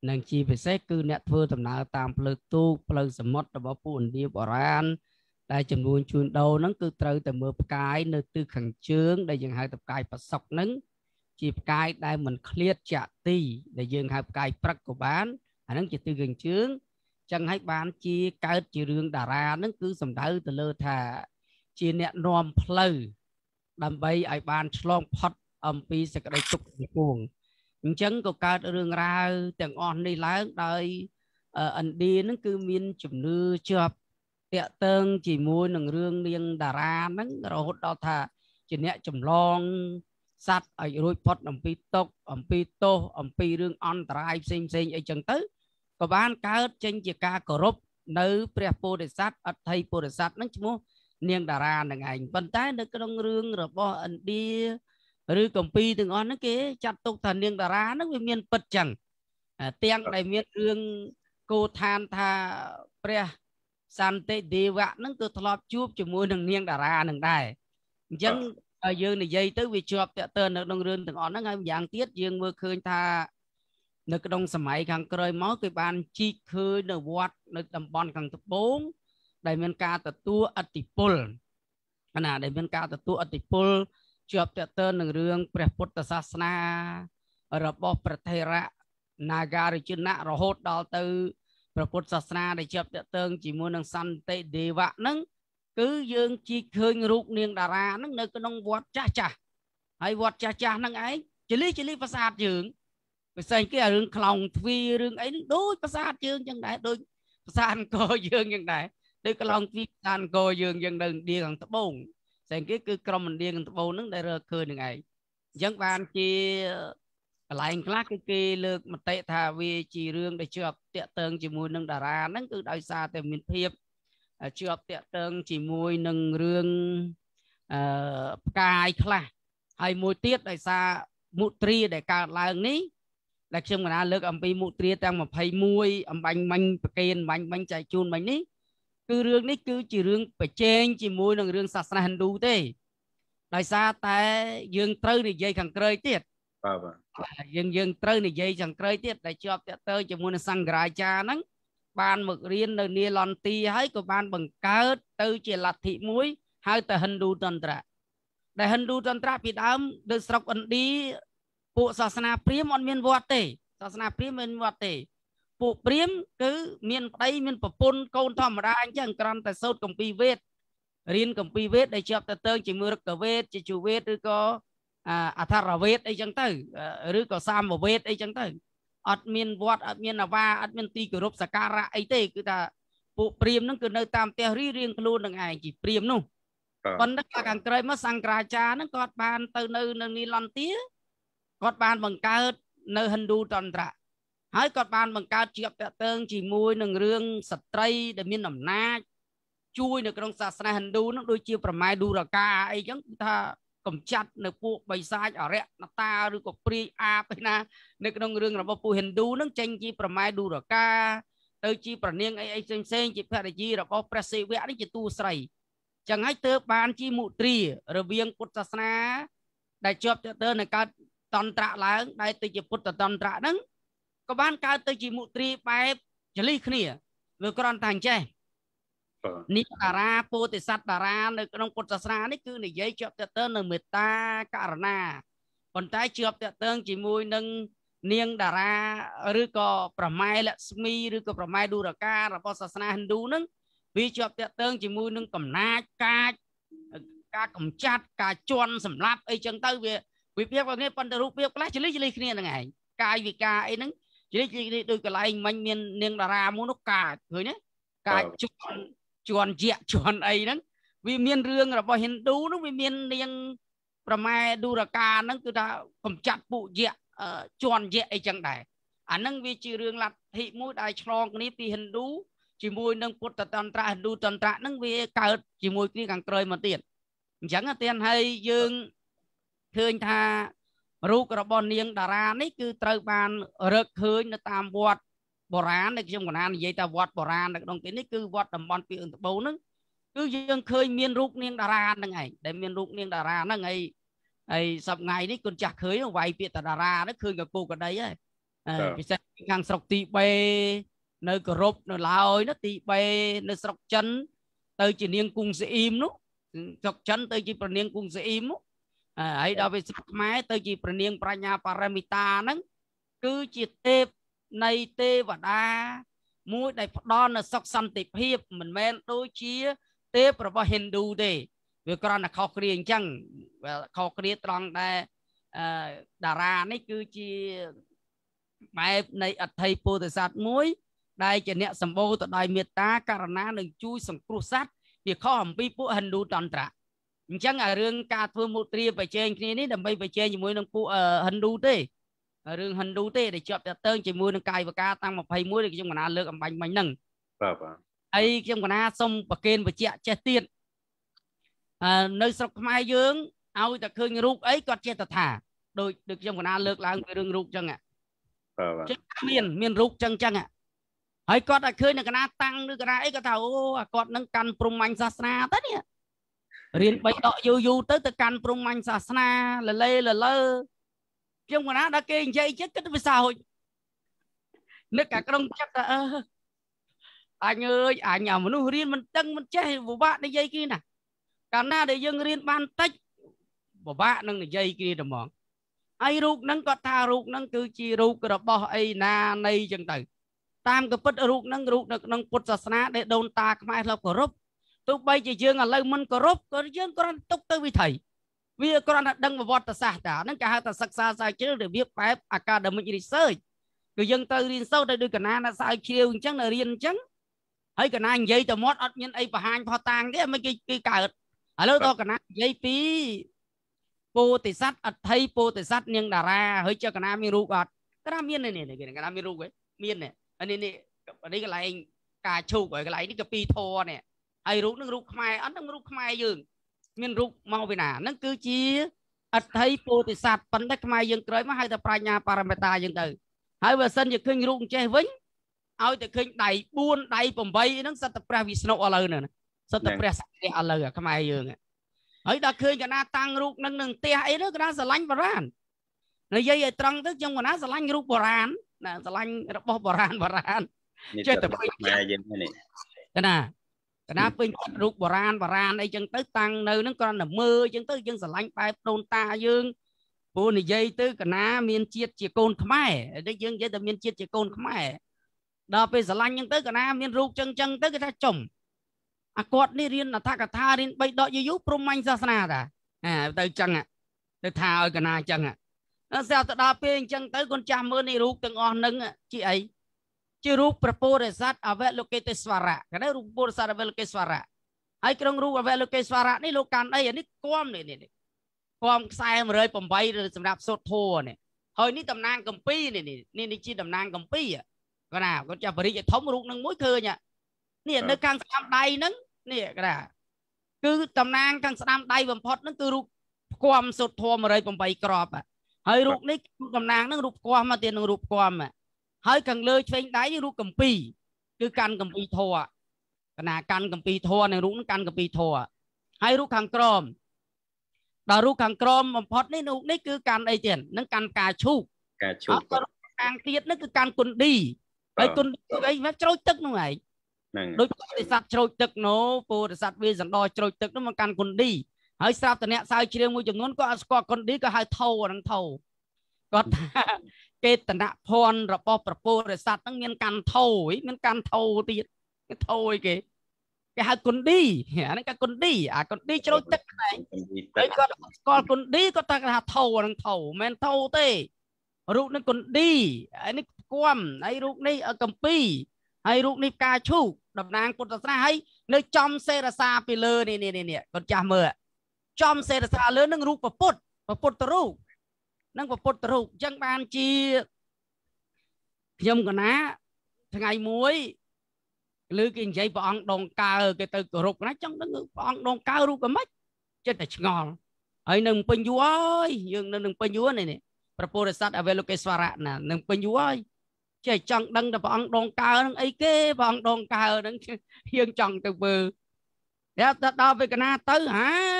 និងជាពិសេសគឺ អ្នកធ្វើដំណើរតាមផ្លូវទូកផ្លូវសមុទ្ររបស់ពួកឥណ្ឌាបុរាណដែលចំនួន ជួញដូរហ្នឹងគឺត្រូវតែមើលផ្កាយនៅទិសខាងជើង ដែលយើងហៅថាផ្កាយប្រសក់ហ្នឹងជាផ្កាយដែលមិនឃ្លាតចាក់ទី ដែលយើងហៅផ្កាយព្រឹកក៏បាន អាហ្នឹងជាទិសខាងជើងចឹងហើយបានជាកើតជារឿងតារាហ្នឹងគឺសំដៅទៅលើថា ជាអ្នកនាំផ្លូវដើម្បីឲ្យបានឆ្លងផុតអំពីសក្តិទុកពីពួងអញ្ចឹងក៏កើតរឿងរ៉ាវទាំងអស់នេះឡើងដោយឥណ្ឌានឹងគឺមានជំនឿជាប់តាក់ទងជាមួយនឹងរឿងនាងតារាហ្នឹងរហូតដល់ថាជាអ្នកចម្លងសัตว์ឲ្យរួចផុតអំពីទុកអំពីទោសអំពីរឿងអន្តរាយផ្សេងផ្សេងអីចឹងទៅក៏បានកើតចេញជាការគោរពនៅព្រះពោធិសត្វអដ្ឋិពោធិសត្វហ្នឹងឈ្មោះនាងតារានឹងឯងប៉ុន្តែនៅក្នុងរឿងរបស់ឥណ្ឌាឬកម្ពីទាំងអស់ហ្នឹងគេចាត់ទុកថានាងតារាហ្នឹងវាមានពិតចឹងទាំងដែលមានរឿងគោឋានថាព្រះសន្តិទេវៈហ្នឹងក៏ធ្លាប់ជួបជាមួយនឹងនាងតារាហ្នឹងដែរអញ្ចឹងយើងនិយាយទៅវាជាប់តកតើនៅ ក្នុងរឿងទាំងអស់ហ្នឹងហើយម្យ៉ាងទៀតយើងមើលឃើញថានៅក្នុង សម័យខាងក្រោយមកគេបានជីកឃើញនៅវត្តនៅតំបន់ខាងត្បូង ដែលមានការទទួលអតិពលណាដែលមានការទទួលអតិពលជាប់ទាក់ទងនឹងរឿងព្រះពុទ្ធសាសនារបស់ប្រធិរៈនាការជនៈរហូតដល់ទៅព្រះពុទ្ធសាសនាដែលជាប់ទាក់ទងជាមួយនឹងសន្តិទេវៈនឹងគឺយើងជីឃើញ រូប នាងតារានឹង នៅក្នុងវត្តចាស់ចាស់ហើយវត្តចាស់ចាស់នឹងឯងចលីចលីប្រាសាទយើងពិសេសគេរឿងខ្លោងទ្វីរឿងអីនឹងដូចប្រាសាទយើងចឹងដែរដូចប្រាសាទអង្គរយើងចឹងដែរដូចខ្លោងទ្វីប្រាសាទអង្គរយើងចឹងនៅឥណ្ឌាខាងត្បូងផ្សេងគេគឺក្រុមឥណ្ឌាកន្ត្បូងហ្នឹងដែលរើឃើញនឹងឯងអញ្ចឹងបានជាកន្លែងខ្លះគឺគេលើកមតិថាវាជារឿងដែលជាប់តាក់ទងជាមួយនឹងតារាហ្នឹងគឺដោយសារតែមានភាពជាប់តាក់ទងជាមួយនឹងរឿងអឺផ្កាយខ្លះហើយមួយទៀតដោយសារមុទ្រាដែលកើតឡើងនេះដែលខ្ញុំកណាលើកអំពីមុទ្រាទាំង21អំបញ្ញមិញប្រកេនអំបញ្ញមិញចែកជូនមិញនេះគឺរឿងនេះគឺជារឿងប្រជែងជាមួយនឹងរឿងសាសនាហិណ្ឌូទេដោយសារតែយើងត្រូវនិយាយខាងក្រោយទៀតបាទបាទយើងយើងត្រូវនិយាយខាងក្រោយទៀតដែលជាប់តាក់ទើជាមួយនឹងសង្ឃរាចាហ្នឹងបានមករៀននៅនីឡន់ទីហើយក៏បានបង្កើតទៅ ជាលទ្ធិមួយហៅតែហិណ្ឌូតន្ត្រាដែលហិណ្ឌូតន្ត្រាពីដើមនៅស្រុកឥណ្ឌាពួកសាសនាព្រាហ្មណ៍អត់មានវត្តទេសាសនាព្រាហ្មណ៍មានវត្តទេពួកព្រាមគឺមានប្តីមានប្រពន្ធកូនធម្មតាអញ្ចឹងគ្រាន់តែសូត្រគម្ពីរវេទរៀនគម្ពីរវេទដែលជាប់ទៅតើជាមួយរកវេទជាជួវេទឬក៏អថារវេទអីចឹងទៅឬក៏សាមវេទអីចឹងទៅអត់មានវត្តអត់មានអាវាអត់មានទីគោរពសក្ការៈអីទេគឺថាពួកព្រាមហ្នឹងគឺនៅតាមផ្ទះរីរៀងខ្លួននឹងឯងជីព្រាមនោះប៉ុន្តែខាងក្រោយមកសង្ក្រាចារហ្នឹងគាត់បាន ទៅនៅនៅនីឡនទាគាត់បានបង្កើត នៅហិណ្ឌូតន្ត្រៈហើយគាត់បានបង្កើតជាតតឹងជាមួយនឹងរឿងស្ត្រី ដែលមានអំណាចជួយនៅក្នុងសាសនាហិណ្ឌូនឹងដូចជា ប្រម៉ែឌូរកាអីចឹងគឺថាកំចាត់ នៅពួកបិសាចអរិយណតាឬក៏ព្រាយអាបឯណានៅក្នុងរឿងរបស់ពួកហិណ្ឌូនឹងចេញជាប្រម៉ែឌូរកាទៅជាប្រនាងអីអីផ្សេងៗជាភរិយារបស់ព្រះសិវៈនេះជាទូស្រីចឹងហើយទើបបានជាមុទ្រារវាងពុទ្ធសាសនា ដែលជាប់ទៅទៅនឹងកើតតន្ត្រៈឡើងដែលទៅជាពុទ្ធតន្ត្រៈហ្នឹងក៏បានកើតទៅ ជាមុទ្រីបែបចលិះគ្នាវាគ្រាន់តែអញ្ចេះនេះតារាពោធិសត្វតារានៅក្នុងពុទ្ធសាសនានេះគឺនិយាយជាប់ទាក់ទងនឹងមេត្តាករណាប៉ុន្តែជាប់ទាក់ទងជាមួយនឹងនាងតារាឬក៏ប្រម៉ែលក្ស្មីឬក៏ប្រម៉ែឌូរការរបស់សាសនាហិណ្ឌូនឹងវាជាប់ទាក់ទងជាមួយនឹងកំណាចកាចការកំចាត់ការជន់សម្លាប់អីចឹងទៅ វាវិភាគគ្នាប៉ុន្តែរូបភាពខ្លះចលិចលិគ្នាហ្នឹងឯងកាយវិការអីហ្នឹងជ្រិចនេះដូចកន្លែងមិញមាននាងតារាមួយនោះកាចឃើញទេកាចជន់ជន់យៈជន់អីហ្នឹងវាមានរឿងរបស់ហិណ្ឌូហ្នឹងវាមាននាងប្រម៉ែឌូរកាហ្នឹងគឺថាកំចាត់ពួកយៈជន់យៈអីចឹងដែរអាហ្នឹងវាជារឿងលទ្ធិមួយដែលឆ្លងគ្នាពីហិណ្ឌូជាមួយនឹងពុទ្ធតន្ត្រៈហិណ្ឌូតន្ត្រៈហ្នឹងវាកើតជាមួយគ្នាខាងក្រោយមកទៀតអញ្ចឹងទេហើយយើងឃើញថារូបរបស់នាងតារានេះគឺត្រូវបានរកឃើញនៅតាមវត្តបុរាណដែលខ្ញុំកណានិយាយថាវត្តបុរាណនៅក្នុងទីនេះគឺវត្តតំបន់ពីអឹងត្បូងហ្នឹងគឺយើងឃើញមានរូបនាងតារាហ្នឹងឯងដែលមានរូបនាងតារាហ្នឹងឯងហើយសប្ងៃនេះគុនចាស់ឃើញវាយពាក្យតារាហ្នឹងឃើញកកូកដីហើយពិសេសខាងស្រុកទីបេនៅគោរពនៅឡើយណាទីបេនៅស្រុកចិន ទៅជានាងគុងសៀមនោះស្រុកចិនទៅជាប្រនាងគុងសៀមនោះហើយដល់វាសាខ្មែរទៅជាព្រះនាងប្រាជ្ញាបរមិតាហ្នឹងគឺជាទេពនៃទេវតាមួយ ដែលផ្ដល់នូវសុខសន្តិភាពមិនមែនដូចជា ទេពរបស់ Hindu ទេវាគ្រាន់តែខុសគ្នាអញ្ចឹងវាខុសគ្នាត្រង់ដែលតារានេះគឺជាបែបនៃអធិពុទ្ធសាស្ត្រមួយ ដែលជាអ្នកសម្បូរទៅដោយមេត្តាករណានិងជួយសង្គ្រោះសត្វវាខុសអំពីពួក Hindu តន្ត្រាអញ្ចឹងអារឿងការធ្វើមុទ្រាប្រជែងគ្នានេះដើម្បីប្រជែងជាមួយនឹងពួកហិណ្ឌូទេរឿងហិណ្ឌូទេដែលជាប់តាក់ទងជាមួយនឹងកាយវិការតាំង21ដែលខ្ញុំកណាលើកអំបញ្ញមិញហ្នឹងបាទបាទហើយខ្ញុំកណាសុំប្រកេនបច្ចៈចេះទៀតនៅស្រុកខ្មែរយើងឲ្យតែឃើញរូបអីគាត់ចេះតែថាដូចដូចខ្ញុំកណាលើកឡើងពីរឿងរូបចឹងបាទមានមានរូបចឹងចឹងហើយគាត់តែឃើញនៅកណាតាំងឬកណាអីគាត់ថាអូគាត់នឹងកាន់ព្រំមាញ់សាសនាទៅនេះរៀនបីដកយូរយូរទៅទៅ កាន់ព្រំមាញ់សាសនា លលេលលើខ្ញុំកណាដល់គេនិយាយចិត្តគិតវាសោចនឹកកាក្រុងចិត្តថាអឺអញអើយអញអាមនុស្សរៀនមិនដឹងមិនចេះពិបាកនិយាយគ្នាណាកាលណាដែលយើងរៀនបានតិចពិបាកនឹងនិយាយគ្នាតែហ្មងហើយរូបហ្នឹងគាត់ថារូបហ្នឹងគឺជារូបរបស់ អីណានៃចឹងទៅ តាមកពិតរូបហ្នឹងរូបនៅក្នុងពុទ្ធសាសនាដែលដូនតាខ្មែរធ្លាប់គោរពទោះបីជាយើងឥឡូវមិនគោរពក៏យើងគ្រាន់ទុកទៅវិថីវាគ្រាន់តែដឹងប្រវត្តិសាស្ត្រតែហ្នឹងគេហៅថាសិក្សាស្រាវជ្រាវរបៀបបែប academic research គឺយើងទៅរៀនសូត្រទៅដូចកណាណាស្រាវជ្រាវអញ្ចឹងនៅរៀនអញ្ចឹងហើយកណានិយាយទៅមាត់អត់មានអីបរហាញផតាងទេមិនគេគេកើតឥឡូវតកណានិយាយពីពោធិសត្វអថ័យពោធិសត្វនាងតារាហើយចុះកណាមានរូបអត់កណាមាននេះនេះកណាមានរូបហ៎មាននេះនេះនេះនេះកន្លែងកាឈូកហើយកន្លែងនេះកាពីធរនេះហើយរូបនឹងរូបខ្មែរអត់នឹងរូបខ្មែរយើងមានរូបមកពីណានឹងគឺជាអដ្ឋិពោធិសត្វប៉ុន្តែខ្មែរយើងក្រោយមកហៅថាប្រាជ្ញាបរមតាយើងទៅហើយបើសិនជាឃើញរូបចេះវិញឲ្យតែឃើញដៃ4ដៃ8ហ្នឹងសិតតែព្រះវិស្ណុឥឡូវហ្នឹងសិតតែព្រះសក្តិឥឡូវខ្មែរយើងហើយដល់ឃើញកណាតាំងរូបនឹងនឹងផ្ទះអីទៅកណាស្រឡាញ់បរាណនិយាយឲ្យត្រង់ទៅខ្ញុំកណាស្រឡាញ់រូបបរាណណាស្រឡាញ់របស់បរាណបរាណចេះតែខ្មែរយើងនេះកណាកណាពេញគាត់រូបបុរាណបុរាណអីចឹងទៅ តាំងនៅនឹងគ្រាន់តែមើលចឹងទៅយើងស្រឡាញ់បែបដូនតាយើង ពូនិយាយទៅកណាមានជាតិជាកូនខ្មែរតែយើងនិយាយតែមានជាតិជាកូនខ្មែរដល់ពេលស្រឡាញ់ចឹងទៅកណាមានរូបចឹងចឹងទៅគេថាចំអាគាត់នេះរៀនអធកថារៀនបីដកយូរព្រមមាញ់សាសនាតាអាទៅចឹងទៅថាឲ្យកណាចឹងហ្នឹងស្អាប់ទៅដល់ពេលអញ្ចឹងទៅកូនចាស់មើលនេះរូបទាំងអស់នឹងជាអីជារូបប្រពោរិស័តអវលោកេទេសវរៈគេរូបពុរិស័តអវលោកេទេសវរៈហើយក្នុងរូបអវលោកេទេសវរៈនេះលោកកាន់អីនេះគំនេះនេះគំខ្សែ108សម្រាប់សុទ្ធធัวនេះហើយនេះតំណាងកម្ពីនេះនេះនេះជា តំណាងកម្ពីគាត់ណាគាត់ចាប់បរិយធំរូបនឹងមួយឃើញនេះនៅខាងស្ដាំដៃហ្នឹងនេះគាត់ណាគឺតំណាងខាងស្ដាំដៃបំផុតហ្នឹងគឺរូបគំសុទ្ធធัว108ក្របហើយរូបនេះតំណាងហ្នឹងរូបគំមកទៀតនឹងរូបគំហហើយខាងលើឆ្វេងដៃរូបកម្ពី គឺកាន់កម្ពីធัวកណាកាន់កម្ពីធัวនៅរូបនឹងកាន់កម្ពីធัวហើយរូបខាងក្រមដល់រូបខាងក្រមបំផុត នេះរូបនេះគឺកាន់អីទៀតនឹងកាន់ផ្កាឈូកផ្កាឈូកខាងទៀតនេះគឺកាន់គុនឌីហើយគុនឌីអីវាជ្រោចទឹកនោះឯងហ្នឹងដូចពុទ្ធិស័តជ្រោចទឹកណូពុទ្ធិស័តវាសណ្ដោជ្រោចទឹកនោះមកកាន់គុនឌីហើយស្រាប់តអ្នកសើជ្រៀងមួយចំនួនក៏អត់ស្គាល់គុនឌីក៏ហៅថោហ្នឹងថោគាត់ថាកេតនភ័ណ្ឌរបស់ប្រពោរិស័តហ្នឹងមានកាន់ថោយមានកាន់ថោទៀតគេថោយគេគេហៅគុនឌីអាហ្នឹងគេគុនឌីអាគុនឌីជ្រោចទឹកណែហើយគាត់ស្គាល់គុនឌីគាត់តែគេថាថោហ្នឹងថោមិនថោទេរូបហ្នឹងគុនឌីហើយនេះគួមហើយរូបនេះកំពីហើយរូបនេះផ្កាឈូកតំណាងពុទ្ធសាសនាហើយនៅចំសេរសាពីលើនេះនេះនេះគាត់ចាស់មើលចំសេរសាលើនឹងរូបពុទ្ធពុទ្ធទៅរូបនិងពុទ្ធរូបអញ្ចឹងបានជាខ្ញុំកណាថ្ងៃមួយឬគេនិយាយព្រះអង្គដងកើគេទៅគោរពណាចង់ដឹងព្រះអង្គដងកើរូបក៏មិនចិត្តតែឆ្ងល់ហើយនឹងពេញយូរអើយយើងនៅនឹងពេញយូរនេះប្រពុទ្ធស័តអវេលោកេស្វរៈណានឹងពេញយូរអើយចេះចង់ដឹងតែព្រះអង្គដងកើនឹងអីគេព្រះអង្គដងកើនឹងយើងចង់ទៅមើលតែដល់ពេលកណាទៅហា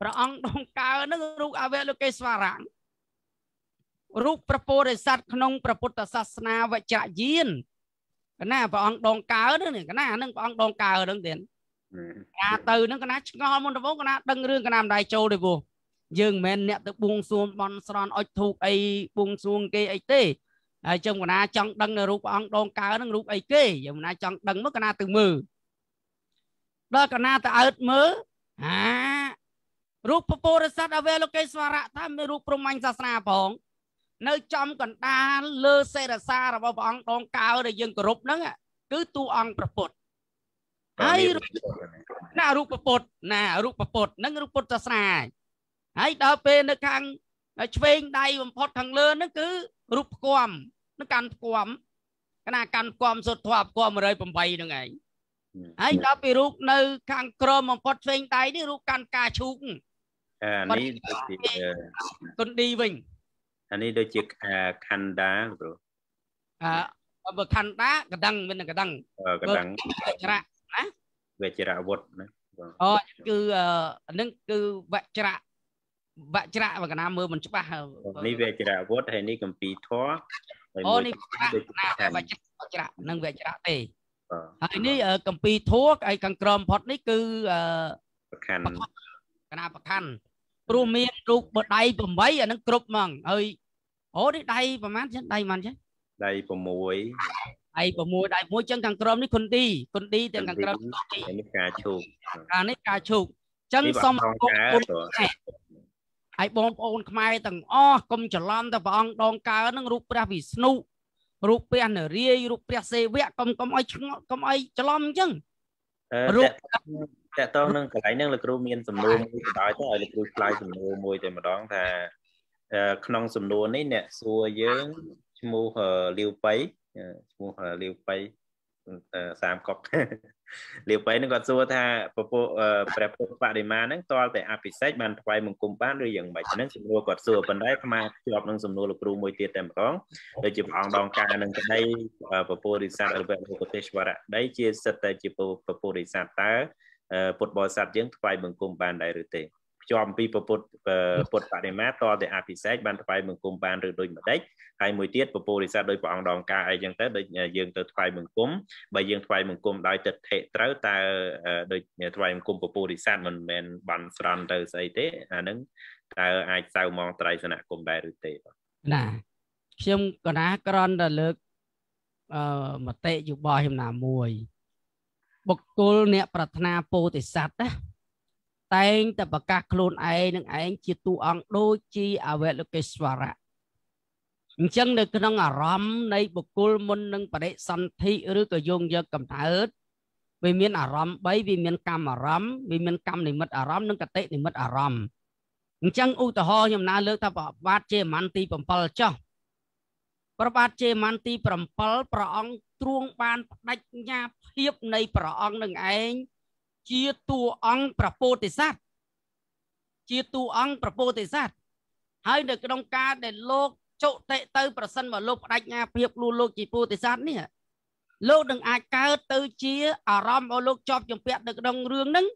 ព្រះអង្គដងកើនឹងរូបអវលោកេស្វរៈរូបប្រពោរិស័តក្នុងព្រះពុទ្ធសាសនាវជ្រយានកណាព្រះអង្គដងកើនឹងកណានឹងព្រះអង្គដងកើនឹងទៀតការទៅនឹងកណាឆ្ងល់មុនដំបូងកណាដឹងរឿងកណាម្ដាយចូលទេពោះយើងមិនមែនអ្នកទៅបួងសួងបន់ស្រន់អុជធូបអីបួងសួងគេអីទេហើយចឹងកណា ចង់ដឹងនៅរូបព្រះអង្គដងកើនឹងរូបអីគេយើងកណាចង់ដឹងមកកណាទៅមើលដល់កណាទៅអើតមើលអារូបពពុរស័តអវេលោកេស្វរៈតាមមានរូបព្រហ្មញ្ញសាសនាផងនៅចំកណ្ដាលលើសេរសារបស់ព្រះអង្គដងកៅដែលយើងគោរពហ្នឹងគឺទូអង្គប្រពុតហើយណារូបពុតណារូបពុតនឹងរូបពុទ្ធសាសនាហើយដល់ពេលនៅខាងឆ្វេងដៃបំផុតខាងលើហ្នឹងគឺរូបផ្គំនឹងកាន់ផ្គំកណាកាន់ផ្គំសុទ្ធធម៌ផ្គំ108ហ្នឹងឯងហើយដល់ពីរូបនៅ ខាងក្រមបំផុតឆ្វេងដៃនេះរូបកាន់កាឈូកអានេះដូចជាទុនឌីវិញអានេះដូចជាខណ្ដាព្រោះអឺបើខណ្ដាកណ្ដឹងមានកណ្ដឹងកណ្ដឹងច្រៈណាវាច្រៈវុឌ្ឍណាអូគឺអានឹងគឺវច្រៈវច្រៈបើកណាមើលមិនច្បាស់នេះវាច្រៈវុឌ្ឍហើយនេះកម្ពីធរអូនេះណាវច្រៈនឹងវច្រៈទេហើយនេះកម្ពីធัวឯខាងក្រមផុតនេះ គឺអឺប្រខណ្ឌកណាប្រខណ្ឌព្រោះមានរូបបដៃ8អានឹងគ្រប់ហ្មងហើយអូនេះដៃប្រហែលចឹងដៃមិនចឹងដៃ6ដៃ6ដៃ1ចឹងខាងក្រោមនេះគុនទីគុនទីទាំងខាងក្រោមទីនេះការឈូកអានេះការឈូកចឹងសូមអរគុណហើយបងប្អូនខ្មែរទាំងអស់កុំច្រឡំទៅព្រះអង្គដងកើនឹងរូបព្រះវិស្ណុរូបព្រះនរាយរូបព្រះសេវៈកុំកុំឲ្យឆ្ងល់កុំឲ្យច្រឡំអញ្ចឹងរូបតកតងនឹងកន្លែងហ្នឹងលោកគ្រូមានសំណួរមួយបណ្ដោយទៅឲ្យលោកគ្រូឆ្លើយសំណួរមួយតែម្ដងថាក្នុងសំណួរនេះអ្នកសួរយើងឈ្មោះលាវប៉ៃឈ្មោះលាវប៉ៃសាមកប់លាវប៉ៃហ្នឹងគាត់សួរថាពពុះព្រះពុទ្ធបដិមាហ្នឹងតលតែអភិសេកបានថ្វាយមង្គមបានឬយ៉ាងម៉េចហ្នឹងសំណួរគាត់សួរប៉ុន្តែអាត្មាជាប់នឹងសំណួរលោកគ្រូមួយទៀតតែម្ដងដូចជាព្រះអង្គដងការនឹងក្តីពពុះរិស័តរបស់លោកទេសវរៈដីជាសិតតែជាពពុះរិស័តតើពុទ្ធបរិស័ទយើងថ្វាយបង្គំបានដែរឬទេភ្ជាប់អំពីពុទ្ធពុទ្ធបដិមាតតែអភិសេកបានថ្វាយបង្គំបានឬដូចម្ដេចហើយមួយទៀតពពុរិស័ទដោយព្រះអង្គដង ការអីចឹងទៅដូចយើងទៅថ្វាយបង្គំបើយើងថ្វាយបង្គំដោយទិដ្ឋិត្រូវតើដូចថ្វាយបង្គំពពុរិស័ទមិនមែនបានស្រន់ទៅស្អីទេអាហ្នឹងតើអាចសៅមកត្រៃសនគមដែរឬទេបាទណាខ្ញុំកណាក្រនទៅលើកអឺមតិយោបល់ខ្ញុំណាមួយបុគ្គលអ្នកប្រាថ្នាពោធិសត្វណាតែងតែប្រកាសខ្លួនឯងនឹងឯងជាតួអង្គដូចជាអវលោកេស្វរៈអញ្ចឹងនៅ ក្នុងអារម្មណ៍នៃបុគ្គលមុននឹងបរិសន្ធិឬក៏យងយកកំណើតវាមានអារម្មណ៍3វាមានកម្មអារម្មណ៍វាមានកម្មនិមិត្តអារម្មណ៍និងកតិនិមិត្តអារម្មណ៍អញ្ចឹងឧទាហរណ៍ខ្ញុំណាលើកថាប្របាទជេមន្ទី7ចោះប្របាទជេមន្ទី7ព្រះអង្គទ្រង់បានបដិញ្ញាភាពនៃព្រះអង្គនឹងឯងជាតួអង្គប្រពោធិសត្វជាតួអង្គប្រពោធិសត្វហើយនៅក្នុងការដែលលោកចុតិទៅប្រសិនមកលោកបដិញ្ញាភាពលួលោកជាពោធិសត្វនេះលោកនឹងអាចកើតទៅជាអារម្មណ៍របស់លោកជាប់ជំពាក់នៅក្នុងរឿងហ្នឹង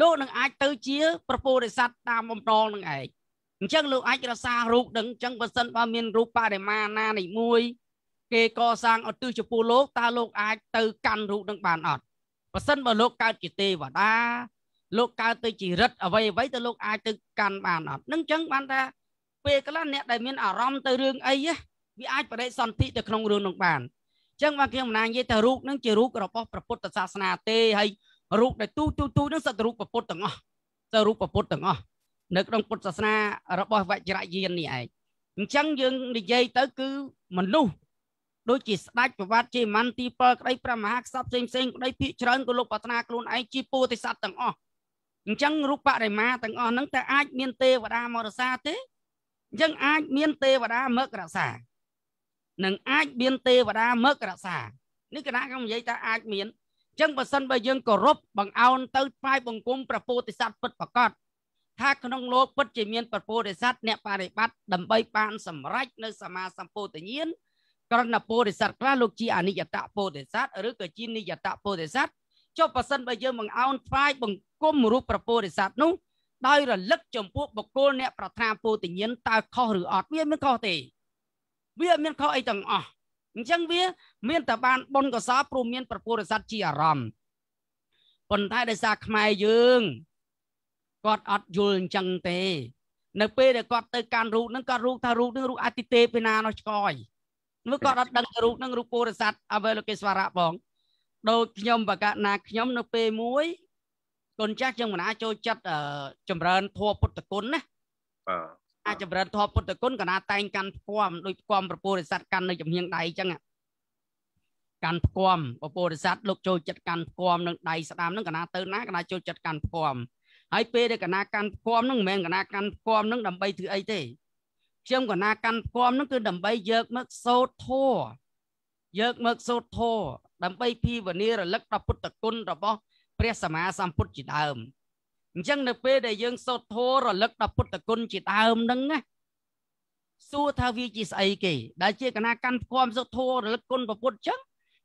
លោកនឹងអាចទៅជាប្រពោធិសត្វតាមបំណងនឹងឯងអញ្ចឹងលោកអាចរសាររូបនឹងអញ្ចឹងបើសិនបើមានរូបបរិមាណានៃមួយគេកសាងឧទ្ទិសចំពោះលោកតើលោកអាចទៅកាន់រូបនឹងបានអត់បើសិនបើលោកកើតជាទេវតាលោកកើតទៅជារិទ្ធអ្វីអ្វីទៅលោកអាចទៅកាន់បានអត់នឹងអញ្ចឹងបានថាពេលខ្លះអ្នកដែលមានអារម្មណ៍ទៅរឿងអីវាអាចបដិសន្ធិទៅក្នុងរឿងនោះបានអញ្ចឹងមកខ្ញុំមិនណានិយាយថារូបនឹងជារូបរបស់ព្រះពុទ្ធសាសនាទេហើយរូបដែលទូទូទូនឹងសត្វរូបពុទ្ធទាំងអស់សត្វរូបពុទ្ធទាំងអស់នៅក្នុងពុទ្ធសាសនារបស់វជ្រយាននេះឯងអញ្ចឹងយើងនិយាយទៅគឺមនុស្សដូចជាស្ដេចប្រវត្តិជាមន្ទី7ក្តីព្រះមហាក្សត្រផ្សេងផ្សេងក្តីភិកច្រើនក៏លោកប្រាថ្នាខ្លួនឯងជាពោធិសត្វទាំងអស់អញ្ចឹងរូបបរិមាទាំងអស់ហ្នឹងតើអាចមាន ទេវតាមករសាទេអញ្ចឹងអាចមានទេវតាមករសានឹងអាចមានទេវតាមករសានេះគណៈខ្ញុំនិយាយថាអាចមានអញ្ចឹងបើសិនបើយើងគោរពបង្អោនទៅផ្ាយបង្គំព្រះពោធិសត្វពិតប្រកបថាក្នុងលោកពិតជាមានព្រះពោធិសត្វអ្នកបរិបត្តិដើម្បីបានសម្រេចនៅ សមាសម្ពោធិញ្ញាណករណពោធិសត្វខ្លះលោកជាអនិច្ចតពោធិសត្វឬក៏ជានិច្ចតពោធិសត្វចុះបើសិនបើយើងបង្អោនថ្វាយបង្គំរូបប្រពោធិសត្វនោះដោយរលឹកចំពោះបុគ្គលអ្នកប្រាថ្នាពោធិញ្ញាណតើខុសឬអត់វាមានខុសទេវាអត់មានខុសអីទាំងអស់អញ្ចឹងវា មានតែបានបុណ្យកុសលព្រមមានប្រពោធិសត្វជាអារម្មណ៍ប៉ុន្តែដោយសារខ្មែរយើងគាត់អត់យល់អញ្ចឹងទេ នៅពេលដែលគាត់ទៅកាន់រូបនឹងគាត់រូបថារូបនឹងរូបអតិទេពីណានោះឆ្កយឬក៏អត់ដឹងរូបនឹងរូបពុរស័ព្ទអវលោកេស្វរៈផងដូចខ្ញុំបកណាខ្ញុំនៅពេលមួយកូនចាស់ខ្ញុំមិនអាចចូលចិត្តចម្រើនធម៌ពុទ្ធគុណណាបាទអាចចម្រើនធម៌ពុទ្ធគុណកណាតែងកាន់ផ្គំដូចផ្គំប្រពុរិស័តកាន់នៅចំហៀងដៃអញ្ចឹងកាន់ផ្គំប្រពុរិស័តលោកចូលចិត្តកាន់ផ្គំនឹងដៃស្ដាមនឹងកណាទៅណាកណាចូលចិត្តកាន់ផ្គំហើយពេលដែលកណាកាន់ផ្គំនឹងមិនមែនកណាកាន់ផ្គំនឹងដើម្បីធ្វើអីទេខ្ញុំកណាកាន់ផ្គាំនឹងគឺដើម្បីយកមកសូត្រធម៌យកមកសូត្រធម៌ដើម្បីភាវនារលឹកដល់ពុទ្ធគុណរបស់ព្រះសម្មាសម្ពុទ្ធជាដើមអញ្ចឹងនៅពេលដែលយើងសូត្រធម៌រលឹកដល់ពុទ្ធគុណជាដើមនឹងណាសួរថាវាជាស្អីគេដែលជាកណាកាន់ផ្គាំសូត្រធម៌រលឹកគុណពុទ្ធអញ្ចឹង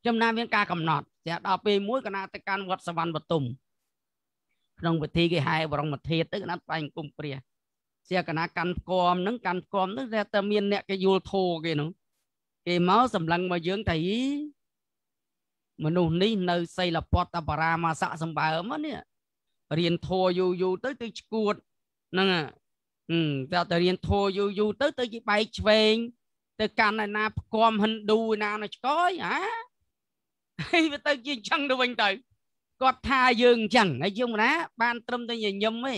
ចំណាមានការកំណត់តែដល់ពេលមួយកណាទៅកាន់វត្តសវណ្ណបទុមក្នុងពិធីគេហែបរមធាតុទៅកណាត់បាញ់គុំព្រះជាគណៈកម្មគមនឹងកម្មគមនឹងតែមានអ្នកគេយល់ធូរគេនោះគេមកសម្លឹងមកយើងថាមនុស្សនេះនៅសីលពតបរាមាសៈសម្បើមនេះរៀនធัวយូរយូរទៅទៅឈួតហ្នឹងតែតែរៀនធัวយូរយូរទៅទៅជាបែកឆ្វេង ទៅកាន់ឯណាផ្គំហិណ្ឌូឯណានៅឆ្កយអាហើយវាទៅជាអញ្ចឹងទៅវិញទៅគាត់ថាយើងអញ្ចឹងហើយយើងណាបានត្រឹមតែញញឹមទេ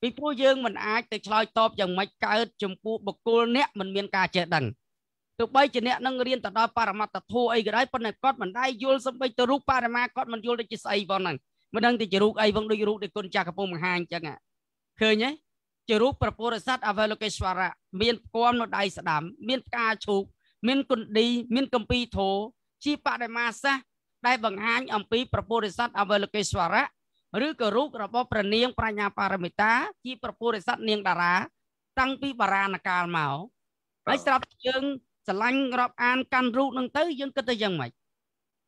ពីព្រោះយើងមិនអាចទៅឆ្លើយតបយ៉ាងម៉េចកើតចំពោះបុគ្គលអ្នកមិនមានការចេះដឹងទោះបីជាអ្នកនឹងរៀនទៅដល់បរមត្តធម៌អីក៏ដោយប៉ុន្តែគាត់មិនដែរយល់សម្បីទៅរូបបរមាគាត់មិនយល់ដូចជាស្អីផងហ្នឹងមិនដឹងទៅជារូបអីផងដូចរូបដែលគុណចាស់កំពុងបង្ហាញអញ្ចឹងឃើញទេជារូបប្រពុរស័តអវលោកេស្វរៈមានផ្គាំនៅដៃស្ដាំមានផ្កាឈូក មានគុណឌីមានកំពីធោជាបដិមាសាសដែលបង្ហាញអំពីប្រពុរស័តអវលោកេស្វរៈឬក៏រូបរបស់ព្រះនាងប្រាជ្ញាបារមិតា ជាប្រពុរិស័តនាង តារាតាំងពីបារាណកាលមកហើយស្រាប់យើងស្រឡាញ់រាប់អានកាន់រូបនឹងទៅយើងគិតទៅយ៉ាងម៉េច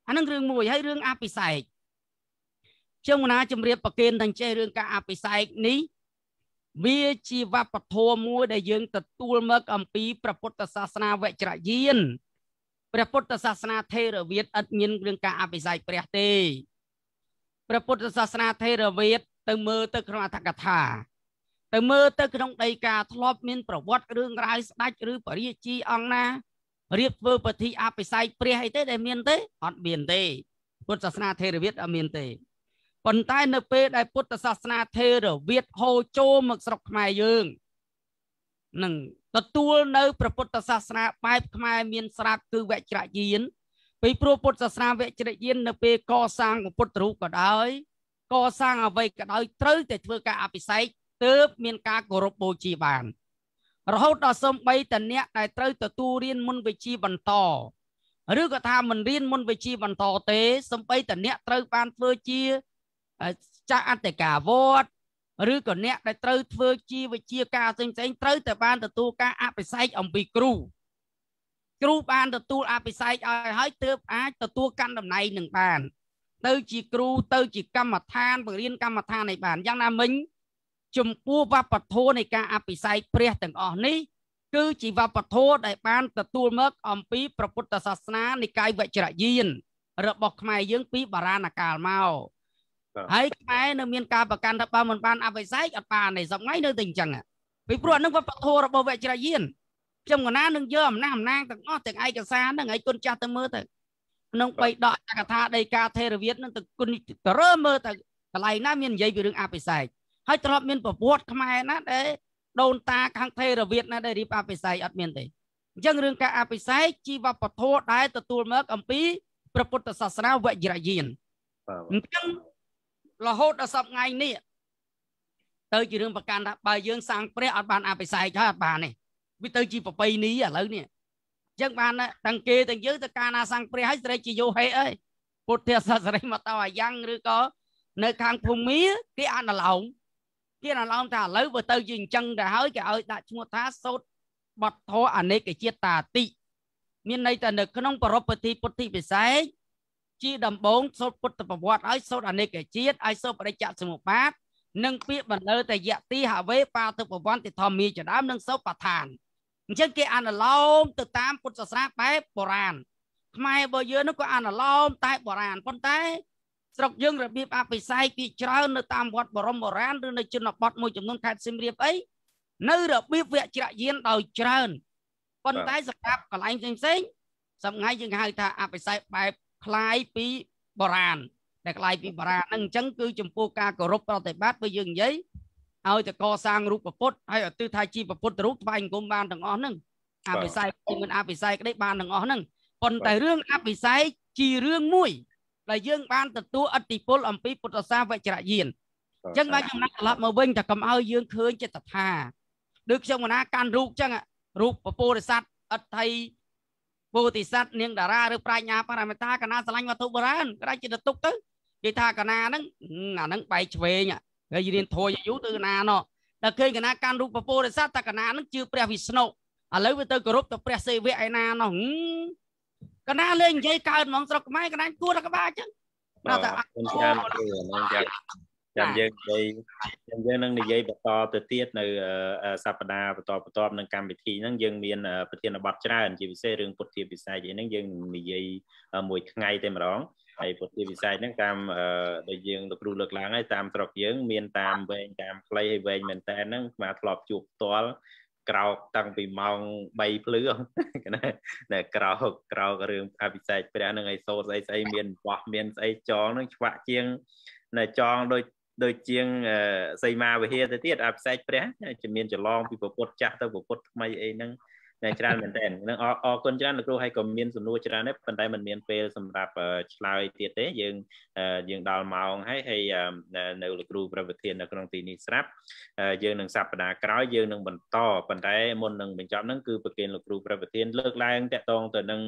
អានឹងរឿងមួយហើយរឿងអភិសេកខ្ញុំណាជំរាបប្រកេនតាំងចេះរឿងការអភិសេកនេះវាជាវប្បធម៌មួយដែលយើង ទទួលមកអំពីព្រះពុទ្ធសាសនាវជ្រយានព្រះពុទ្ធសាសនាថេរវាទឥតមានរឿងការអភិសេកព្រះទេព្រះពុទ្ធសាសនាថេរវាទទៅមើលទៅក្នុងអត្ថកថា ទៅមើលទៅក្នុងដីកាធ្លាប់មានប្រវត្តិរឿងរ៉ាវស្ដេចឬបរិជាអង្គណារៀបធ្វើពិធីអភិសេកព្រះអីទេ ដែលមានទេអត់មានទេ ពុទ្ធសាសនាថេរវាទអត់មានទេប៉ុន្តែ នៅពេលដែលពុទ្ធសាសនាថេរវាទហូរចូលមកស្រុកខ្មែរយើងនឹងទទួលនៅព្រះពុទ្ធសាសនាបែបខ្មែរមាន ស្រាប់គឺវជ្រយានពីព្រោះពុទ្ធសាសនាវជ្ជយាននៅពេលកសាងពុទ្ធរូបក៏ដោយកសាងអ្វីក៏ដោយត្រូវតែធ្វើការអភិសេក ទើបមានការគោរពបូជាបានរហូតដល់សូម្បីតអ្នកដែលត្រូវទទួលរៀនមុនវិជ្ជាបន្តឬក៏ថាមិនរៀនមុនវិជ្ជាបន្តទេសំបីតអ្នកត្រូវបានធ្វើជាចាស់អត្តកាវត្តឬក៏អ្នកដែលត្រូវធ្វើជាវិជ្ជាការផ្សេងផ្សេងត្រូវតែបានទទួលការអភិសេកអំពីគ្រូគ្រូបានទទួលអភិសេកឲ្យហើយទើបអាចទទួលកាន់តំណែងនឹងបាន ទៅជាគ្រូទៅជាកម្មដ្ឋានបរិញ្ញាកម្មដ្ឋាននេះបានយ៉ាងណាមិញចំពោះវប្បធម៌នៃការអភិសេកព្រះទាំងអស់នេះគឺជាវប្បធម៌ដែលបានទទួលមកអំពីព្រះពុទ្ធសាសនានិកាយវជ្រយាន របស់ខ្មែរយើងពីបារាណកាលមកហើយខ្មែរនៅមានការប្រកាន់ថាបើមិនបានអភិសេកអត់បានទេសប្ងៃនៅតែអញ្ចឹងពីព្រោះអានឹងវប្បធម៌របស់វជ្រយានខ្ញុំកណានឹងយកអំណះអំណាងទាំងអស់ទាំងឯកសារហ្នឹងឲ្យគុណចាស់ទៅមើលទៅក្នុងបៃដកចក្រថាដីកាថេរវាទនឹងទៅគុណទៅរើមើលទៅកន្លែងណាមាននិយាយពីរឿងអភិសេកហើយទ្របមានប្រវត្តិខ្មែរណាដែលដូនតាខាងថេរវាទណាដែលរៀបអភិសេកអត់មានទេអញ្ចឹងរឿងការអភិសេកជីវពធដែលទទួលមកអំពីព្រះពុទ្ធសាសនាវជ្រយានអញ្ចឹងរហូតដល់សប្តាហ៍ថ្ងៃនេះទៅជារឿងប្រកាន់ថាបើយើងសាងព្រះអត់បានអភិសេកហើយអត់បានទេវាទៅជាប្របីនេះឥឡូវនេះអញ្ចឹងបានទាំងគេទាំងយើងទៅកាណាសង្ឃព្រះហើយស្រីជាយោហេអើយពុទ្ធសាសនាមកតអាយ៉ាងឬក៏នៅខាងភូមិគេអនុលោមគេអនុលោមថាឥឡូវបើទៅជាអញ្ចឹងទៅហើយគេឲ្យដាក់ឈ្មោះថាសោតបតធរអនេកជាតិតាតិមានន័យថានៅក្នុងបរិបទពុទ្ធិពិសេសជាដំបងសូត្រពុទ្ធប្រវត្តិឲ្យសូត្រអនេកជាតិឲ្យសូត្របរិច្ចសមុបាទនិងពាក្យបន្លឺតយៈទីហវេបាទុពវន្តធម្មីចដើមនិងសូត្របឋានអញ្ចឹងគេអនុលោមទៅតាមពុទ្ធសាសនាបែបបុរាណខ្មែររបស់យើងនោះក៏អនុលោមតែបុរាណប៉ុន្តែ ស្រុកយើងរបៀបអភិស័យពីច្រើននៅតាមវត្តបរមបុរាណឬនៅជនបទមួយចំនួនខេត្តសៀមរាបអីនៅរបៀបវជ្រយានដោយច្រើនប៉ុន្តែសកម្មកន្លែងផ្សេងៗសម្ងាយយើងហៅថាអភិស័យបែបคล้ายពីបុរាណដែលคล้ายពីបុរាណហ្នឹងអញ្ចឹងគឺ ចំពោះការគោរពប្រតិបត្តិបើយើងនិយាយឲ្យតែកសាងរូបពុទ្ធហើយឧទ្ទិសថាជាពុទ្ធរូបថ្វាយអង្គមបានទាំងអស់ហ្នឹងអភិស័យជាមិនអភិស័យក្តីបានទាំងអស់ហ្នឹងប៉ុន្តែរឿងអភិស័យជារឿងមួយដែលយើងបានទទួលឥទ្ធិពលអំពីពុទ្ធសាសវជ្រយានអញ្ចឹងបានចំណាក់ត្រឡប់មកវិញថាកុំឲ្យយើងឃើញចិត្តថាដូចខ្ញុំកណាកាន់រូបអញ្ចឹងរូបពពុរិស័តអដ្ឋ័យពោធិសត្វនាងតារាឬប្រាជ្ញាបរមតាកណាស្រឡាញ់វត្ថុបុរាណក្រៅចិត្តទុកទៅគេថាកណាហ្នឹងអាហ្នឹងបែកឆ្វេងថ្ងៃរៀនធម៌យូរទៅកណាណោះដល់ឃើញកណាកាន់រូបពពុរិស័តតកណានឹងជឿព្រះវិស្ណុឥឡូវវាទៅគោរពទៅព្រះសេវៈឯណាណោះកណាលេងនិយាយកើតហ្មងស្រុកខ្មែរកណាគួរតែក្បាលអញ្ចឹងបាទតែអត់ចាំចាំចាំយើងនិយាយចាំយើងនឹងនិយាយបន្តទៅទៀតនៅសប្តាហ៍បន្តបន្តនឹងកម្មវិធីហ្នឹងយើង មានប្រធានបទច្រើន ជាពិសេសរឿងពុទ្ធិពិស័យនេះយើងនិយាយមួយថ្ងៃតែម្ដងហើយពុទ្ធិវិស័យហ្នឹងតាមដែលយើងលោកគ្រូលើកឡើងហើយតាមស្រុកយើងមានតាមវែងតាមខ្លីហើយវែងមែនតើហ្នឹងមកធ្លាប់ជួបផ្ទាល់ក្រោកតាំងពីម៉ោង3ភ្លឺណាតែក្រោកក្រោករឿងអភិសេកព្រះនឹងឲ្យសូត្រស្អីស្អីមានបោះមានស្អីចងនឹងឆ្វាក់ជាងនៅចងដូចដូចជាងសីមាវិហារទៅទៀតអភិសេកព្រះជាមានចឡងពីពុទ្ធចាស់ទៅពុទ្ធថ្មីអីហ្នឹងតែច្រើនមែនតើនឹងអរគុណច្រើនលោកគ្រូហើយក៏មានសំណួរច្រើនដែរប៉ុន្តែมันមានពេលសម្រាប់ឆ្លើយទៀតទេយើងយើងដល់ម៉ោងហើយហើយនៅលោកគ្រូប្រវត្តិធាននៅក្នុងទីនេះស្រាប់យើងនឹងសប្តាហ៍ក្រោយយើងនឹងបន្តប៉ុន្តែមុននឹងបញ្ចប់ហ្នឹងគឺប្រគិនលោកគ្រូប្រវត្តិធានលើកឡើងតកតងទៅនឹង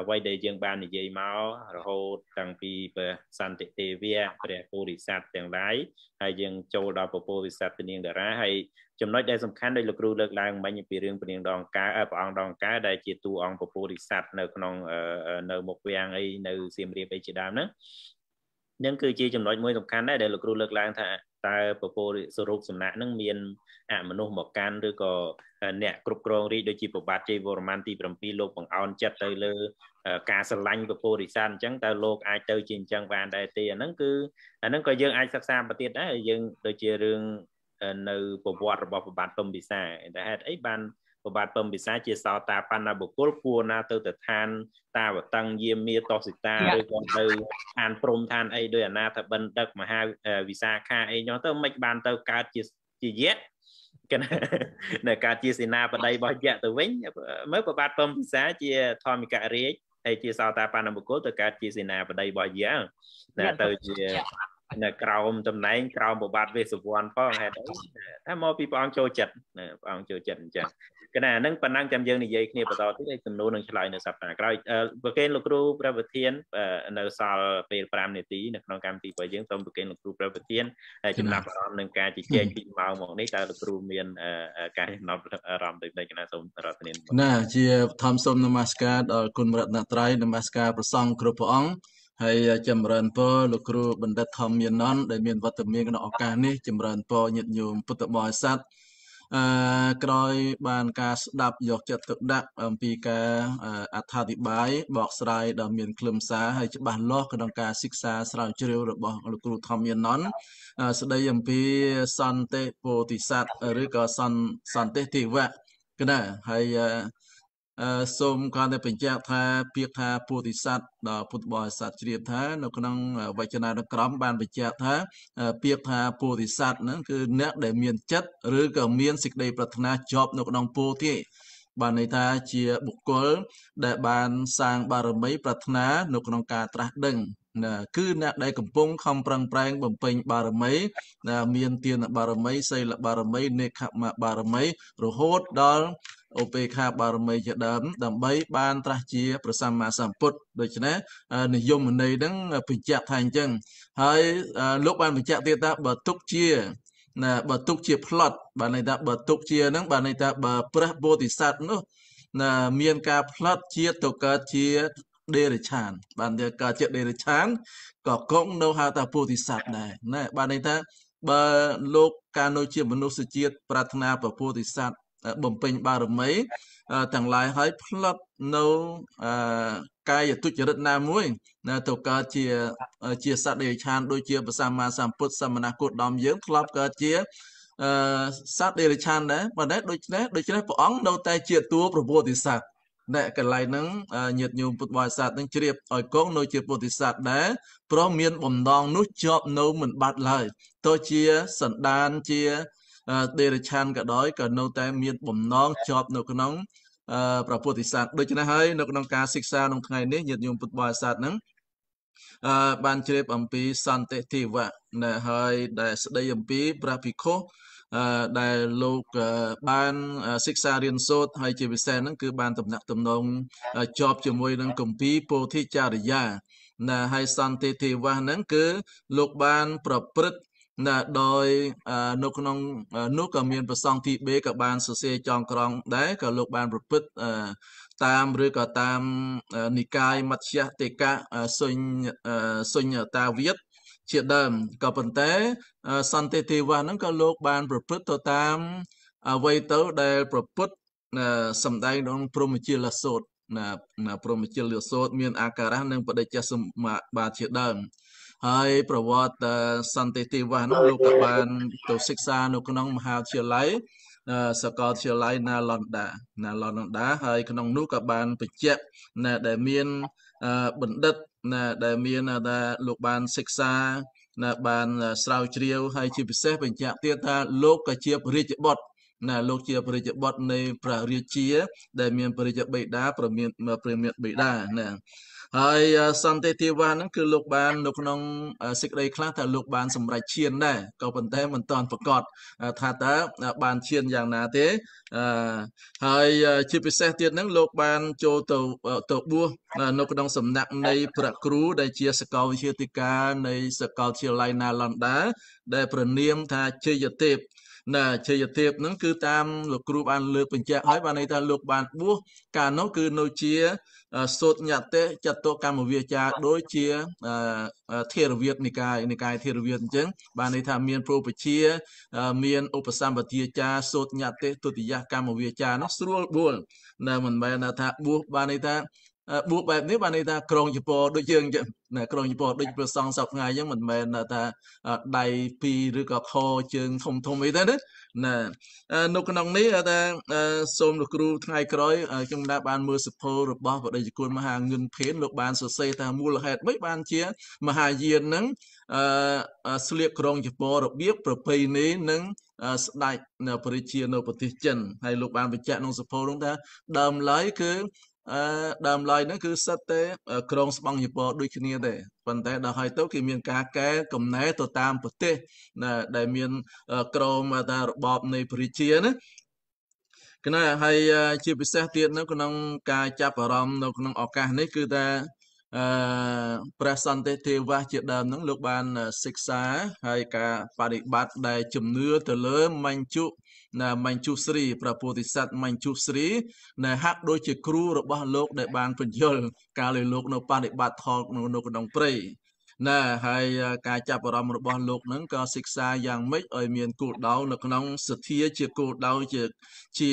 អ្វីដែលយើងបាននិយាយមករហូតតាំងពីព្រះសន្តិទេវៈព្រះពុរិស័ទទាំងឡាយហើយយើងចូលដល់ពពោវិស័តនាងតារាហើយចំណុចដែលសំខាន់ដោយលោកគ្រូលើកឡើងមិញពីរឿងព្រះនាងដងកាព្រះអង្គដងកាដែលជាតួអង្គពពុរិស័តនៅក្នុងនៅមុខវាំងអីនៅសៀមរាបអីជាដើមហ្នឹងនឹងគឺជាចំណុចមួយសំខាន់ដែរដែលលោកគ្រូលើកឡើងថាតើពពុរិសរូបសំណាក់នឹងមានអមនុស្សមកកាន់ឬក៏អ្នកគ្រប់គ្រងរាជដូចជាប្របាទជ័យវរ្ម័នទី7លោកបង្អោនចិត្តទៅលើការស្រឡាញ់ពពុរិស័នអញ្ចឹងតើលោកអាចទៅជាអញ្ចឹងបានដែរទេអាហ្នឹងគឺអាហ្នឹងក៏យើងអាចសិក្សាបន្តទៀតដែរយើងដូចជារឿងនៅប្រវត្តិរបស់ប្របាទពំពិសាតែហេតុអីបានប្របាទពំពិសាជាសោតាបណ្ណបុគ្គលគួរណាទៅទៅឋានតាវតឹងយាមាតសិតាឬក៏ទៅឋានព្រំឋានអីដោយអាណាថាបិណ្ឌិកមហាវិសាខាអីចឹងទៅមិនបានទៅកើតជាជាយៈកណ្ណាការជាសេនាបតីរបស់យៈទៅវិញមើលប្របាទពំពិសាជាធម្មករាជហើយជាសោតាបណ្ណបុគ្គលទៅកើតជាសេនាបតីរបស់យៈណាទៅជានៅក្រោមតំណែងក្រោមប្របាទវេសវ័នផងហេតុអីតែមកពីព្រះអង្គចូលចិត្តព្រះអង្គចូលចិត្តអញ្ចឹងគណៈហ្នឹងប៉ុណ្ណឹងចាំយើងនិយាយគ្នាបន្តទៀតឯសំណួរនឹងឆ្លើយនៅសប្តាហ៍ក្រោយប្រកេនលោកគ្រូប្រវធាននៅសល់ពេល5នាទីនៅក្នុងកម្មវិធីរបស់យើងសូមប្រកេនលោកគ្រូប្រវធានចំណាប់អារម្មណ៍នឹងការជជែកពីម៉ោងមកនេះតើលោកគ្រូមានការចំណាប់អារម្មណ៍ដូចនេះគណៈសូមរតនាណាជាធម្មសូមនមស្ការដល់គុណរតនត្រ័យនមស្ការប្រសង់គ្រប់ព្រះអង្គហើយចម្រើនពរលោកគ្រូបណ្ឌិតធម្មមាននន្ទដែលមានវត្តមានក្នុងឱកាសនេះចម្រើនពរញាតិញោមពុទ្ធបរិស័ទអឺក្រោយបានការស្ដាប់យកចិត្តទុកដាក់ អំពីការអត្ថាធិប្បាយបកស្រាយដ៏មានខ្លឹមសារហើយច្បាស់លាស់ក្នុងការសិក្សាស្រាវជ្រាវរបស់លោកគ្រូធម្មយាននស្ដីអំពីសន្តិពោធិសត្វឬក៏សន្តិទេវៈគណាហើយសូមគាត់តែបញ្ជាក់ថា ពាក្យថាពោធិសត្វដល់ពុទ្ធបរិស័ទជ្រាបថានៅក្នុងវចនានុក្រមបានបញ្ជាក់ថាពាក្យថាពោធិសត្វហ្នឹងគឺអ្នកដែលមានចិត្តឬក៏មានសេចក្តីប្រាថ្នាជាប់នៅក្នុងពោធិបានន័យថាជាបុគ្គលដែលបានសាងបារមីប្រាថ្នានៅក្នុងការត្រាស់ដឹងណាគឺអ្នកដែលកំពុងខំប្រឹងប្រែងបំពេញបារមីណាមានទានបារមីសីលបារមីនេខមបារមីរហូតដល់ឧបេខាបារមីជាដើមដើម្បីបានត្រាស់ជាព្រះសម្មាសម្ពុទ្ធដូច្នេះនិយមន័យហ្នឹងបញ្ជាក់ថាអញ្ចឹងហើយ លោកបានបញ្ជាក់ទៀតថាបើទុកជាណាបើទុកជា ផ្លត់បានន័យថាបើទុកជាហ្នឹងបានន័យថាបើព្រះពោធិសត្វនោះណាមានការផ្លត់ជាទៅកើតជាដេរឆានបានតែកើតជាដេរឆានក៏គង់នៅហៅថាពោធិសត្វដែរណាបានន័យថាបើលោកកាលនៅជា មនុស្សជាតិប្រាថ្នាពពោធិសត្វបំពេញបារមីទាំងឡាយហើយផ្លិតនៅកាយទុច្ចរិតណាមួយណាទៅកើតជាជាសត្វដេឆានដូចជាប្រសម្មាសម្ពុទ្ធសមណគោដមយើងធ្លាប់កើតជាអឺសត្វដេរឆាន ដែរប៉ុន្តែដូច្នេះដូច្នេះព្រះអង្គនៅតែ ជាតួប្រពោធិសត្វដែលកន្លែងហ្នឹងញាតញោមពុទ្ធបរិស័ទនឹងជ្រាបឲ្យគង់នៅជាពុទ្ធិស័តដែរព្រោះមានបំណងនោះជាប់នៅមិនបាត់ឡើយទោះជាសន្តានជាដេរឆានក៏ដោយក៏នៅតែ មានបំណងជាប់ នៅក្នុង ប្រពុទ្ធិសាស្ត្រដូច្នេះហើយនៅក្នុងការសិក្សាក្នុងថ្ងៃនេះញាតិញោមពុទ្ធបរិស័ទនឹងអឺបានជ្រាប អំពីសន្តិទេវៈណែហើយដែលស្ដីអំពីព្រះភិក្ខុអឺដែលលោកបានសិក្សារៀនសូត្រហើយជាពិសេសហ្នឹងគឺបានតំណាក់តំណងជាប់ជាមួយនឹងគម្ពីរពោធិចារ្យាណែហើយសន្តិទេវៈហ្នឹងគឺលោកបាន ប្រព្រឹត្តណាដោយនៅក្នុងនោះក៏មានប្រសង់ទីបេក៏បានសរសេរចងក្រងដែរក៏លោក បាន ប្រព្រឹត្តតាមឬក៏តាមនិកាយមជ្ឈតិកៈសុញសុញតាវិទ្យជាដើមក៏ប៉ុន្តែសន្តិទេវៈហ្នឹងក៏លោកបានប្រព្រឹត្តទៅតាមអ្វីទៅដែល ប្រពុតសំដែងក្នុងព្រមជាលសោតណាព្រមជាលសោតមានអាការៈនិងបដិជ្ជសម្បាជាដើមហើយ ប្រវត្តិសន្តិទីវ៉ានោះលោកក៏បានទៅសិក្សានៅក្នុង មហាវិទ្យាល័យសកលវិទ្យាល័យណាឡុនដាណាឡុនដាហើយក្នុងនោះក៏បានបញ្ជាក់ណាដែលមានបណ្ឌិតណាដែលមានថាលោកបានសិក្សាណាបានស្រាវជ្រាវហើយជាពិសេសបញ្ជាក់ទៀតថាលោកក៏ជាព្រះរាជបុត្រណាលោកជា ព្រះរាជបុត្រនៃព្រះរាជា ដែលមានព្រះរាជបិតាប្រមានព្រះមានបិតាណាហើយសន្តិធីវ៉ាហ្នឹងគឺលោកបាននៅក្នុងសេចក្តីខ្លះថាលោកបានសម្រេចឈានដែរក៏ប៉ុន្តែមិនទាន់ប្រកាសថាតើបានឈានយ៉ាងណាទេហើយជាពិសេសទៀតហ្នឹងលោកបានចូលទៅទៅបួសនៅក្នុងសំណាក់នៃព្រះគ្រូដែលជាសកលវិទ្យាធិការនៃសកលវិទ្យាល័យណាឡង់ដាដែល ប្រណាមថាជ័យទេពណាជ័យទេពហ្នឹង គឺតាមលោកគ្រូបានលើកបញ្ជាក់ហើយបានន័យថាលោកបានបួសកាលនោះគឺនៅជាសូត្រញតិចតុកម្មវិជាដូចជាធេរវាទនិកាយនិកាយធេរវាទអញ្ចឹង បានន័យថាមានព្រោពជា មានឧបសម្បទាចាសូត្រញតិទុតិយកម្មវិជានោះស្រួលបួលនៅមិនមែនថាបួសបានន័យថាបួសបែបនេះបានន័យថាក្រុងជប៉ុនដូចយើងណាក្រុងជប៉ុនដូចប្រសងសពថ្ងៃអញ្ចឹងមិនមែនថាដៃពីរឬក៏ខជើងធំធំអីទេណាណានៅក្នុងនេះថាសូមលោកគ្រូថ្ងៃក្រោយខ្ញុំដែរបានមើលសិភោរបស់បដិជគុណមហាងឿនភេនលោកបានសរសេរថាមូលហេតុម៉េចបានជា មហាយាននឹងអឺស្លៀកក្រងជប៉ុនរបៀបប្រពៃណីនិងស្ដេចនៅព្រះរាជានៅប្រទេសចិនហើយលោកបានបញ្ជាក់ក្នុងសភោនោះថាដើមឡើយគឺអឺដើមឡើយហ្នឹងគឺសិតតែក្រងស្បង់យពដូចគ្នាទេប៉ុន្តែដល់ហើយទៅគេមានការកែកំណែទៅតាមប្រទេសដែលមានក្រមថារបបនៃប្រជាណាគណៈហើយជាពិសេសទៀតនៅក្នុងការចាប់អារម្មណ៍នៅក្នុងឱកាសនេះគឺថាអឺព្រះសន្តិទេវៈជាដើមហ្នឹងលោកបានសិក្សា ហើយការបប្រតិបត្តិដែលជំនឿទៅលើមញ្ជុមញ្ជុស្រីប្រពោធិសត្វមញ្ជុស្រីដែលហាក់ដូចជា គ្រូរបស់លោកដែលបានពញ្ញុលកាលលើលោកនៅបដិបត្តិធម៌នៅក្នុងព្រៃណាហើយការចាប់អារម្មណ៍របស់លោកនឹងក៏សិក្សាយ៉ាងម៉េចឲ្យមានគោលដៅនៅក្នុងសទ្ធាជាគោលដៅជាជា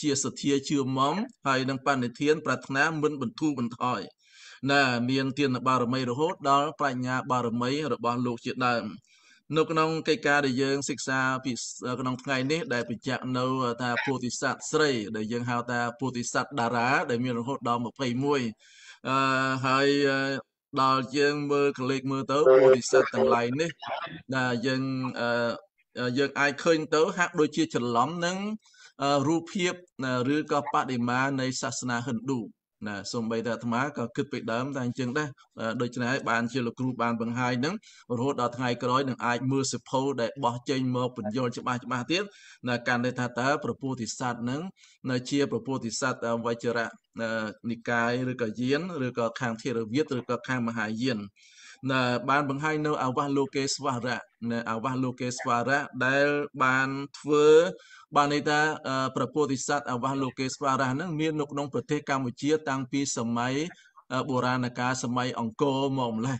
ជាសទ្ធាជឿមំហើយនឹងបณิធានប្រាថ្នាមិនបន្ធូរបន្ថយណាមានទានបារមីរហូតដល់ប្រាជ្ញាបារមីរបស់លោកជាដើមនៅក្នុងកិច្ចការដែលយើង សិក្សាពីក្នុងថ្ងៃនេះដែលបញ្ជាក់នៅថាពោធិសត្វស្រីដែលយើងហៅថាពោធិសត្វតារា ដែលមានរហូតដល់21អឺហើយដល់យើងមើលក្លេកមើលទៅពោធិសត្វទាំងឡាយនេះដែលយើងយើងអាចឃើញទៅហាក់ដូចជាច្រឡំនឹងរូបភាពឬក៏បដិមានៃ សាសនាហិណ្ឌូណាសូម្បីតែអាត្មាក៏គិតពីដើមតែអញ្ចឹងដែរដូច្នេះបានជាលោកគ្រូបានបង្ហាញហ្នឹងរហូតដល់ថ្ងៃក្រោយនឹងអាចមើលសិភៅដែលបោះចេញមកបញ្យល់ច្បាស់ច្បាស់ទៀតណាកាន់តែថាតើប្រពោធិសត្វហ្នឹងនៅជា ប្រពោធិសត្វវជ្រៈនិកាយឬក៏យានឬក៏ខាងធិរវាទឬក៏ខាងមហាយានណាបាន បង្ហាញនៅអវៈលោកេស្វរៈណាអវៈលោកេស្វរៈដែលបានធ្វើបានន័យថាព្រះពោធិសត្វអវលោកេស្វរៈហ្នឹងមាននៅក្នុងប្រទេសកម្ពុជាតាំងពីសម័យបុរាណកាលសម័យអង្គរមកម្ល៉េះ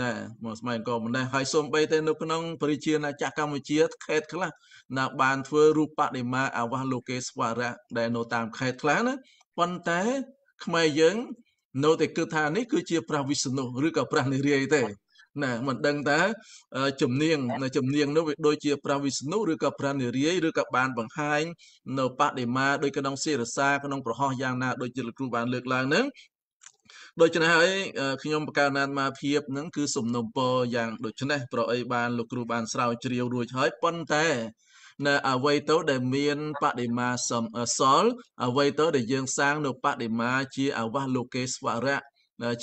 ណែមកសម័យអង្គរម្ល៉េះហើយសូម្បីតែនៅក្នុងប្រជាជាណាចក្រកម្ពុជា ខេត្តខ្លះណាបានធ្វើរូបបដិមាអវលោកេស្វរៈដែលនៅតាមខេត្តខ្លះណាប៉ុន្តែ ខ្មែរយើង នៅតែគិតថានេះគឺជាព្រះវិស្ណុឬក៏ព្រះនារាយទេណាមិនដឹងតើជំនាញជំនាញនោះវាដូចជាព្រះវិស្ណុឬក៏ព្រះនារាយឬក៏បានបង្ហាញ នៅបដិមាដោយក្នុងសិរសា ក្នុងប្រហោះយ៉ាងណាដូចជាលោកគ្រូបានលើកឡើងហ្នឹងដូច្នេះហើយខ្ញុំបកកើតណានមកភាពហ្នឹងគឺសំណុំពរយ៉ាងដូចនេះប្រអីបានលោកគ្រូបានស្រាវជ្រាវរួចហើយប៉ុន្តែនៅអ្វីទៅដែលមានបដិមាសំសល់អ្វីទៅដែលយើងសាង នៅបដិមាជាអវៈលោកេស្វរៈ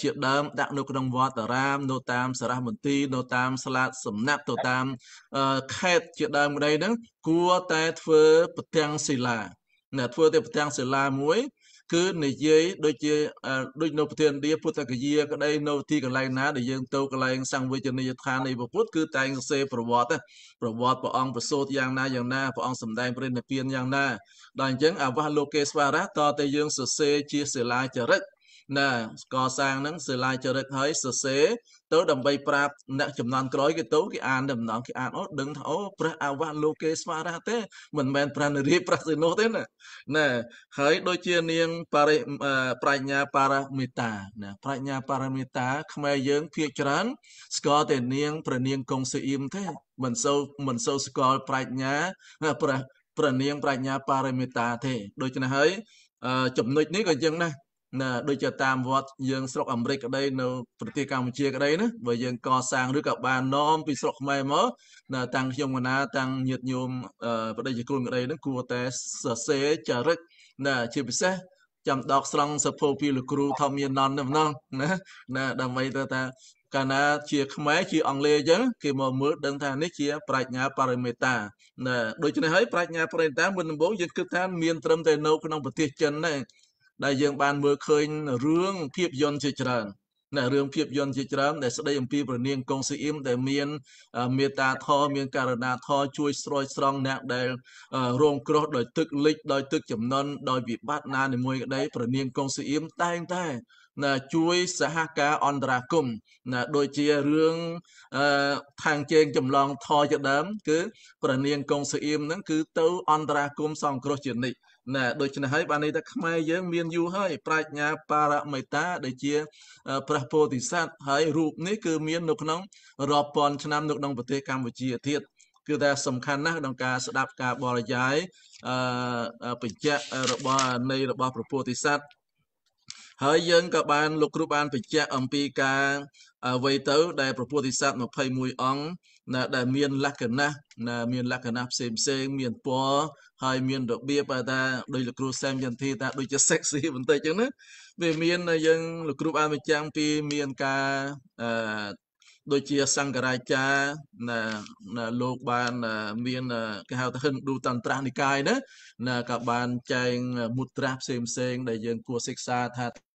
ជាដើមដាក់នៅក្នុងវត្តរាមនៅតាមសារមន្ទីរនៅតាមស្លាកសំណាក់ទៅតាមខេត្តជាដើមក្តីហ្នឹងគួរតែធ្វើប្រទាំងសិលាណាធ្វើតែប្រទាំងសិលាមួយ គឺនិយាយដូចជាដូចនៅប្រធានរាពុទ្ធគយាក្តីនៅទីកន្លែងណាដែលយើងទៅកន្លែងសង្វេជនីយដ្ឋាននៃពុទ្ធគឺតែងសេប្រវត្តិប្រវត្តិព្រះអង្គប្រសូតយ៉ាងណាយ៉ាងណាព្រះអង្គសម្ដែងព្រះនិព្វានយ៉ាងណាដល់អញ្ចឹងអវះលោកេស្វរៈតតែយើងសរសេរជាសិលាចរិទ្ធណាកសាងហ្នឹងសិលាចារឹកហើយសរសេរទៅដើម្បីប្រាប់អ្នកចំនួនក្រោយគេទៅគេអានដំណងគេអានអូដឹងថាអូព្រះអាវាសលោកគេស្វារះទេមិនមែនព្រះនរាព្រះសិនោះទេណាណាហើយដូចជានាងបរិប្រាជ្ញាបរមេតាណាប្រាជ្ញាបរមេតា ខ្មែរយើង ភាកច្រើនស្គាល់តែនាងព្រះនាងកុងសៀមទេមិនសូវមិនសូវស្គាល់ប្រាជ្ញាព្រះព្រះនាងប្រាជ្ញាបរមេតាទេដូច្នេះហើយចំណុច នេះក៏អញ្ចឹងដែរណាដូចជាតាមវត្តយើងស្រុកអាមេរិកក្តីនៅប្រទេសកម្ពុជាក្តីណាបើយើងកសាងឬក៏បាននាំពីស្រុកខ្មែរមកណាតាំងខ្ញុំកណាតាំងញាតិញោមប្រតិជនក្តីនឹងគួរតែសរសេរចរិតណាជាពិសេសចាំដកស្រង់សភោពីលោកគ្រូធម្មមានណនហ្នឹងណាណាដើម្បីទៅថាកាលណាជាខ្មែរជាអង់គ្លេសអញ្ចឹងគេមកមើលដឹងថានេះជាប្រាជ្ញាបរិមេតាណាដូច្នេះហើយប្រាជ្ញាបរិមេតាមុនដំបូងយើងគិតថាមានត្រឹមតែនៅក្នុងប្រទេសចិនទេដែលយើងបានមើលឃើញរឿងភាពយន្តជាច្រើនណារឿងភាពយន្តជាច្រើន ដែលស្ដីអំពីព្រះនាងកុងស៊ីអ៊ីម ដែលមានមេត្តាធម៌មានករណាធម៌ជួយស្រោចស្រង់អ្នកដែលរងគ្រោះដោយទឹកលិចដោយទឹកចំនួនដោយវិបត្តិណានីមួយក្ដីព្រះនាងកុងស៊ីអ៊ីមតែងតែណាជួយសហការអន្តរាគមណាដូចជារឿងខាងជើងចម្លងធរជាដើមគឺព្រះនាងកុងស៊ីអ៊ីមហ្នឹងគឺ ទៅ អន្តរាគមសង្គ្រោះជានិច្ចណែដូច្នេះហើយបានន័យថាខ្មែរយើងមានយូរហើយ ប្រាជ្ញាបារមេតា ដែលជាព្រះពោធិសត្វហើយរូបនេះគឺមាននៅក្នុងរាប់ពាន់ឆ្នាំនៅក្នុងប្រទេសកម្ពុជាទៀតគឺថាសំខាន់ណាស់ក្នុងការស្ដាប់ការបរិយាយអឺបញ្ជាក់របស់នៃរបស់ព្រះពោធិសត្វហើយយើងក៏បានលោកគ្រូបានបញ្ជាក់អំពីការអ្វីទៅ ដែលប្រពុទ្ធិស័ព្ទ21អង្គណាដែលមានលក្ខណៈណាមានលក្ខណៈផ្សេងផ្សេង មានពណ៌ហើយមានរបៀបថាដូចលោកគ្រូសែមចន្ទធីថាដូចជា sexy បន្តិចចឹងណាវាមានយើងលោកគ្រូបានបញ្ចាំងពីមានការអឺដូចជាសង្ករាចាណាណាលោកបានមានគេហៅថាហិណ្ឌូតន្ត្រានិកាយណាណាក៏បានចែងមុទ្រាផ្សេងផ្សេង ដែលយើងគួរសិក្សាថា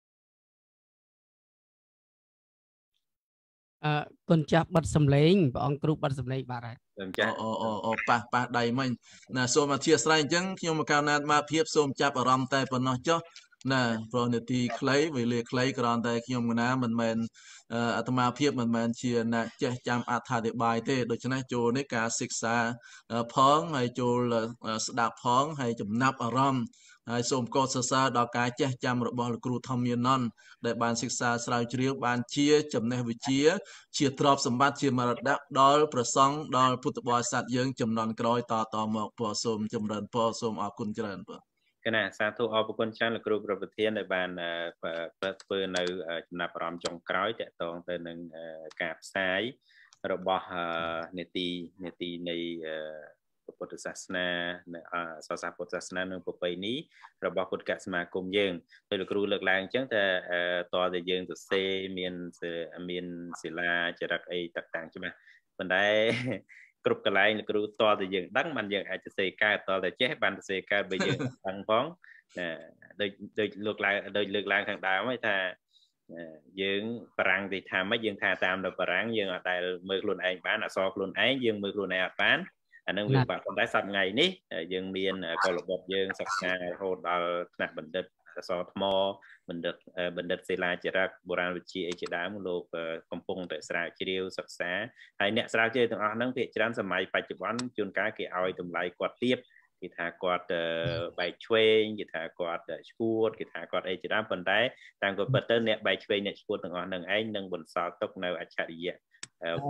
អឺគុណចាស់បិទសម្លេងព្រះអង្គគ្រូបិទសម្លេងបាទហើយចាអូអូអូប៉ះប៉ះដៃមិញណាសូមអធិស្ឋានអញ្ចឹងខ្ញុំមកកាលណាតមកភាពសូមចាប់អារម្មណ៍តែប៉ុណ្ណោះចុះណាព្រោះនាទីខ្លីវេលាខ្លីគ្រាន់តែខ្ញុំកណាមិនមែនអាត្មាភាពមិនមែនជាអ្នកចេះចាំអត្ថាធិប្បាយទេដូច្នេះចូលនេះការសិក្សាផងហើយចូលស្ដាប់ផង ហើយចំណាប់អារម្មណ៍ហើយសូមកោតសរសើរដល់ការចេះចាំរបស់លោកគ្រូធម្មយាននដែលបានសិក្សាស្រាវជ្រាវបានជា ចំណេះវិជ្ជាជាទ្រព្យសម្បត្តិជាមរតកដល់ប្រសង់ដល់ពុទ្ធបរិស័ទយើងចំនួនក្រោយតតមកពរសូមចម្រើនពរសូមអរគុណច្រើនពរគណៈសាធុអរគុណច្រើនលោកគ្រូប្រពធានដែលបានធ្វើនៅចំណាប់អារម្មណ៍ចុងក្រោយតកតងទៅនឹងការផ្សាយ របស់នេតិនេតិនៃពុទ្ធសាសនាសាសនាពុទ្ធសាសនានិងប្រពៃណីរបស់ពុទ្ធកសមាគមយើងដោយលោកគ្រូលើកឡើងអញ្ចឹងតែតើតែយើងសរសេរមានមានសិលាចរិតអីតតាំងច្បាស់ប៉ុន្តែគ្រប់កន្លែងលោកគ្រូតើតែយើងដឹងបានយើងអាចសរសេរកើតតើតែចេះបានសរសេរកើតបើយើងដឹងផងដូចដូចលើកឡើងដូចលើកឡើងខាងដើមហ្នឹងថាយើងបរាំងទីថាម៉េចយើងថាតាមដល់បរាំងយើងអត់ដែលមើលខ្លួនឯងបានអសរខ្លួនឯងយើងមើលខ្លួនឯងអត់បានអានឹងវាបាទប៉ុន្តែសប្តាហ៍នេះយើងមានកលបុតយើងសិក្សារហូតដល់ថ្នាក់បណ្ឌិតអសរថ្មបណ្ឌិតបណ្ឌិតសិលាចារឹកបុរាណវិទ្យាអីជាដើមលោកកំពុងតែស្រាវជ្រាវសិក្សាហើយអ្នកស្រាវជ្រាវទាំងអស់ហ្នឹងភាគច្រើនសម័យបច្ចុប្បន្នជួនកាលគេឲ្យតម្លៃគាត់ទៀតគេថាគាត់បែកឆ្វេងគេថាគាត់ឈួតគេថាគាត់អីជាដើមប៉ុន្តែតាមគាត់ពិតទៅអ្នកបែកឆ្វេងអ្នកឈួតទាំងអស់នឹងឯងនឹងបន្សល់ទុកនៅអច្ឆរិយៈ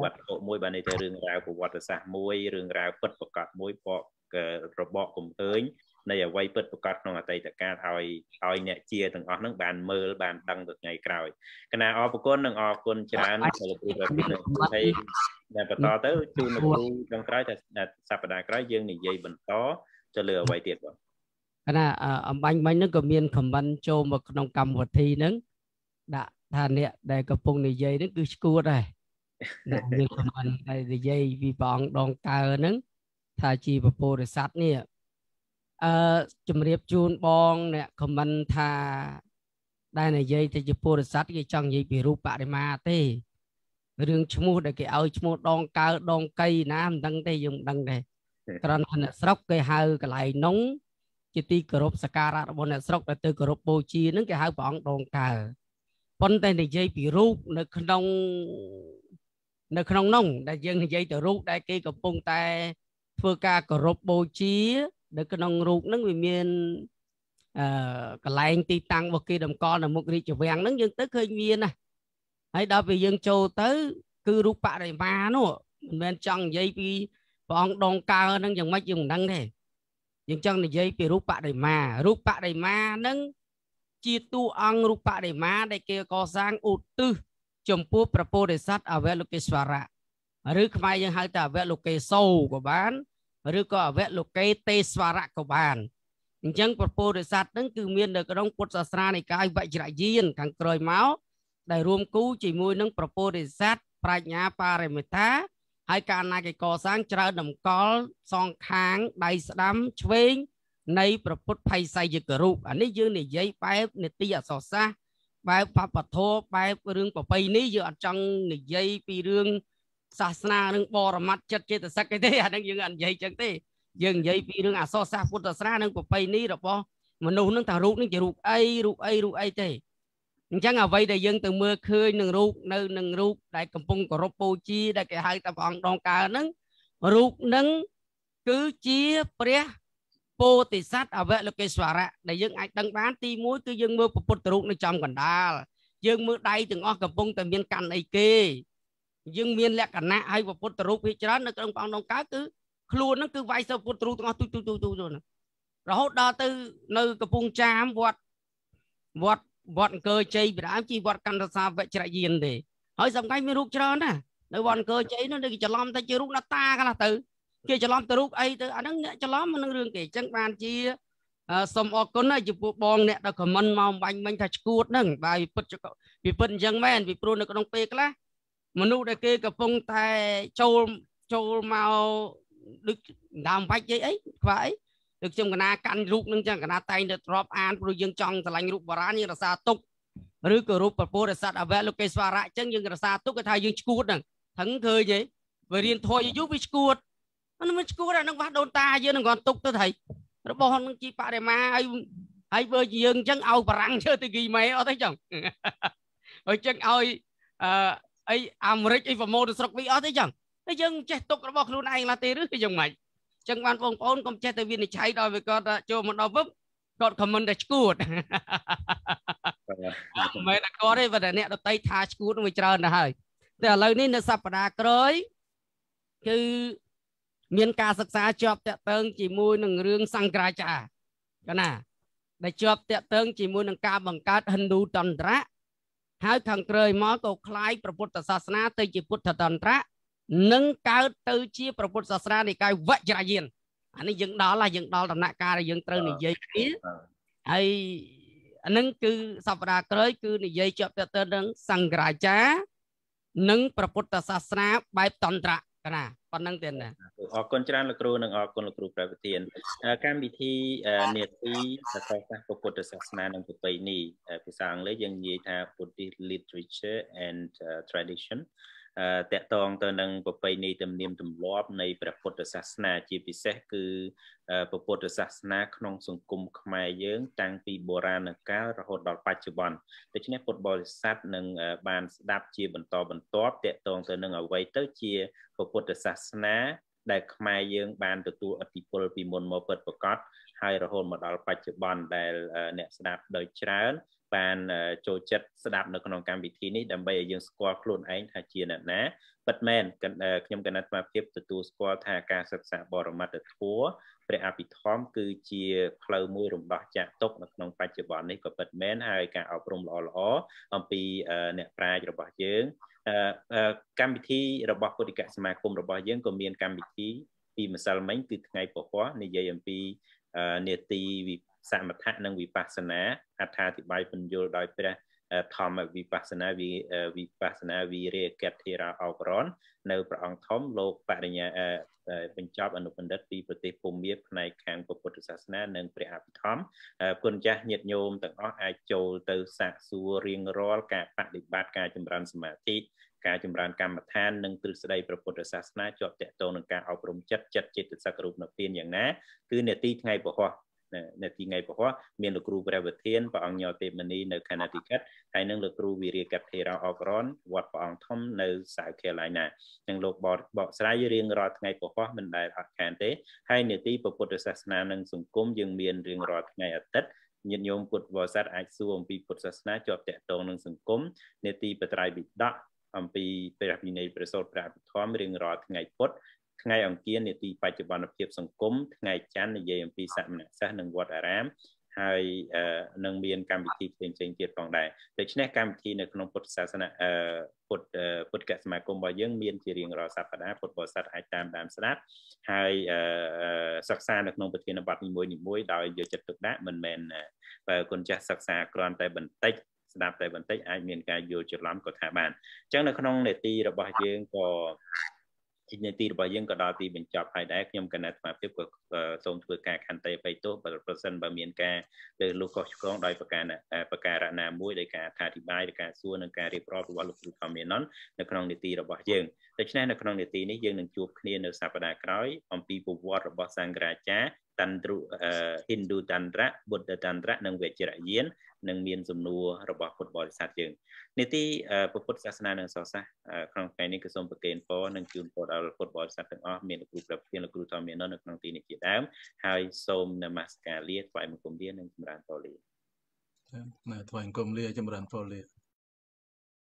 វត្ថុមួយបានន័យថារឿងរ៉ាវប្រវត្តិសាស្ត្រមួយរឿងរ៉ាវពិតប្រកបមួយបករបកកំហើញនៃអវ័យពិតប្រកបក្នុងអតីតកាលឲ្យឲ្យអ្នកជាទាំងអស់ហ្នឹងបានមើលបានដឹងទៅថ្ងៃក្រោយកណាអរគុណនិងអរគុណច្រើនលោកគ្រូរដ្ឋាភិបាលហើយដែលបន្តទៅជូនលោកគ្រូចុងក្រោយតែសប្តាហ៍ក្រោយយើងនិយាយបន្តទៅលើអវ័យទៀតបងកណាអំបញ្ញមិញហ្នឹងក៏មានខមមិនចូលមកក្នុងកម្មវិធីហ្នឹងដាក់ថាអ្នកដែលកំពុងនិយាយហ្នឹងគឺស្គួតដែរមានខមមិនដែលនិយាយពីព្រះអង្គដងកើហ្នឹងថាជាពពុរិស័តនេះអឺជំរាបជូនបងអ្នកខមមិនថាដែលនិយាយទៅជាពុរិស័តគេចង់និយាយពីរូបបរិមាទេរឿងឈ្មោះដែលគេឲ្យឈ្មោះដងកើដងកៃណាមិនដឹង ទេយើងមិនដឹងទេត្រង់ថាអ្នកស្រុកគេហៅកន្លែងនោះជាទីគោរពសក្ការៈរបស់អ្នកស្រុកដែលទៅគោរពបូជានឹងគេហៅព្រះអង្គដងកើប៉ុន្តែនិយាយពីរូបនៅ ក្នុងនៅក្នុងនោះដែលយើងនិយាយទៅរូបដែលគេកំពុងតែធ្វើការគោរពបូជានៅក្នុងរូបនឹងវាមានអឺកន្លែងទីតាំងរបស់គេតម្កល់នៅមុខរាជវាំងហ្នឹងយើងទៅឃើញមានណាហើយដល់ពេលយើងចូលទៅគឺរូបបរិមានោះមិនមែនចង់និយាយពីព្រះអង្គដងកើហ្នឹងយ៉ាងម៉េចយើងមិនដឹងទេយើងចង់និយាយពីរូបបរិមា រូបបរិមាហ្នឹងជាតួអង្គរូបបរិមាដែលគេកសាងឧទ្ទិសចំពោះប្រពោរិស័តអវលោកេស្វរៈឬខ្មែរយើងហៅថាអវលោកេសោក៏បានឬក៏អវលោកេទេសវរៈក៏បានអញ្ចឹងប្រពោរិស័តហ្នឹងគឺមាននៅក្នុងពុទ្ធសាសនានិកាយវជ្រយាន ខាងក្រោយមកដែលរួមគូជាមួយនឹងប្រពោរិស័តប្រាជ្ញាបរិមិតាហើយកាលណាគេកសាងច្រើនតម្កល់សងខាងដៃស្ដាំឆ្វេង នៃប្រពុតភ័យស័យយិករូបអានេះយើងនិយាយបែបនេតិអសរសាស្ត្របែបបពធោបែបរឿងប្របីនេះយើងអត់ចង់និយាយពីរឿងសាសនារឿងបរមត្តចិត្តចេតសិកទេអានឹងយើងអត់និយាយចឹងទេយើងនិយាយពីរឿងអសរសាស្ត្រពុទ្ធសាសនានិងប្របីនេះរបស់មនុស្សនឹងថារូបនឹងជារូបអីរូបអីរូបអីទេអញ្ចឹងអ្វីដែលយើងទៅមើលឃើញនឹងរូបនៅនឹងរូបដែលកំពុងគោរពពូជាដែលគេហៅថាព្រះអង្គដងកើហ្នឹងរូបនឹងគឺជាព្រះពោធិសត្វអវលោកេស្វរៈដែលយើងអាចដឹងបានទី1គឺយើងមើលពុទ្ធរូបនៅចំកណ្ដាលយើងមើលដៃទាំងអស់កំពុងតែមានកាន់អីគេយើងមានលក្ខណៈហើយពុទ្ធរូបវាច្រើននៅក្នុងផងដងកើតគឺខ្លួនហ្នឹងគឺវាយសពុទ្ធរូបទាំងអស់ទូទូទូទូហ្នឹងរហូតដល់ទៅនៅកំពង់ចាមវត្តវត្តវត្តអង្គរជ័យពីដើមជីវត្តកណ្ដសាវជ្រយានទេ ហើយសំខាន់មានរូបច្រើនណាស់នៅវត្តអង្គរជ័យនោះគេច្រឡំថាជារូបណតាខ្លះទៅគេច្រឡំទៅរូបអីទៅអាហ្នឹងអ្នកច្រឡំនឹងរឿងគេអញ្ចឹងបានជាសូមអរគុណចំពោះបងអ្នកដែលខមមិនមកបាញ់មិញថាឈួតហ្នឹងបាទពិតពិតអញ្ចឹងមែនពីព្រោះនៅក្នុងពេលខ្លះមនុស្សដែលគេកំពុងតែចូលចូលមកដូចដើមបាច់អីអីខ្វះអីដូចខ្ញុំកណាកាន់រូបនឹងចឹងកណាតែងទៅទ្របអានព្រោះយើងចង់ឆ្លាញ់រូបបរាណយើងរសាទុកឬក៏រូបប្រពោធិសត្វអវៈលោកេស្វរៈចឹងយើងរសាទុកគេថាយើងឈួតហ្នឹងថឹងឃើញទេវារៀនធម៌យូរវាឈួតមិនមិនស្គួតអានឹងវ៉ាដូនតាយើងនឹងគាត់ទុកទៅថៃរបស់នឹងជីបរិមាហើយហើយបើយើងអញ្ចឹងឲ្យបារាំងជើទៅគីម៉ែអត់ទេចឹងអញ្ចឹងឲ្យអឺអីអាមេរិកអីប្រម៉ូទៅស្រុកវិញអត់ទេចឹងតែយើងចេះទុករបស់ខ្លួនឯងឡាទេឬគឺយ៉ាងម៉េចចឹងបានបងប្អូនកុំចេះតែវិនិច្ឆ័យដល់វាគាត់ចូលមកដល់ពឹបគាត់ខមមិនតែឈួតមិនមែនតែគាត់ទេប៉ុន្តែអ្នកដតីថាឈួតនឹងវាច្រើនទៅហើយតែឥឡូវនេះនៅសប្តាហ៍ក្រោយគឺមានការសិក្សាជាប់តាក់ទងជាមួយនឹងរឿងសង្ករាចារកណាដែលជាប់តាក់ទងជាមួយនឹងការ បង្កើត ហិណ្ឌូតន្ត្រៈហើយខាងក្រោយមកក៏คล้ายព្រះពុទ្ធសាសនា ទៅ ជាពុទ្ធតន្ត្រៈនិងកើតទៅជាព្រះពុទ្ធសាសនានៃកាយវជ្រយានអានេះយើងដល់ហើយយើងដល់ដំណាក់កាលដែលយើងត្រូវនិយាយគ្នាហើយអានឹងគឺសព្ទាក្រោយគឺនិយាយជាប់ទៅទៅនឹងសង្ករាចារនិងព្រះពុទ្ធសាសនាបែបតន្ត្រៈណាប៉ុណ្្នឹងទៀតណាអរគុណច្រើនលោកគ្រូនិងអរគុណលោកគ្រូ ប្រវត្តិានកម្មវិធីនេតិសាស្ត្រសាស្ត្រពុទ្ធសាសនានិងប្រពៃណីភាសាអង់គ្លេសយើងនិយាយថា Buddhist Literature and Tradition តកតងទៅនឹងប្រពៃណីទំនៀមទម្លាប់នៃព្រះពុទ្ធសាសនាជាពិសេសគឺព្រះពុទ្ធសាសនាក្នុងសង្គមខ្មែរយើងតាំងពីបុរាណកាលរហូតដល់បច្ចុប្បន្នដូច្នេះពុទ្ធបរិស័ទនឹងបានស្ដាប់ជាបន្តបន្ទាប់តកតងទៅនឹងអ្វីទៅជាព្រះពុទ្ធសាសនាដែលខ្មែរយើងបានទទួលឥទ្ធិពលពីមុនមកពិតប្រាកដហើយរហូតមកដល់បច្ចុប្បន្នដែលអ្នកស្ដាប់ដោយច្រើនបានចូលចិត្តស្ដាប់នៅក្នុងកម្មវិធីនេះដើម្បីឲ្យយើងស្គាល់ខ្លួនឯងថាជាអ្នកណាពិតមែនខ្ញុំកណាត់ស្មារភាពទទួលស្គាល់ថាការសិក្សាបរមត្តធម៌ព្រះអភិធម្មគឺជាផ្លូវមួយរំដោះចាក់ទុកនៅក្នុងបច្ចុប្បន្ននេះក៏ពិតមែនហើយការអប់រំល្អៗអំពីអ្នកប្រាជ្ញរបស់យើងកម្មវិធីរបស់ពុទ្ធិកសមាគមរបស់យើងក៏មាន កម្មវិធី ពីម្សិលមិញគឺថ្ងៃពហុនិយាយអំពីនេតិវិសមថៈនិងវិបស្សនាអត្ថាធិប្បាយពន្យល់ដោយព្រះធម្មវិបស្សនាវិវិបស្សនាវិរិយកេធិរាអោបរននៅព្រះអង្គធំលោកបរិញ្ញាបញ្ចប់អនុបណ្ឌិតពីប្រទេសភូមាផ្នែកខាងពុទ្ធសាសនានិងព្រះអភិធម្មគុណចាស់ញាតិញោមទាំងអស់អាចចូលទៅសាកសួររៀងរាល់ការបដិបត្តិការចម្រើនសមាធិការចម្រើនកម្មដ្ឋាននិងទ្រឹស្ដីព្រះពុទ្ធសាសនាជាប់ទាក់ទងនឹងការអប់រំចិត្តចិត្តចេតសិករូបនិព្វានយ៉ាងណាគឺនេតិថ្ងៃពហោះនៅទីថ្ងៃពហុមានលោកគ្រូព្រះវិធានព្រះអង្គញយទេពមនីនៅ Connecticut ហើយនិងលោកគ្រូវិរិយកេរ៉ាអូបរ៉នវត្តព្រះអង្គធំនៅ South Carolina និងលោកបតបកស្រាយរៀងរាល់ថ្ងៃពហុមិនដែលអត់ខានទេហើយនីតិពុទ្ធសាសនានិងសង្គមយើងមានរៀងរាល់ថ្ងៃអាទិត្យញាតិញោមពុទ្ធបរិស័ទអាចសួរអំពីពុទ្ធសាសនាជាប់តាក់ទងនឹងសង្គមនេតិបត្រៃវិដកអំពីព្រះវិន័យប្រសូតព្រះធម៌រៀងរាល់ថ្ងៃពុទ្ធថ្ងៃអង្គារនីតិបច្ចុប្បន្នភាពសង្គមថ្ងៃច័ន្ទនិយាយអំពីសមណសិស្សនិងវត្តអារាមហើយនឹងមានកម្មវិធីផ្សេងផ្សេងទៀតផងដែរដូច្នេះកម្មវិធីនៅក្នុងពុទ្ធសាសនាពុទ្ធពុទ្ធកសមាគមរបស់យើង មានជារៀងរាល់សប្តាហ៍ពុទ្ធបរិស័ទអាចតាមដានស្ដាប់ហើយសិក្សានៅក្នុងប្រធានបទនីមួយនីមួយ ដោយយកចិត្តទុកដាក់មិនមែនបើគុណចាស់សិក្សាគ្រាន់តែបន្តិចស្ដាប់តែបន្តិចអាចមានការយល់ច្រឡំក៏ថាបានអញ្ចឹងនៅក្នុងនេតិរបស់យើងក៏នាទីរបស់យើងក៏ដល់ទីបញ្ចប់ហើយដែរខ្ញុំកណិតស្មារតីក៏សូមធ្វើការខន្តីអភ័យទោសបើប្រសិនបើមានការលើលុះកុសឆ្គងដោយប្រការប្រការណាមួយដោយការអធិប្បាយឬការសួរនិងការរៀបរាប់របស់លោកគ្រូធម្មាណន្តនៅក្នុងនីតិរបស់យើងដូច្នេះនៅក្នុងនីតិនេះយើងនឹងជួបគ្នានៅសប្តាហ៍ក្រោយអំពីប្រវត្តិរបស់សង្ឃរាចាតន្តរុហិណ្ឌូតន្ត្រៈបុទ្ធតន្ត្រៈនិងវជ្រយាននឹងមានសំណួររបស់ពុទ្ធបរិស័ទយើងនីតិពុទ្ធសាសនានិងសរសាសក្នុងថ្ងៃនេះក៏សូមប្រគេនពរនិងជូនពរដល់ពុទ្ធបរិស័ទទាំងអស់មានលោកគ្រូប្រពន្ធលោកគ្រូធម្មមាននៅក្នុងទីនេះជាដើមហើយសូមនមស្ការលាថ្វាយបង្គំលានិងចម្រើនពរលាថ្វាយបង្គំលាចម្រើនពរលា